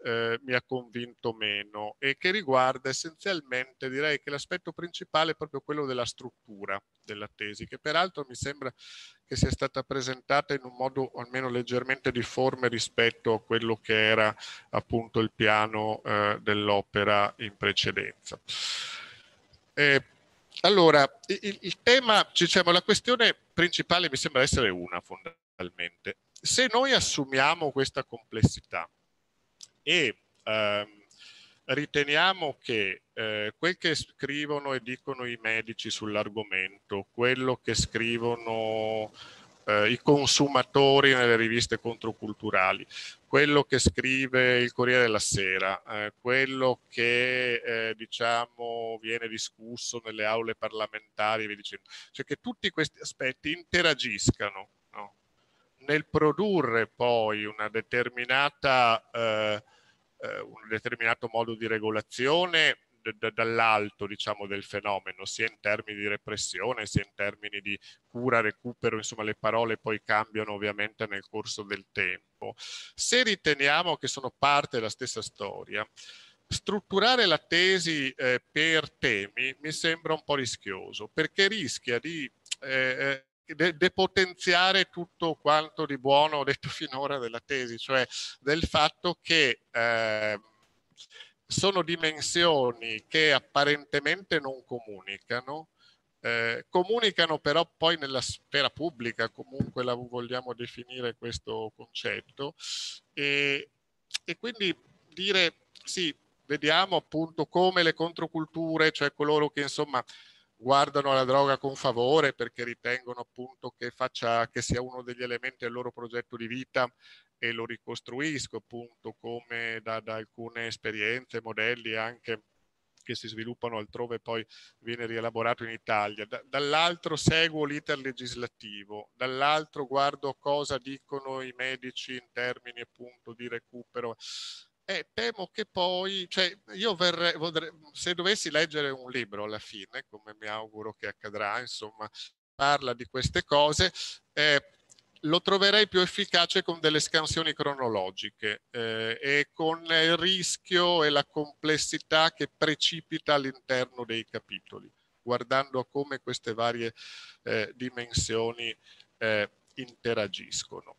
eh, mi ha convinto meno e che riguarda essenzialmente direi che l'aspetto principale è proprio quello della struttura della tesi che peraltro mi sembra che sia stata presentata in un modo almeno leggermente difforme rispetto a quello che era appunto il piano eh, dell'opera in precedenza. Eh, allora, il, il, tema, diciamo, la questione principale mi sembra essere una fondamentalmente. Se noi assumiamo questa complessità e ehm, riteniamo che eh, quel che scrivono e dicono i medici sull'argomento, quello che scrivono eh, i consumatori nelle riviste controculturali, quello che scrive il Corriere della Sera, eh, quello che eh, diciamo viene discusso nelle aule parlamentari, cioè che tutti questi aspetti interagiscano no? nel produrre poi una determinata, eh, eh, un determinato modo di regolazione dall'alto diciamo, del fenomeno, sia in termini di repressione, sia in termini di cura, recupero, insomma le parole poi cambiano ovviamente nel corso del tempo. Se riteniamo che sono parte della stessa storia, strutturare la tesi eh, per temi mi sembra un po' rischioso, perché rischia di... Eh, eh depotenziare tutto quanto di buono detto finora della tesi, cioè del fatto che eh, sono dimensioni che apparentemente non comunicano, eh, comunicano però poi nella sfera pubblica, comunque la vogliamo definire questo concetto, e, e quindi dire sì, vediamo appunto come le controculture, cioè coloro che insomma guardano la droga con favore perché ritengono appunto che, faccia, che sia uno degli elementi del loro progetto di vita e lo ricostruisco appunto come da, da alcune esperienze, modelli anche che si sviluppano altrove e poi viene rielaborato in Italia. Da, dall'altro seguo l'iter legislativo, dall'altro guardo cosa dicono i medici in termini appunto di recupero. Eh, temo che poi, cioè io verrei, se dovessi leggere un libro alla fine, come mi auguro che accadrà, insomma, parla di queste cose, eh, lo troverei più efficace con delle scansioni cronologiche eh, e con il rischio e la complessità che precipita all'interno dei capitoli, guardando a come queste varie eh, dimensioni eh, interagiscono.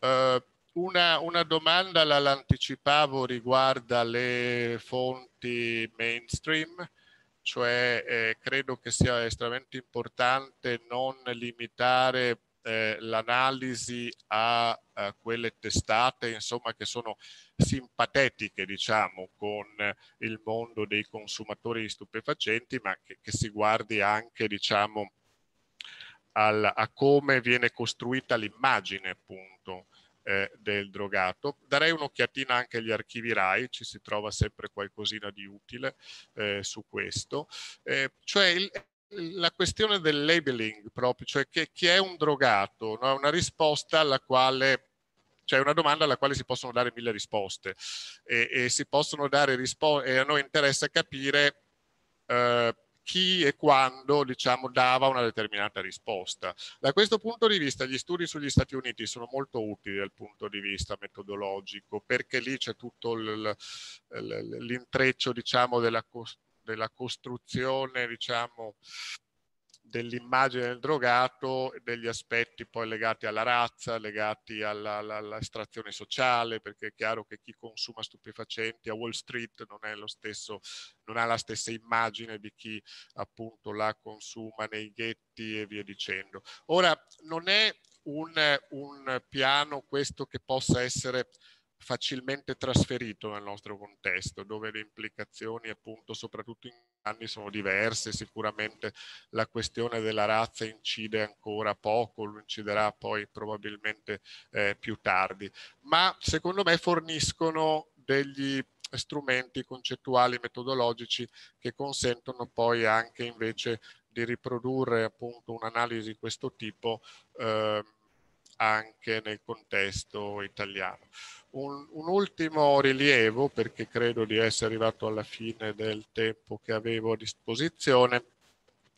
Eh, una, una, domanda l'anticipavo riguarda le fonti mainstream cioè eh, credo che sia estremamente importante non limitare eh, l'analisi a, a, quelle testate insomma, che sono simpatetiche diciamo, con il mondo dei consumatori di stupefacenti, ma che, che si guardi anche diciamo, al, a come viene costruita l'immagine appunto, eh, del drogato. Darei un'occhiatina anche agli archivi RAI, ci si trova sempre qualcosina di utile eh, su questo. Eh, cioè il, la questione del labeling proprio, cioè che, chi è un drogato, no? una risposta alla quale cioè una domanda alla quale si possono dare mille risposte e, e si possono dare risposte e a noi interessa capire eh, chi e quando diciamo, dava una determinata risposta. Da questo punto di vista gli studi sugli Stati Uniti sono molto utili dal punto di vista metodologico perché lì c'è tutto l'intreccio diciamo, della, della costruzione, diciamo, dell'immagine del drogato e degli aspetti poi legati alla razza, legati all'estrazione sociale, perché è chiaro che chi consuma stupefacenti a Wall Street non, è lo stesso, non ha la stessa immagine di chi appunto la consuma nei ghetti e via dicendo. Ora, non è un, un piano questo che possa essere facilmente trasferito nel nostro contesto, dove le implicazioni appunto soprattutto in anni sono diverse, sicuramente la questione della razza incide ancora poco, lo inciderà poi probabilmente eh, più tardi, ma secondo me forniscono degli strumenti concettuali, metodologici che consentono poi anche invece di riprodurre appunto un'analisi di questo tipo eh, anche nel contesto italiano. Un, un, ultimo rilievo, perché credo di essere arrivato alla fine del tempo che avevo a disposizione,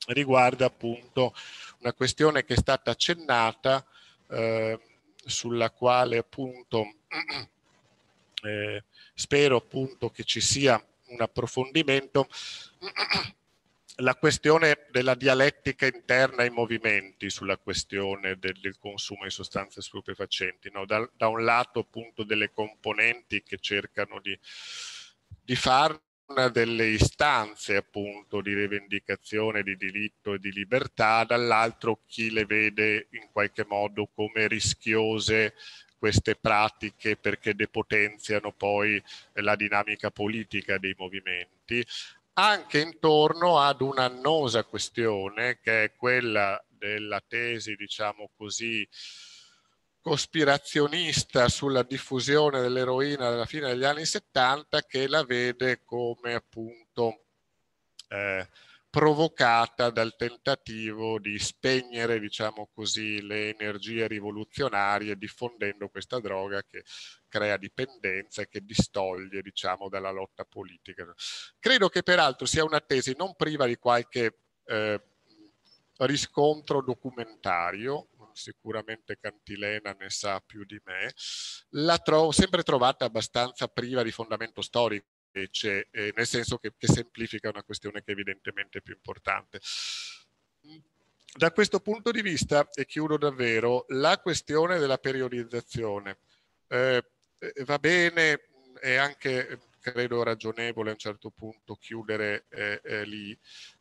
riguarda appunto una questione che è stata accennata, eh, sulla quale appunto eh, spero appunto che ci sia un approfondimento la questione della dialettica interna ai movimenti sulla questione del, del consumo di sostanze stupefacenti, no? da, da, un lato appunto delle componenti che cercano di, di fare delle istanze appunto di rivendicazione di diritto e di libertà, dall'altro chi le vede in qualche modo come rischiose queste pratiche perché depotenziano poi la dinamica politica dei movimenti, anche intorno ad un'annosa questione che è quella della tesi, diciamo così, cospirazionista sulla diffusione dell'eroina alla fine degli anni 70 che la vede come appunto eh, provocata dal tentativo di spegnere, diciamo così, le energie rivoluzionarie diffondendo questa droga che crea dipendenza e che distoglie, diciamo, dalla lotta politica. Credo che peraltro sia una tesi non priva di qualche eh, riscontro documentario, sicuramente Cantilena ne sa più di me, la trovo sempre trovata abbastanza priva di fondamento storico, invece, eh, nel senso che, che semplifica una questione che è evidentemente più importante. Da questo punto di vista, e chiudo davvero, la questione della periodizzazione eh, eh va bene, è anche credo ragionevole a un certo punto chiudere eh, eh, lì,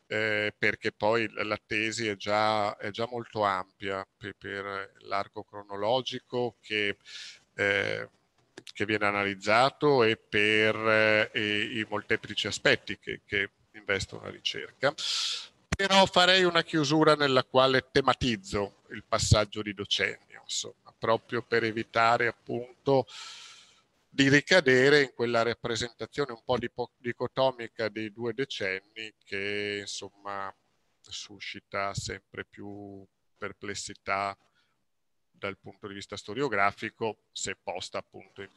eh, perché poi la tesi è già, è già molto ampia per, per l'arco cronologico che Eh, che viene analizzato e per eh, i molteplici aspetti che, che investono la ricerca. Però farei una chiusura nella quale tematizzo il passaggio di decennio, insomma, proprio per evitare appunto di ricadere in quella rappresentazione un po' dicotomica dei due decenni che insomma suscita sempre più perplessità dal punto di vista storiografico, se posta appunto in,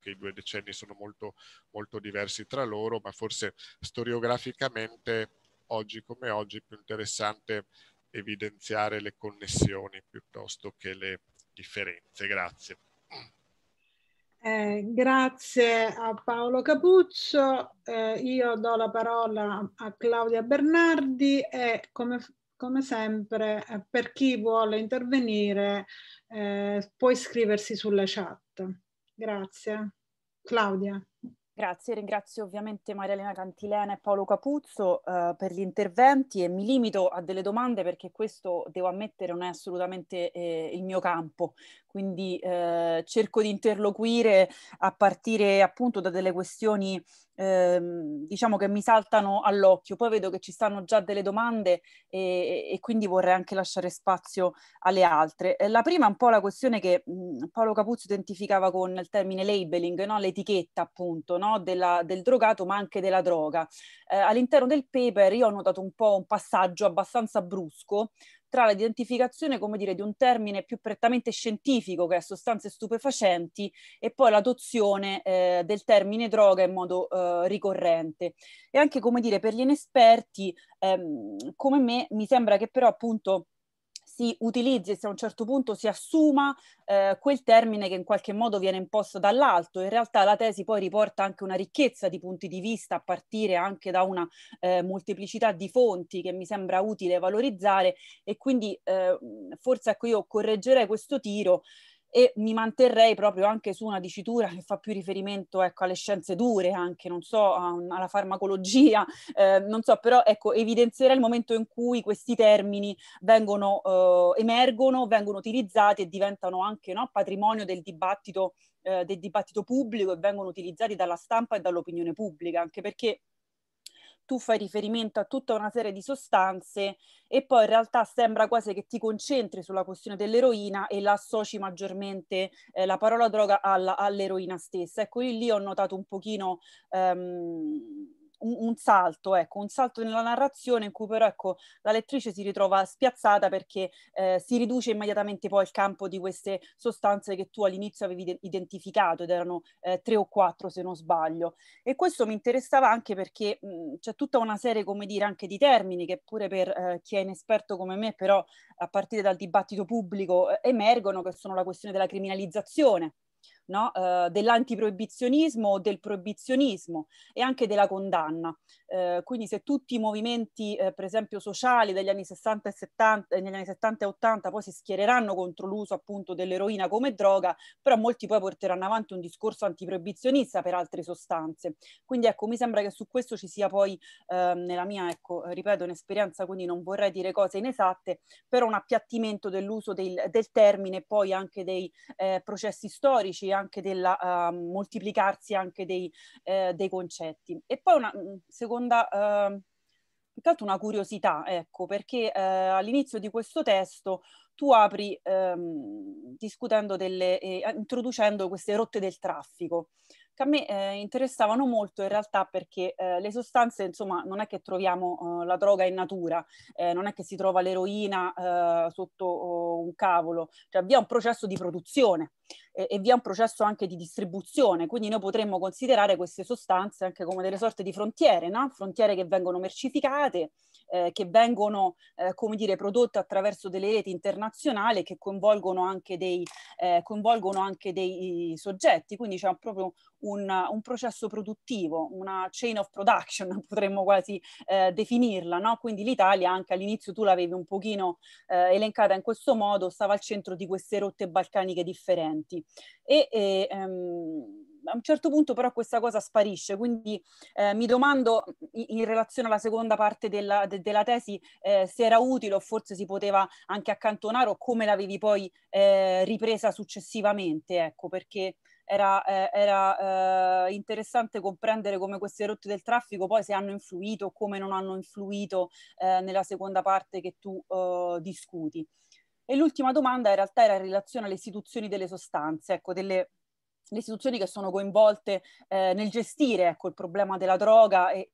che i due decenni sono molto, molto diversi tra loro, ma forse storiograficamente oggi come oggi è più interessante evidenziare le connessioni piuttosto che le differenze. Grazie. Eh, grazie a Paolo Capuzzo. eh, io do la parola a Claudia Bernardi e come come sempre, eh, per chi vuole intervenire eh, può iscriversi sulla chat. Grazie. Claudia. Grazie, ringrazio ovviamente Maria Elena Cantilena e Paolo Capuzzo eh, per gli interventi e mi limito a delle domande perché questo, devo ammettere, non è assolutamente eh, il mio campo, quindi eh, cerco di interloquire a partire appunto da delle questioni eh, diciamo che mi saltano all'occhio, poi vedo che ci stanno già delle domande e, e quindi vorrei anche lasciare spazio alle altre. Eh, la prima è un po' la questione che mh, mm, Paolo Capuzzo identificava con il termine labeling, no? l'etichetta appunto no? della, del drogato ma anche della droga. Eh, all'interno del paper io ho notato un po' un passaggio abbastanza brusco tra l'identificazione, come dire, di un termine più prettamente scientifico che è sostanze stupefacenti e poi l'adozione eh, del termine droga in modo eh, ricorrente. E anche, come dire, per gli inesperti, ehm, come me, mi sembra che però appunto si utilizzi e se a un certo punto si assuma eh, quel termine che in qualche modo viene imposto dall'alto. In realtà la tesi poi riporta anche una ricchezza di punti di vista a partire anche da una eh, molteplicità di fonti che mi sembra utile valorizzare e quindi eh, forse ecco io correggerei questo tiro e mi manterrei proprio anche su una dicitura che fa più riferimento ecco, alle scienze dure, anche non so, alla farmacologia, eh, non so, però ecco, evidenzierei il momento in cui questi termini vengono, eh, emergono, vengono utilizzati e diventano anche no, patrimonio del dibattito, eh, del dibattito pubblico e vengono utilizzati dalla stampa e dall'opinione pubblica, anche perché tu fai riferimento a tutta una serie di sostanze e poi in realtà sembra quasi che ti concentri sulla questione dell'eroina e la associ maggiormente eh, la parola droga alla, all'eroina stessa. Ecco, lì ho notato un pochino... Ehm, un, un, salto, ecco, un salto nella narrazione in cui però ecco, la lettrice si ritrova spiazzata perché eh, si riduce immediatamente poi il campo di queste sostanze che tu all'inizio avevi identificato ed erano eh, tre o quattro se non sbaglio. E questo mi interessava anche perché mh, mm, c'è tutta una serie, come dire, anche di termini che pure per eh, chi è inesperto come me, però a partire dal dibattito pubblico eh, emergono, che sono la questione della criminalizzazione no? eh, dell'antiproibizionismo o del proibizionismo e anche della condanna. Eh, quindi se tutti i movimenti, eh, per esempio, sociali degli anni 60 e 70, eh, negli anni 70 e 80 poi si schiereranno contro l'uso appunto dell'eroina come droga, però molti poi porteranno avanti un discorso antiproibizionista per altre sostanze. Quindi ecco, mi sembra che su questo ci sia poi ehm, nella mia, ecco, ripeto, un'esperienza, quindi non vorrei dire cose inesatte, però un appiattimento dell'uso del, del termine e poi anche dei eh, processi storici anche del uh, ehm, moltiplicarsi anche dei, eh, dei, concetti. E poi una mm, seconda, uh, più che altro una curiosità, ecco, perché uh, all'inizio di questo testo tu apri ehm, discutendo delle, eh, introducendo queste rotte del traffico che a me eh, interessavano molto in realtà perché eh, le sostanze, insomma, non è che troviamo eh, la droga in natura, eh, non è che si trova l'eroina eh, sotto oh, un cavolo, cioè vi è un processo di produzione e vi è un processo anche di distribuzione, quindi noi potremmo considerare queste sostanze anche come delle sorte di frontiere, no? frontiere che vengono mercificate, eh, che vengono, eh, come dire, prodotte attraverso delle reti internazionali che coinvolgono anche dei, eh, coinvolgono anche dei soggetti, quindi c'è proprio un, un, processo produttivo, una chain of production potremmo quasi eh, definirla, no? quindi l'Italia anche all'inizio tu l'avevi un pochino eh, elencata in questo modo, stava al centro di queste rotte balcaniche differenti e, e ehm, a un certo punto però questa cosa sparisce, quindi eh, mi domando in relazione alla seconda parte della, de, della tesi eh, se era utile o forse si poteva anche accantonare o come l'avevi poi eh, ripresa successivamente, ecco, perché era, eh, era eh, interessante comprendere come queste rotte del traffico poi se hanno influito o come non hanno influito eh, nella seconda parte che tu oh, discuti. E l'ultima domanda in realtà era in relazione alle istituzioni delle sostanze, ecco, delle le istituzioni che sono coinvolte eh, nel gestire ecco, il problema della droga e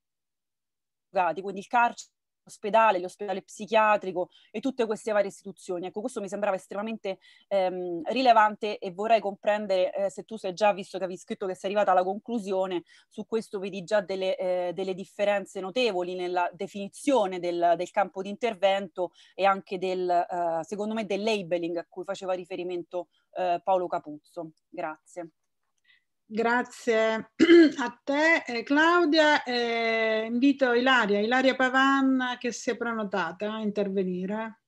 quindi il carcere l'ospedale, l'ospedale psichiatrico e tutte queste varie istituzioni. Ecco, questo mi sembrava estremamente ehm, rilevante e vorrei comprendere eh, se tu sei già, visto che avevi scritto che sei arrivata alla conclusione, su questo vedi già delle, eh, delle differenze notevoli nella definizione del, del, campo di intervento e anche del, eh, secondo me, del labeling a cui faceva riferimento eh, Paolo Capuzzo. Grazie. Grazie a te eh, Claudia. Eh, invito Ilaria, Ilaria Pavan che si è prenotata a intervenire.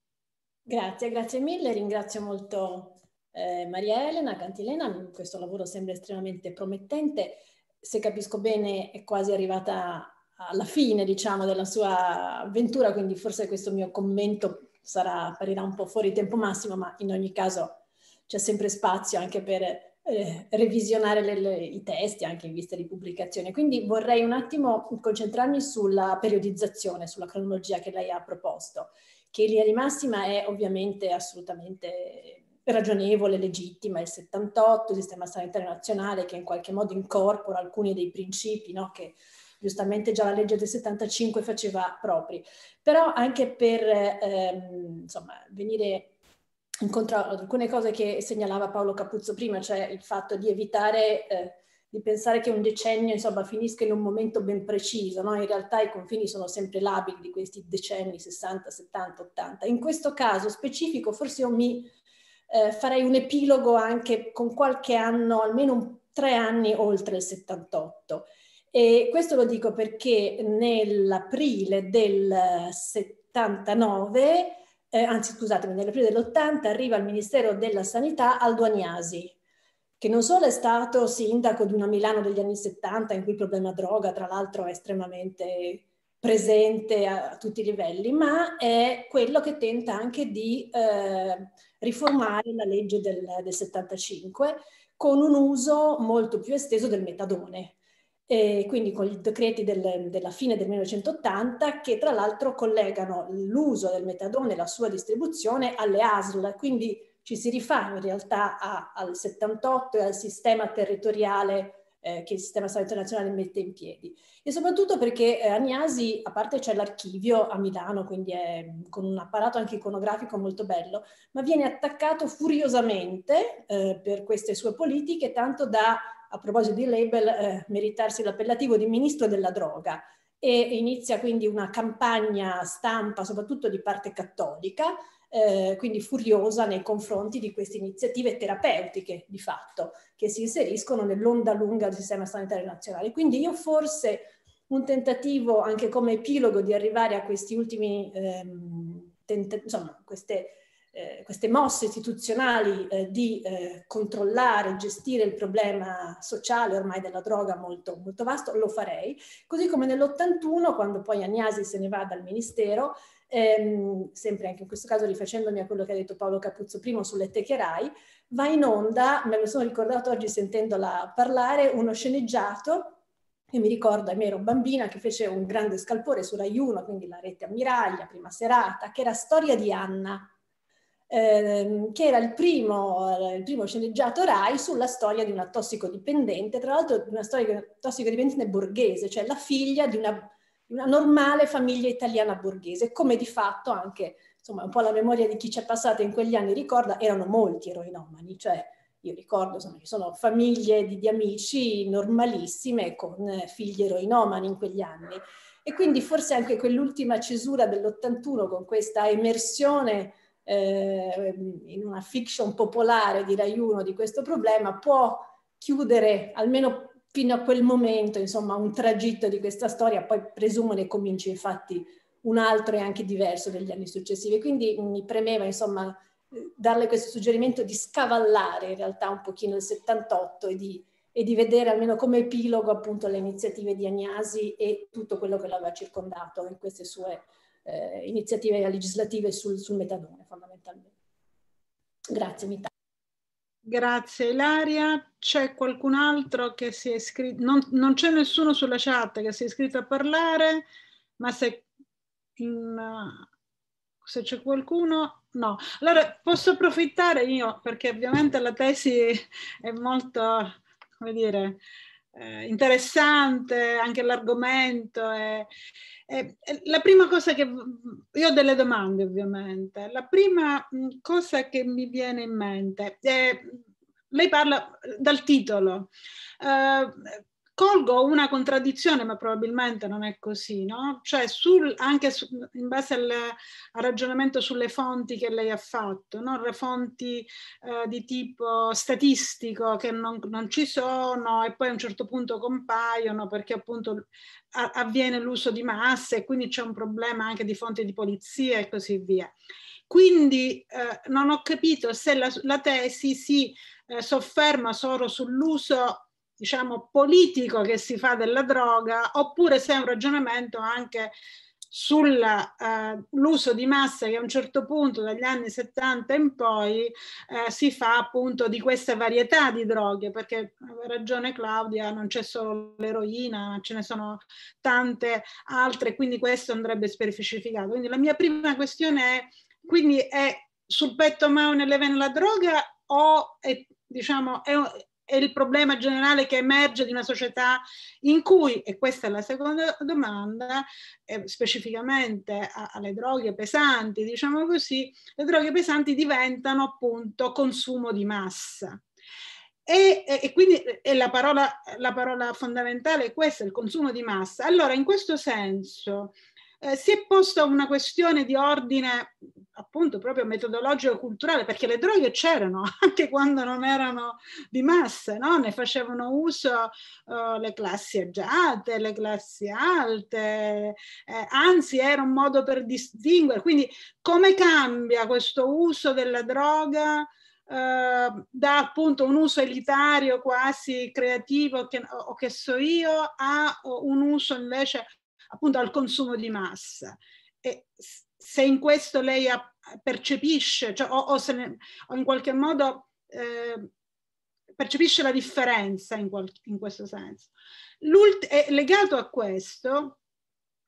Grazie, grazie mille. Ringrazio molto eh, Maria Elena Cantilena, questo lavoro sembra estremamente promettente. Se capisco bene è quasi arrivata alla fine diciamo, della sua avventura, quindi forse questo mio commento sarà, apparirà un po' fuori tempo massimo, ma in ogni caso c'è sempre spazio anche per eh, revisionare le, le, i testi anche in vista di pubblicazione. Quindi vorrei un attimo concentrarmi sulla periodizzazione, sulla cronologia che lei ha proposto, che in linea di massima è ovviamente assolutamente ragionevole, legittima, il 78, il sistema sanitario nazionale che in qualche modo incorpora alcuni dei principi no, che giustamente già la legge del 75 faceva propri, però anche per ehm, insomma, venire incontro alcune cose che segnalava Paolo Capuzzo prima, cioè il fatto di evitare eh, di pensare che un decennio insomma, finisca in un momento ben preciso, no? in realtà i confini sono sempre labili di questi decenni 60, 70, 80. In questo caso specifico forse io mi eh, farei un epilogo anche con qualche anno, almeno un, tre anni oltre il 78. E questo lo dico perché nell'aprile del 79 eh, eh, anzi scusatemi, nell'aprile dell'80 arriva al Ministero della Sanità Alduaniasi, che non solo è stato sindaco di una Milano degli anni 70 in cui il problema droga tra l'altro è estremamente presente a, a tutti i livelli, ma è quello che tenta anche di eh, riformare la legge del, del 75 con un uso molto più esteso del metadone, e quindi con i decreti del, della fine del 1980 che tra l'altro collegano l'uso del metadone e la sua distribuzione alle ASL, quindi ci si rifà in realtà a, al 78 e al sistema territoriale eh, che il sistema sanitario nazionale mette in piedi. E soprattutto perché eh, Agnasi, a parte c'è l'archivio a Milano, quindi è con un apparato anche iconografico molto bello, ma viene attaccato furiosamente eh, per queste sue politiche, tanto da a proposito di label, eh, meritarsi l'appellativo di ministro della droga e inizia quindi una campagna stampa, soprattutto di parte cattolica, eh, quindi furiosa nei confronti di queste iniziative terapeutiche di fatto che si inseriscono nell'onda lunga del sistema sanitario nazionale. Quindi io forse un tentativo anche come epilogo di arrivare a questi ultimi, ehm, tenta- insomma, queste eh, queste mosse istituzionali eh, di eh, controllare gestire il problema sociale ormai della droga molto, molto vasto, lo farei. Così come nell'81, quando poi Agnasi se ne va dal Ministero, ehm, sempre anche in questo caso rifacendomi a quello che ha detto Paolo Capuzzo prima sulle Techerai, va in onda, me lo sono ricordato oggi sentendola parlare, uno sceneggiato che mi ricordo, me ero bambina, che fece un grande scalpore su Rai 1, quindi la rete ammiraglia, prima serata, che era Storia di Anna, Ehm, che era il primo, il primo, sceneggiato Rai sulla storia di una tossicodipendente, tra l'altro una storia di una tossicodipendente borghese, cioè la figlia di una, una normale famiglia italiana borghese, come di fatto anche, insomma, un po' la memoria di chi ci è passato in quegli anni ricorda, erano molti eroinomani, cioè io ricordo, insomma, ci sono famiglie di, di, amici normalissime con figli eroinomani in quegli anni. E quindi forse anche quell'ultima cesura dell'81 con questa emersione eh, in una fiction popolare direi uno, di questo problema può chiudere almeno fino a quel momento insomma un tragitto di questa storia poi presumo ne cominci infatti un altro e anche diverso degli anni successivi quindi mi premeva insomma darle questo suggerimento di scavallare in realtà un pochino il 78 e di, e di vedere almeno come epilogo appunto le iniziative di Agnasi e tutto quello che l'aveva circondato in queste sue eh, iniziative legislative sul, sul, metadone fondamentalmente. Grazie Mita. Grazie Ilaria. C'è qualcun altro che si è iscritto? Non, non c'è nessuno sulla chat che si è iscritto a parlare, ma se, in, uh, se c'è qualcuno No, allora posso approfittare io, perché ovviamente la tesi è molto, come dire, eh, interessante anche l'argomento. E, eh, e, eh, e eh, la prima cosa che io ho delle domande ovviamente, la prima cosa che mi viene in mente è lei parla dal titolo. Eh, colgo una contraddizione, ma probabilmente non è così, no? Cioè, sul, anche su, in base al, al, ragionamento sulle fonti che lei ha fatto, no? fonti eh, di tipo statistico che non, non, ci sono e poi a un certo punto compaiono perché appunto a, avviene l'uso di masse e quindi c'è un problema anche di fonti di polizia e così via. Quindi eh, non ho capito se la, la tesi si eh, sofferma solo sull'uso diciamo, politico che si fa della droga, oppure se è un ragionamento anche sull'uso eh, uh, di massa che a un certo punto dagli anni 70 in poi uh, si fa appunto di questa varietà di droghe perché aveva eh, ragione Claudia non c'è solo l'eroina ce ne sono tante altre quindi questo andrebbe specificato quindi la mia prima questione è quindi è sul petto mao nelle vene la droga o è, diciamo, è, è il problema generale che emerge di una società in cui, e questa è la seconda domanda, eh, specificamente a, alle droghe pesanti, diciamo così, le droghe pesanti diventano appunto consumo di massa. E, e, e quindi e la, parola, la parola fondamentale è questa, il consumo di massa. Allora, in questo senso, eh, si è posta una questione di ordine appunto proprio metodologico culturale, perché le droghe c'erano anche quando non erano di massa, no? ne facevano uso uh, le classi agiate, le classi alte, eh, anzi era un modo per distinguere. Quindi come cambia questo uso della droga? Uh, eh, da appunto un uso elitario quasi creativo che, o che so io a un uso invece appunto al consumo di massa. E se in questo lei percepisce, cioè, o, o, ne, o, in qualche modo eh, percepisce la differenza in, qual, in questo senso. L'ult- legato a questo,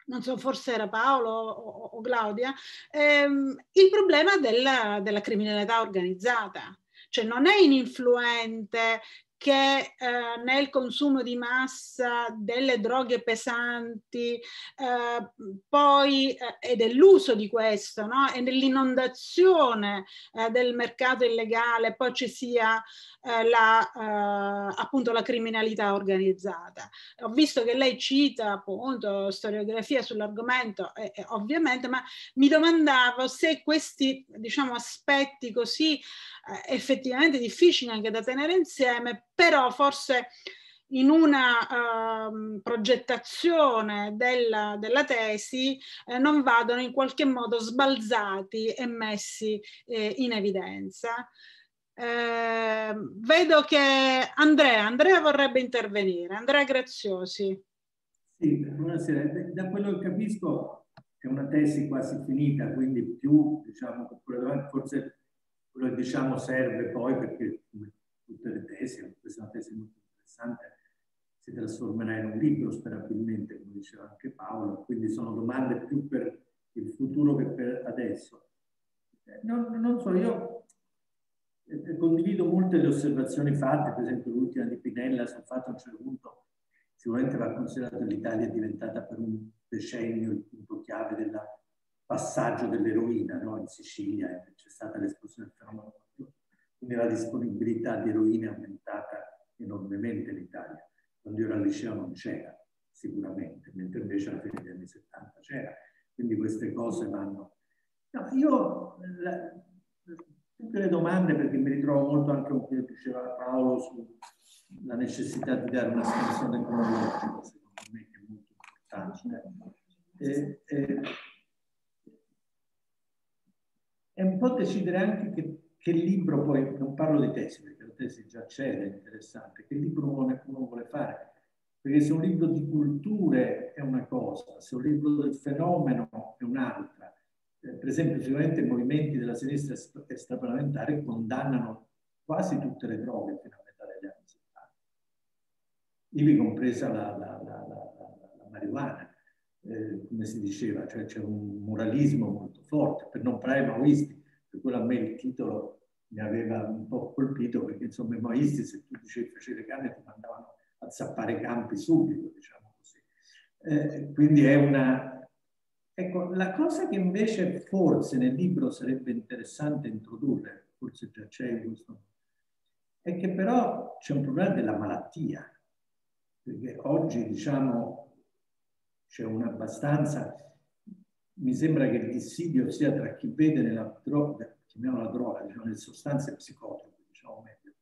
non so, forse era Paolo o, o Claudia, ehm, il problema della, della criminalità organizzata cioè non è ininfluente che eh, nel consumo di massa delle droghe pesanti eh, poi eh, e dell'uso di questo no? e dell'inondazione eh, del mercato illegale poi ci sia eh, la, eh, appunto la criminalità organizzata. Ho visto che lei cita appunto storiografia sull'argomento ovviamente ma mi domandavo se questi diciamo aspetti così effettivamente difficili anche da tenere insieme, però forse in una uh, progettazione della, della tesi eh, non vadano in qualche modo sbalzati e messi eh, in evidenza. Eh, vedo che Andrea, Andrea vorrebbe intervenire. Andrea Graziosi. Sì, buonasera. Da quello che capisco è una tesi quasi finita, quindi più, diciamo, forse quello che diciamo serve poi perché come tutte le tesi, questa è una tesi molto interessante, si trasformerà in un libro sperabilmente, come diceva anche Paolo, quindi sono domande più per il futuro che per adesso. Eh, non, non so, io eh, eh, condivido molte le osservazioni fatte, per esempio l'ultima di Pinella sul fatto a un certo punto sicuramente va considerato che l'Italia è diventata per un decennio il punto chiave del passaggio dell'eroina no? in Sicilia, c'è stata l'esplosione nella disponibilità di eroina è aumentata enormemente in Italia. Quando io ero al liceo non c'era, sicuramente, mentre invece alla fine degli anni 70 c'era. Quindi queste cose vanno... No, io la, tutte le domande, perché mi ritrovo molto anche con quello che diceva Paolo sulla necessità di dare una spiegazione cronologica, non parlo di tesi, perché la tesi già c'è, è interessante, che libro uno, uno vuole fare. Perché se un libro di culture è una cosa, se un libro del fenomeno è un'altra. Eh, per esempio, sicuramente i movimenti della sinistra extraparlamentare condannano quasi tutte le droghe fino a metà degli anni 70, ivi compresa la, la, la, la marijuana. Eh, come si diceva, cioè c'è un moralismo molto forte, per non parlare maoisti, per quello a me il titolo mi aveva un po' colpito perché insomma i moisti se tu dicevi facere carne ti mandavano a zappare i campi subito, diciamo così. Eh, quindi è una... Ecco, la cosa che invece forse nel libro sarebbe interessante introdurre, forse già c'è questo, è che però c'è un problema della malattia, perché oggi diciamo c'è un'abbastanza... Mi sembra che il dissidio sia tra chi vede nella droga, chiamiamola droga, diciamo, le sostanze psicotrope, diciamo meglio,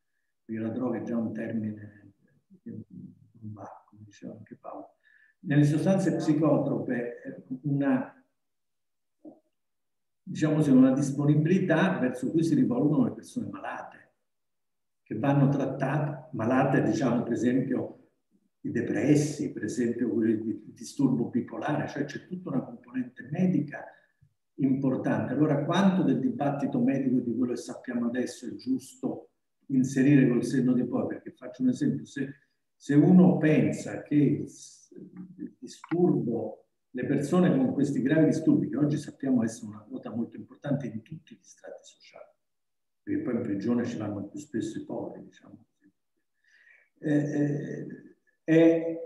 perché la droga è già un termine che non va, come diceva anche Paolo. Nelle sostanze psicotrope eh, una, diciamo, una disponibilità verso cui si rivolgono le persone malate, che vanno trattate, malate diciamo per esempio i depressi, per esempio il disturbo bipolare, cioè c'è tutta una componente medica importante. Allora quanto del dibattito medico di quello che sappiamo adesso è giusto inserire col senno di poi? Perché faccio un esempio, se, se uno pensa che il disturbo, le persone con questi gravi disturbi, che oggi sappiamo essere una quota molto importante in tutti gli strati sociali, perché poi in prigione ce l'hanno più spesso i poveri, diciamo così, eh, eh,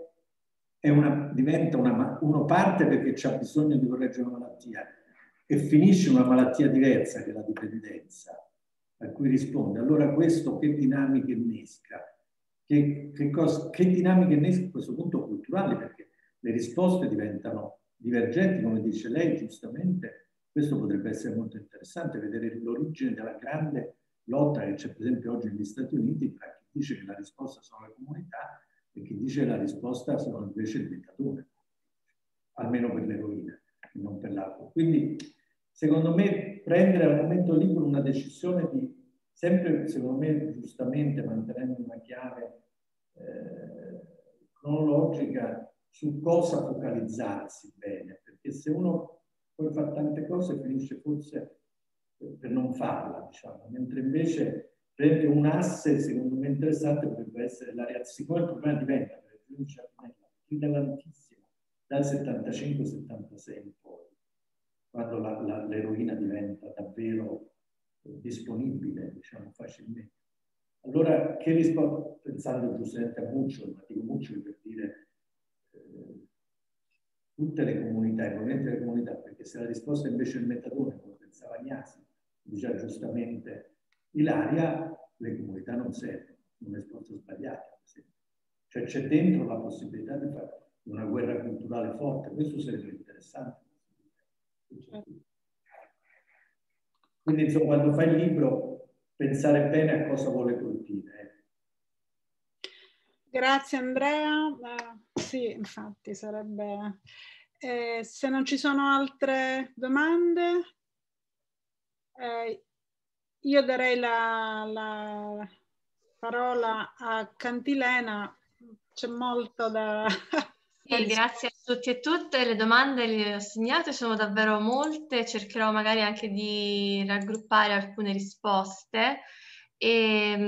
è una, diventa una, uno parte perché c'è bisogno di correggere una malattia e finisce una malattia diversa che la dipendenza, a cui risponde. Allora questo che dinamiche innesca? Che, che, cosa, che dinamiche innesca a questo punto culturale? Perché le risposte diventano divergenti, come dice lei giustamente. Questo potrebbe essere molto interessante, vedere l'origine della grande lotta che c'è per esempio oggi negli Stati Uniti tra chi dice che la risposta sono le comunità e chi dice che la risposta sono invece il dittatore, almeno per l'eroina, non per l'acqua. Quindi secondo me prendere al momento libero una decisione di, sempre secondo me giustamente mantenendo una chiave eh, cronologica su cosa focalizzarsi bene, perché se uno poi fa tante cose finisce forse per non farla, diciamo, mentre invece prende un asse secondo me interessante potrebbe essere l'area, siccome il problema diventa per esempio dall'antissima, dal 75-76 in poi, quando l'eroina diventa davvero eh, disponibile, diciamo, facilmente. Allora, che rispondo, pensando Giuseppe a Muccioli, ma dico Muccioli per dire eh, tutte le comunità, il movimento delle comunità, perché se la risposta è invece è il metadone, come pensava Agnasi, diceva giustamente Ilaria, le comunità non servono, una risposta sbagliata. Cioè c'è dentro la possibilità di fare una guerra culturale forte, questo sarebbe interessante quindi insomma, quando fai il libro, pensare bene a cosa vuole colpire. Eh. Grazie Andrea. Eh, sì, infatti sarebbe... Eh, se non ci sono altre domande, eh, io darei la, la, parola a Cantilena, c'è molto da... Sì, grazie tutti e tutte le domande le ho segnate, sono davvero molte, cercherò magari anche di raggruppare alcune risposte. E, ehm,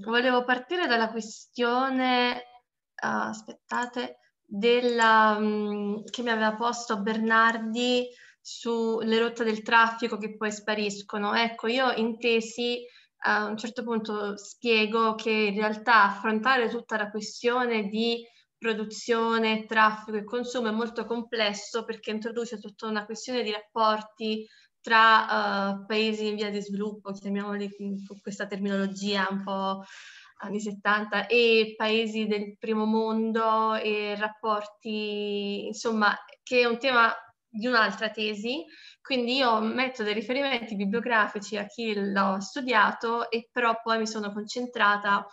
mh, volevo partire dalla questione, uh, aspettate, della, mh, mm, che mi aveva posto Bernardi sulle rotte del traffico che poi spariscono. Ecco, io in tesi a un certo punto spiego che in realtà affrontare tutta la questione di produzione, traffico e consumo è molto complesso perché introduce tutta una questione di rapporti tra uh, paesi in via di sviluppo, chiamiamoli con questa terminologia un po' anni 70, e paesi del primo mondo e rapporti, insomma, che è un tema di un'altra tesi, quindi io metto dei riferimenti bibliografici a chi l'ho studiato e però poi mi sono concentrata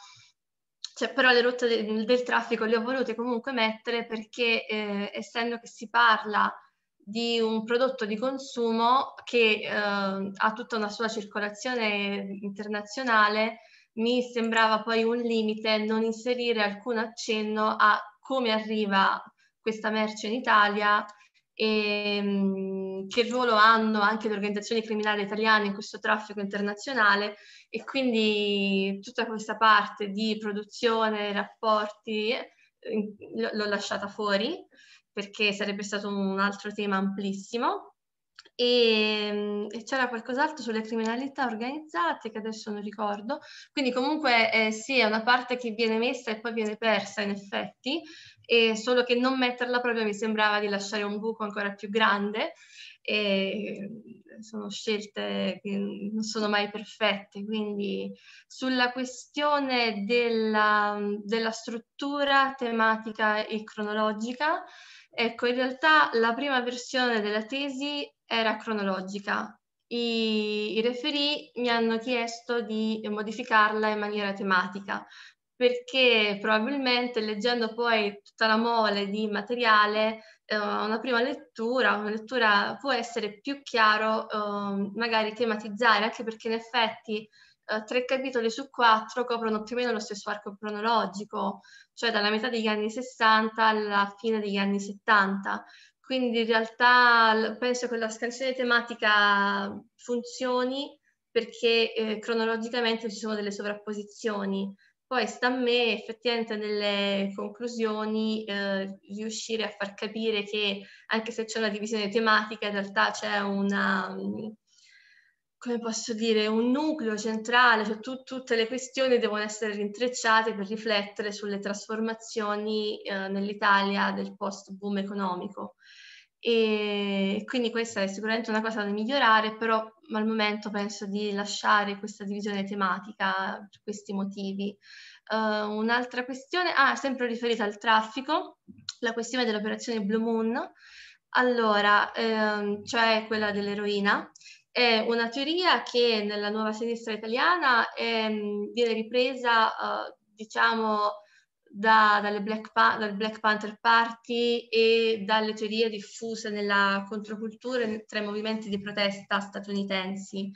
cioè, però le rotte del, del, traffico le ho volute comunque mettere perché eh, essendo che si parla di un prodotto di consumo che eh, ha tutta una sua circolazione internazionale, mi sembrava poi un limite non inserire alcun accenno a come arriva questa merce in Italia e, mm, che ruolo hanno anche le organizzazioni criminali italiane in questo traffico internazionale e quindi tutta questa parte di produzione, rapporti, eh, l'ho lasciata fuori perché sarebbe stato un altro tema amplissimo. E, e, c'era qualcos'altro sulle criminalità organizzate che adesso non ricordo. Quindi comunque eh, sì, è una parte che viene messa e poi viene persa in effetti, e solo che non metterla proprio mi sembrava di lasciare un buco ancora più grande e eh, sono scelte che non sono mai perfette, quindi sulla questione della, della struttura tematica e cronologica, ecco in realtà la prima versione della tesi era cronologica, i, i referì mi hanno chiesto di modificarla in maniera tematica, perché probabilmente leggendo poi tutta la mole di materiale, eh, una prima lettura, una lettura può essere più chiaro eh, magari tematizzare, anche perché in effetti eh, tre capitoli su quattro coprono più o meno lo stesso arco cronologico, cioè dalla metà degli anni 60 alla fine degli anni 70. Quindi in realtà penso che la scansione tematica funzioni perché eh, cronologicamente ci sono delle sovrapposizioni, poi sta a me effettivamente nelle conclusioni eh, riuscire a far capire che anche se c'è una divisione tematica, in realtà c'è una, mm, come posso dire, un nucleo centrale, cioè tu, tutte le questioni devono essere rintrecciate per riflettere sulle trasformazioni eh, nell'Italia del post-boom economico. E quindi questa è sicuramente una cosa da migliorare, però al momento penso di lasciare questa divisione tematica per questi motivi. Uh, un'altra questione, ah, sempre riferita al traffico, la questione dell'operazione Blue Moon, allora, ehm, cioè quella dell'eroina, è una teoria che nella nuova sinistra italiana ehm, viene ripresa, eh, diciamo, da, Black pa- dal Black Panther Party e dalle teorie diffuse nella controcultura tra i movimenti di protesta statunitensi.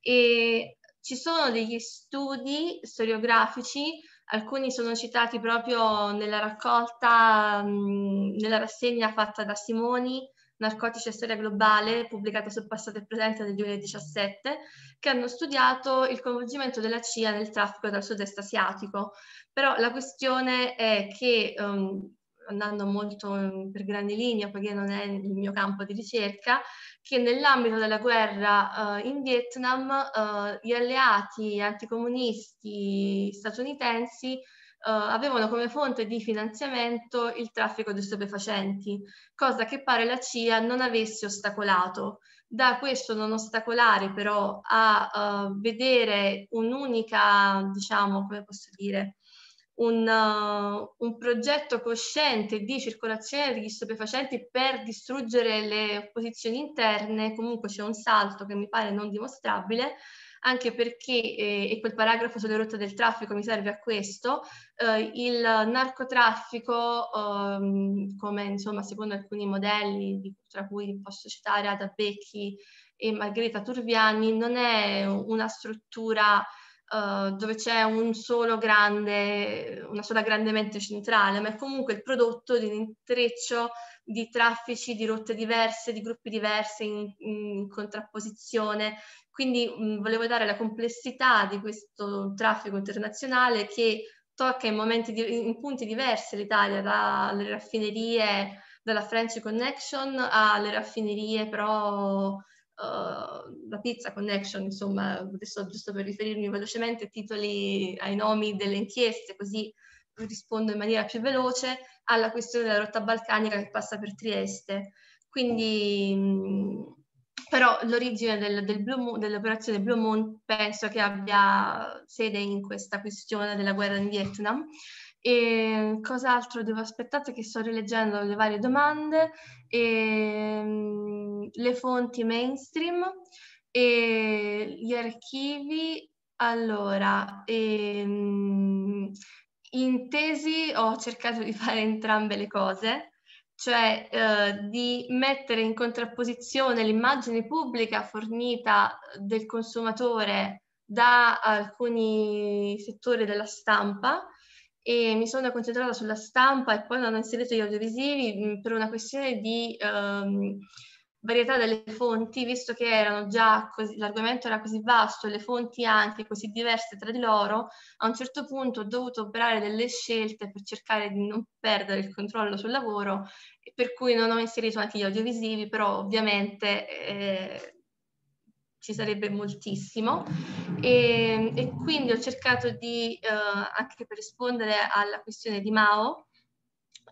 E ci sono degli studi storiografici, alcuni sono citati proprio nella raccolta, mh, nella rassegna fatta da Simoni Narcotici e Storia Globale, pubblicato sul passato e presente nel 2017, che hanno studiato il coinvolgimento della CIA nel traffico dal sud-est asiatico. Però la questione è che, um, andando molto ehm, per grandi linee, perché non è il mio campo di ricerca, che nell'ambito della guerra uh, in Vietnam uh, gli alleati anticomunisti statunitensi eh, avevano come fonte di finanziamento il traffico di stupefacenti, cosa che pare la CIA non avesse ostacolato. Da questo non ostacolare però a uh, vedere un'unica, diciamo, come posso dire, un, uh, un, progetto cosciente di circolazione degli stupefacenti per distruggere le opposizioni interne, comunque c'è un salto che mi pare non dimostrabile, anche perché, eh, e quel paragrafo sulle rotte del traffico mi serve a questo, eh, il narcotraffico, ehm, come insomma secondo alcuni modelli, tra cui posso citare Ada Becchi e Margherita Turviani, non è una struttura eh, dove c'è un grande, una sola grande mente centrale, ma è comunque il prodotto di un intreccio di traffici, di rotte diverse, di gruppi diversi in, in contrapposizione. Quindi mh, mm, volevo dare la complessità di questo traffico internazionale che tocca in, di, in punti diversi l'Italia, dalle raffinerie, dalla French Connection alle raffinerie però eh, la Pizza Connection, insomma, adesso giusto per riferirmi velocemente ai titoli, ai nomi delle inchieste, così rispondo in maniera più veloce, alla questione della rotta balcanica che passa per Trieste. Quindi, mm, però l'origine del, del Blue, dell'operazione Blue Moon penso che abbia sede in questa questione della guerra in Vietnam. E cos'altro devo aspettare? Che sto rileggendo le varie domande, e, ehm, le fonti mainstream, e gli archivi. Allora, e, ehm, in tesi ho cercato di fare entrambe le cose, cioè eh, di mettere in contrapposizione l'immagine pubblica fornita del consumatore da alcuni settori della stampa e mi sono concentrata sulla stampa e poi non ho inserito gli audiovisivi mm, per una questione di um, varietà delle fonti, visto che erano già così, l'argomento era così vasto e le fonti anche così diverse tra di loro, a un certo punto ho dovuto operare delle scelte per cercare di non perdere il controllo sul lavoro, per cui non ho inserito anche gli audiovisivi, però ovviamente eh, ci sarebbe moltissimo e, e quindi ho cercato di, eh, anche per rispondere alla questione di Mao,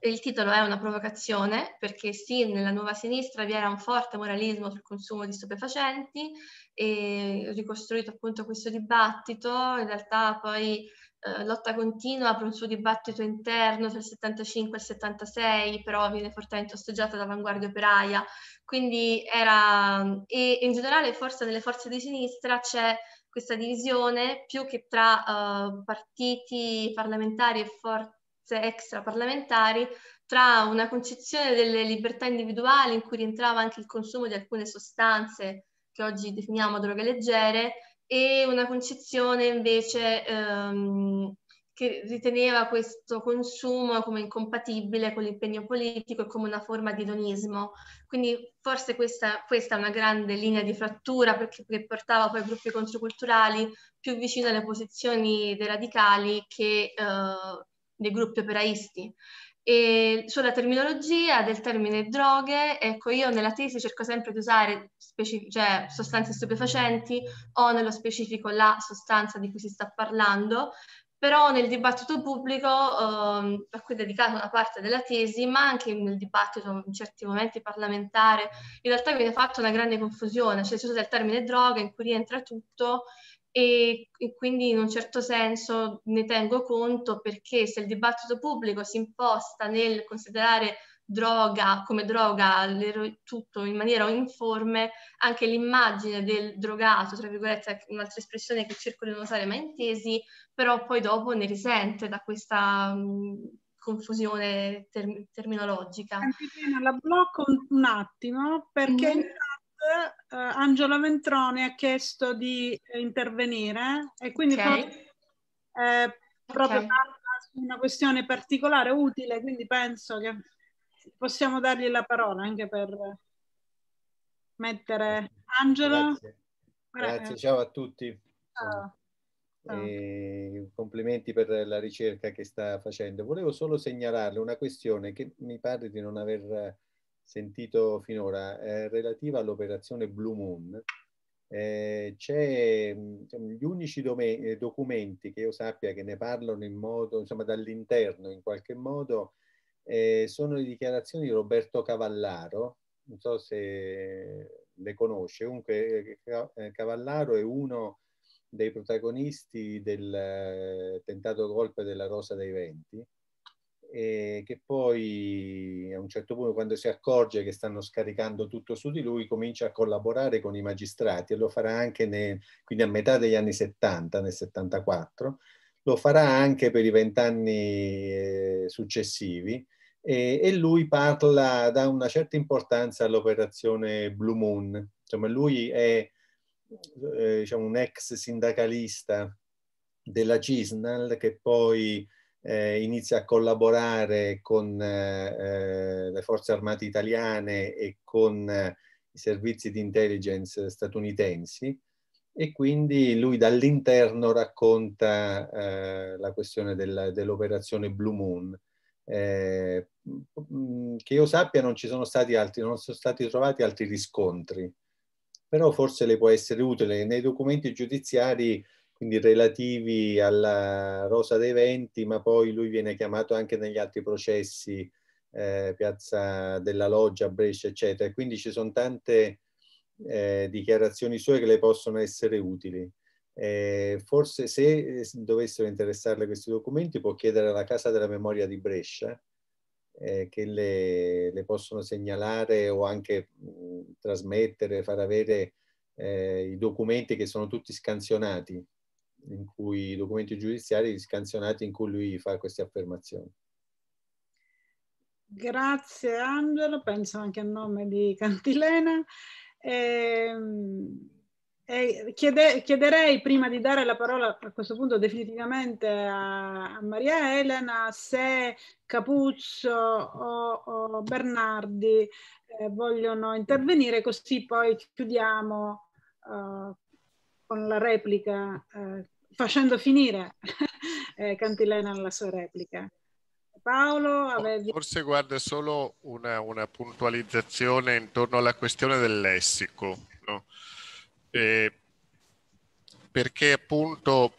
il titolo è una provocazione perché sì, nella nuova sinistra vi era un forte moralismo sul consumo di stupefacenti e ho ricostruito appunto questo dibattito, in realtà poi eh, lotta continua per un suo dibattito interno tra il 75 e il 76, però viene fortemente osteggiata da Vanguardia Operaia quindi era, e in generale forse nelle forze di sinistra c'è questa divisione più che tra uh, partiti parlamentari e forze extraparlamentari, tra una concezione delle libertà individuali in cui rientrava anche il consumo di alcune sostanze che oggi definiamo droghe leggere e una concezione invece um, che riteneva questo consumo come incompatibile con l'impegno politico e come una forma di ironismo. Quindi forse questa, questa, è una grande linea di frattura perché, perché portava poi gruppi controculturali più vicino alle posizioni dei radicali che eh, dei gruppi operaisti. E sulla terminologia del termine droghe, ecco, io nella tesi cerco sempre di usare specif- cioè sostanze stupefacenti o nello specifico la sostanza di cui si sta parlando, però nel dibattito pubblico ehm, a cui è dedicata una parte della tesi, ma anche nel dibattito in certi momenti parlamentare, in realtà viene fatta una grande confusione, cioè si usa il termine droga in cui rientra tutto e, e quindi in un certo senso ne tengo conto perché se il dibattito pubblico si imposta nel considerare droga, come droga tutto in maniera uniforme, anche l'immagine del drogato, tra virgolette, un'altra espressione che cerco di non usare ma intesi, però poi dopo ne risente da questa mh, mm, confusione ter- terminologica. Anche la blocco un, un attimo perché mm-hmm. Uh, Angelo Ventrone ha chiesto di eh, intervenire e quindi okay. proprio, eh, proprio okay. una questione particolare, utile, quindi penso che possiamo dargli la parola anche per mettere Angelo. Grazie, Grazie eh, ciao a tutti. Ciao. Ciao. Eh, complimenti per la ricerca che sta facendo. Volevo solo segnalarle una questione che mi pare di non aver sentito finora, eh, relativa all'operazione Blue Moon. Eh, c'è mm, gli unici eh, documenti che io sappia che ne parlano in modo, insomma, dall'interno in qualche modo, eh, sono le dichiarazioni di Roberto Cavallaro, non so se le conosce, comunque eh, eh, Cavallaro è uno dei protagonisti del eh, tentato golpe della Rosa dei Venti, e che poi a un certo punto quando si accorge che stanno scaricando tutto su di lui comincia a collaborare con i magistrati e lo farà anche nel, quindi a metà degli anni 70, nel 74 lo farà anche per i vent'anni eh, successivi e, e, lui parla, da una certa importanza all'operazione Blue Moon. Insomma, lui è eh, diciamo, un ex sindacalista della Cisnal che poi eh, inizia a collaborare con eh, le forze armate italiane e con eh, i servizi di intelligence statunitensi e quindi lui dall'interno racconta eh, la questione del, dell'operazione Blue Moon. Eh, mm, che io sappia non ci sono stati altri, non sono stati trovati altri riscontri, però forse le può essere utile nei documenti giudiziari, quindi relativi alla Rosa dei Venti, ma poi lui viene chiamato anche negli altri processi, eh, Piazza della Loggia, Brescia, eccetera. quindi ci sono tante eh, dichiarazioni sue che le possono essere utili. Eh, forse se eh, dovessero interessarle questi documenti può chiedere alla Casa della Memoria di Brescia eh, che le, le, possono segnalare o anche mh, trasmettere, far avere eh, i documenti che sono tutti scansionati, in cui, i documenti giudiziari scansionati in cui lui fa queste affermazioni. Grazie Angelo, penso anche a nome di Cantilena. Eh, eh, chiede, chiederei prima di dare la parola a questo punto definitivamente a, a Maria Elena se Capuzzo o, o Bernardi eh, vogliono intervenire così poi chiudiamo eh, con la replica eh, facendo finire eh, Cantilena la sua replica. Paolo, avevi... Forse guarda solo una, una, puntualizzazione intorno alla questione del lessico, no? eh, perché appunto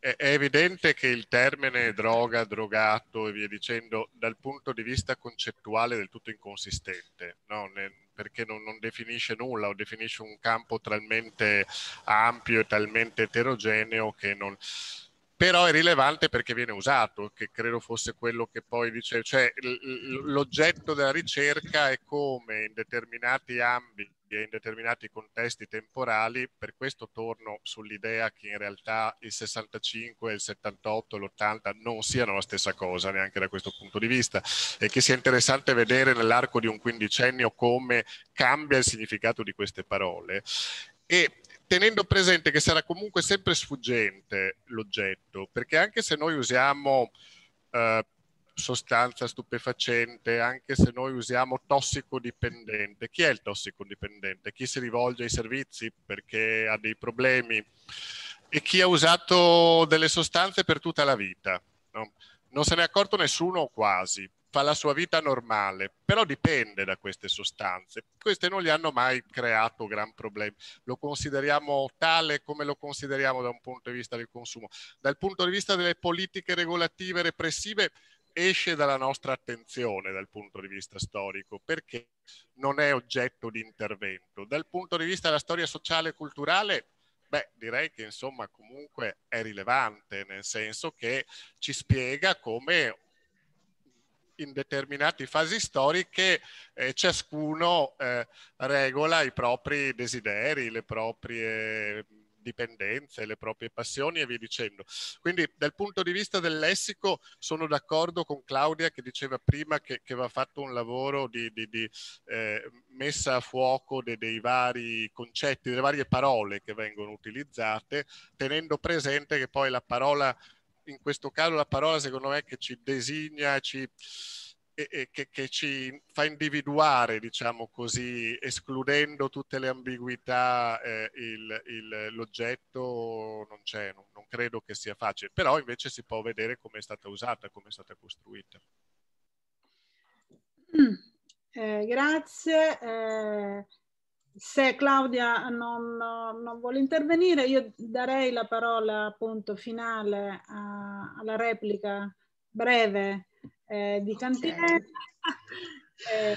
è, evidente che il termine droga, drogato e via dicendo, dal punto di vista concettuale è del tutto inconsistente, no? perché non, non, definisce nulla o definisce un campo talmente ampio e talmente eterogeneo che non però è rilevante perché viene usato, che credo fosse quello che poi dicevo, cioè l'oggetto della ricerca è come in determinati ambiti e in determinati contesti temporali, per questo torno sull'idea che in realtà il 65, il 78, l'80 non siano la stessa cosa neanche da questo punto di vista e che sia interessante vedere nell'arco di un quindicennio come cambia il significato di queste parole. E tenendo presente che sarà comunque sempre sfuggente l'oggetto, perché anche se noi usiamo eh, sostanza stupefacente, anche se noi usiamo tossicodipendente, chi è il tossicodipendente? Chi si rivolge ai servizi perché ha dei problemi? E chi ha usato delle sostanze per tutta la vita? No? Non se ne è accorto nessuno quasi, fa la sua vita normale, però dipende da queste sostanze. Queste non gli hanno mai creato gran problemi. Lo consideriamo tale come lo consideriamo da un punto di vista del consumo. Dal punto di vista delle politiche regolative repressive esce dalla nostra attenzione dal punto di vista storico, perché non è oggetto di intervento. Dal punto di vista della storia sociale e culturale Beh, direi che insomma comunque è rilevante, nel senso che ci spiega come in determinate fasi storiche eh, ciascuno eh, regola i propri desideri, le proprie dipendenze, le proprie passioni e via dicendo. Quindi dal punto di vista del lessico sono d'accordo con Claudia che diceva prima che, che va fatto un lavoro di, di, di eh, messa a fuoco de, dei vari concetti, delle varie parole che vengono utilizzate, tenendo presente che poi la parola in questo caso la parola secondo me che ci designa, ci, e, e, che, che, ci fa individuare, diciamo così, escludendo tutte le ambiguità, eh, il, il, l'oggetto non c'è, non, non credo che sia facile, però invece si può vedere come è stata usata, come è stata costruita. Mm, eh, grazie. Eh, se Claudia non, non, vuole intervenire, io darei la parola appunto finale a, alla replica breve eh, di Cantinelli. Okay. Eh,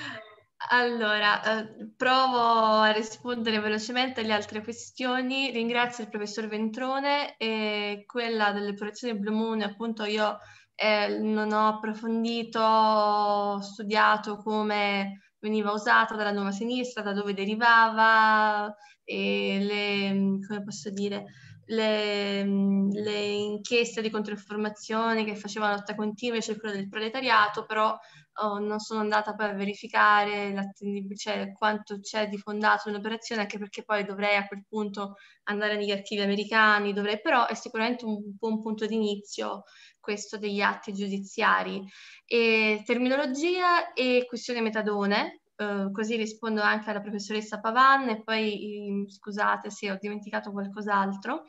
allora, eh, provo a rispondere velocemente alle altre questioni. Ringrazio il professor Ventrone e quella delle dell'operazione Blue Moon, appunto io eh, non ho approfondito, ho studiato come veniva usata dalla nuova sinistra, da dove derivava, le, mm, come posso dire, le, mm, le inchieste di controinformazione che facevano lotta continua e circolo del proletariato, però oh, non sono andata poi a verificare cioè, quanto c'è di fondato un'operazione, anche perché poi dovrei a quel punto andare negli archivi americani, dovrei, però è sicuramente un buon punto di inizio questo degli atti giudiziari. E terminologia e questione metadone, Uh, così rispondo anche alla professoressa Pavan e poi mm, scusate se ho dimenticato qualcos'altro.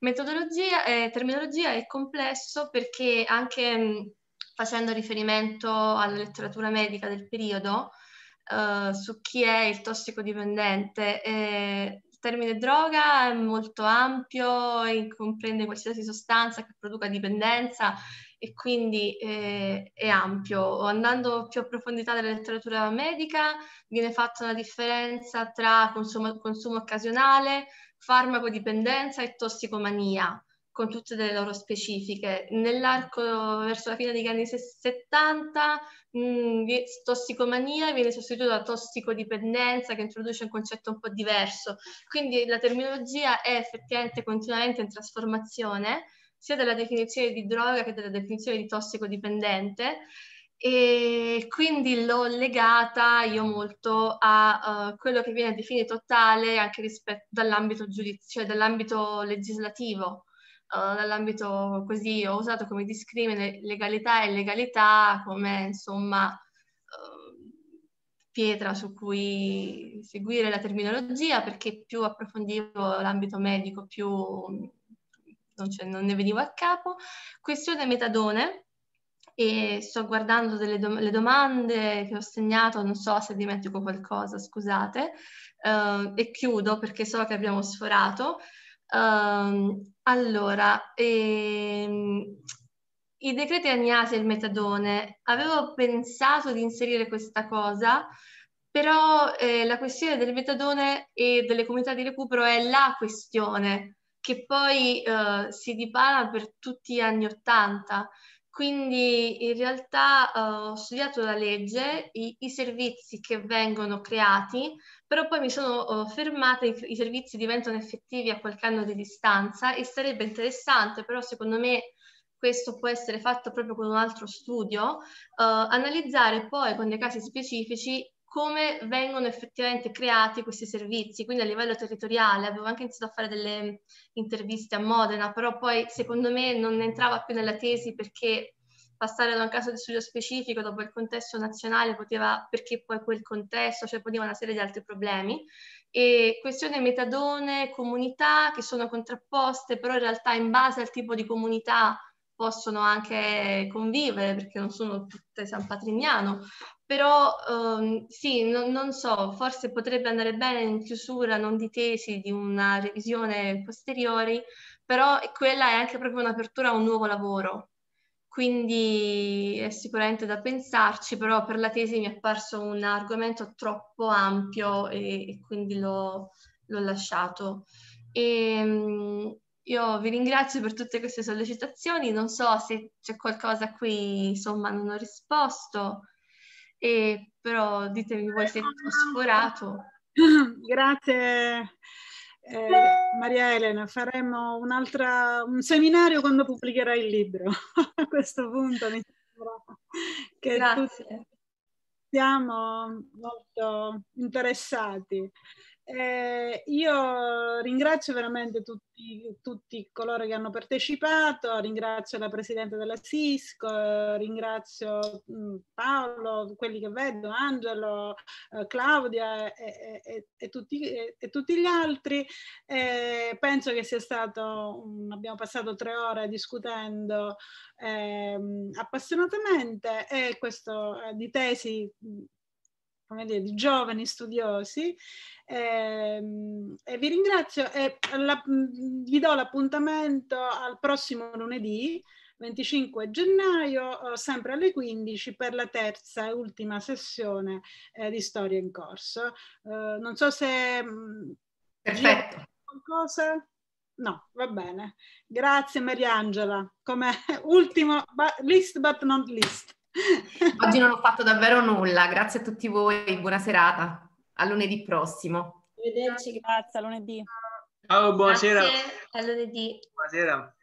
Metodologia, eh, terminologia è complesso perché anche mh, mm, facendo riferimento alla letteratura medica del periodo uh, su chi è il tossicodipendente, eh, termine droga è molto ampio e comprende qualsiasi sostanza che produca dipendenza e quindi eh, è ampio. Andando più a profondità della letteratura medica viene fatta una differenza tra consumo, consumo occasionale, farmacodipendenza e tossicomania con tutte le loro specifiche. Nell'arco verso la fine degli anni 70, mh, mm, tossicomania viene sostituita da tossicodipendenza che introduce un concetto un po' diverso. Quindi la terminologia è effettivamente continuamente in trasformazione, sia della definizione di droga che della definizione di tossicodipendente. E quindi l'ho legata io molto a uh, quello che viene definito tale anche rispetto dall'ambito giudiziario, cioè dall'ambito legislativo dall'ambito eh, così, ho usato come discrimine legalità e illegalità come insomma eh, pietra su cui seguire la terminologia perché più approfondivo l'ambito medico più mm, non, cioè, non ne venivo a capo. Questione metadone e sto guardando delle dom- le domande che ho segnato, non so se dimentico qualcosa, scusate, uh, e chiudo perché so che abbiamo sforato. Um, allora, ehm, i decreti agnasi e il metadone, avevo pensato di inserire questa cosa, però eh, la questione del metadone e delle comunità di recupero è la questione che poi eh, si dipana per tutti gli anni Ottanta. Quindi in realtà eh, ho studiato la legge, i, i servizi che vengono creati però poi mi sono oh, fermata, i, i servizi diventano effettivi a qualche anno di distanza e sarebbe interessante, però secondo me questo può essere fatto proprio con un altro studio, eh, analizzare poi con dei casi specifici come vengono effettivamente creati questi servizi, quindi a livello territoriale. Avevo anche iniziato a fare delle interviste a Modena, però poi secondo me non entrava più nella tesi perché passare da un caso di studio specifico dopo il contesto nazionale poteva, perché poi quel contesto, cioè poneva una serie di altri problemi. E questione metadone, comunità che sono contrapposte, però in realtà in base al tipo di comunità possono anche convivere perché non sono tutte San Patrignano, però ehm, sì, non, non so, forse potrebbe andare bene in chiusura non di tesi, di una revisione posteriori, però quella è anche proprio un'apertura a un nuovo lavoro, quindi è sicuramente da pensarci, però per la tesi mi è apparso un argomento troppo ampio e, e quindi l'ho, l'ho lasciato. E, ehm, io vi ringrazio per tutte queste sollecitazioni, non so se c'è qualcosa a cui insomma non ho risposto, e, però ditemi voi se ho sforato. Grazie. Eh, Maria Elena, faremo un seminario quando pubblicherai il libro. A questo punto mi sembra che Grazie. tutti siamo molto interessati. Eh, io ringrazio veramente tutti, tutti, coloro che hanno partecipato, ringrazio la Presidente della Cisco, ringrazio mh, mm, Paolo, quelli che vedo, Angelo, eh, Claudia e, e, e, tutti, e, tutti, gli altri. Eh, penso che sia stato, un, abbiamo passato tre ore discutendo ehm, appassionatamente e questo eh, di tesi mm, come dire, di giovani studiosi. Eh, eh, vi ringrazio e la, vi do l'appuntamento al prossimo lunedì. 25 gennaio, eh, sempre alle 15, per la terza e ultima sessione eh, di Storia in corso. Eh, non so se... Perfetto. Qualcosa? No, va bene. Grazie Mariangela. Come ultimo, but, list but not least. Oggi non ho fatto davvero nulla, grazie a tutti voi, buona serata, a lunedì prossimo. Arrivederci, grazie, a lunedì. Ciao, buonasera. Grazie, a lunedì. Buonasera.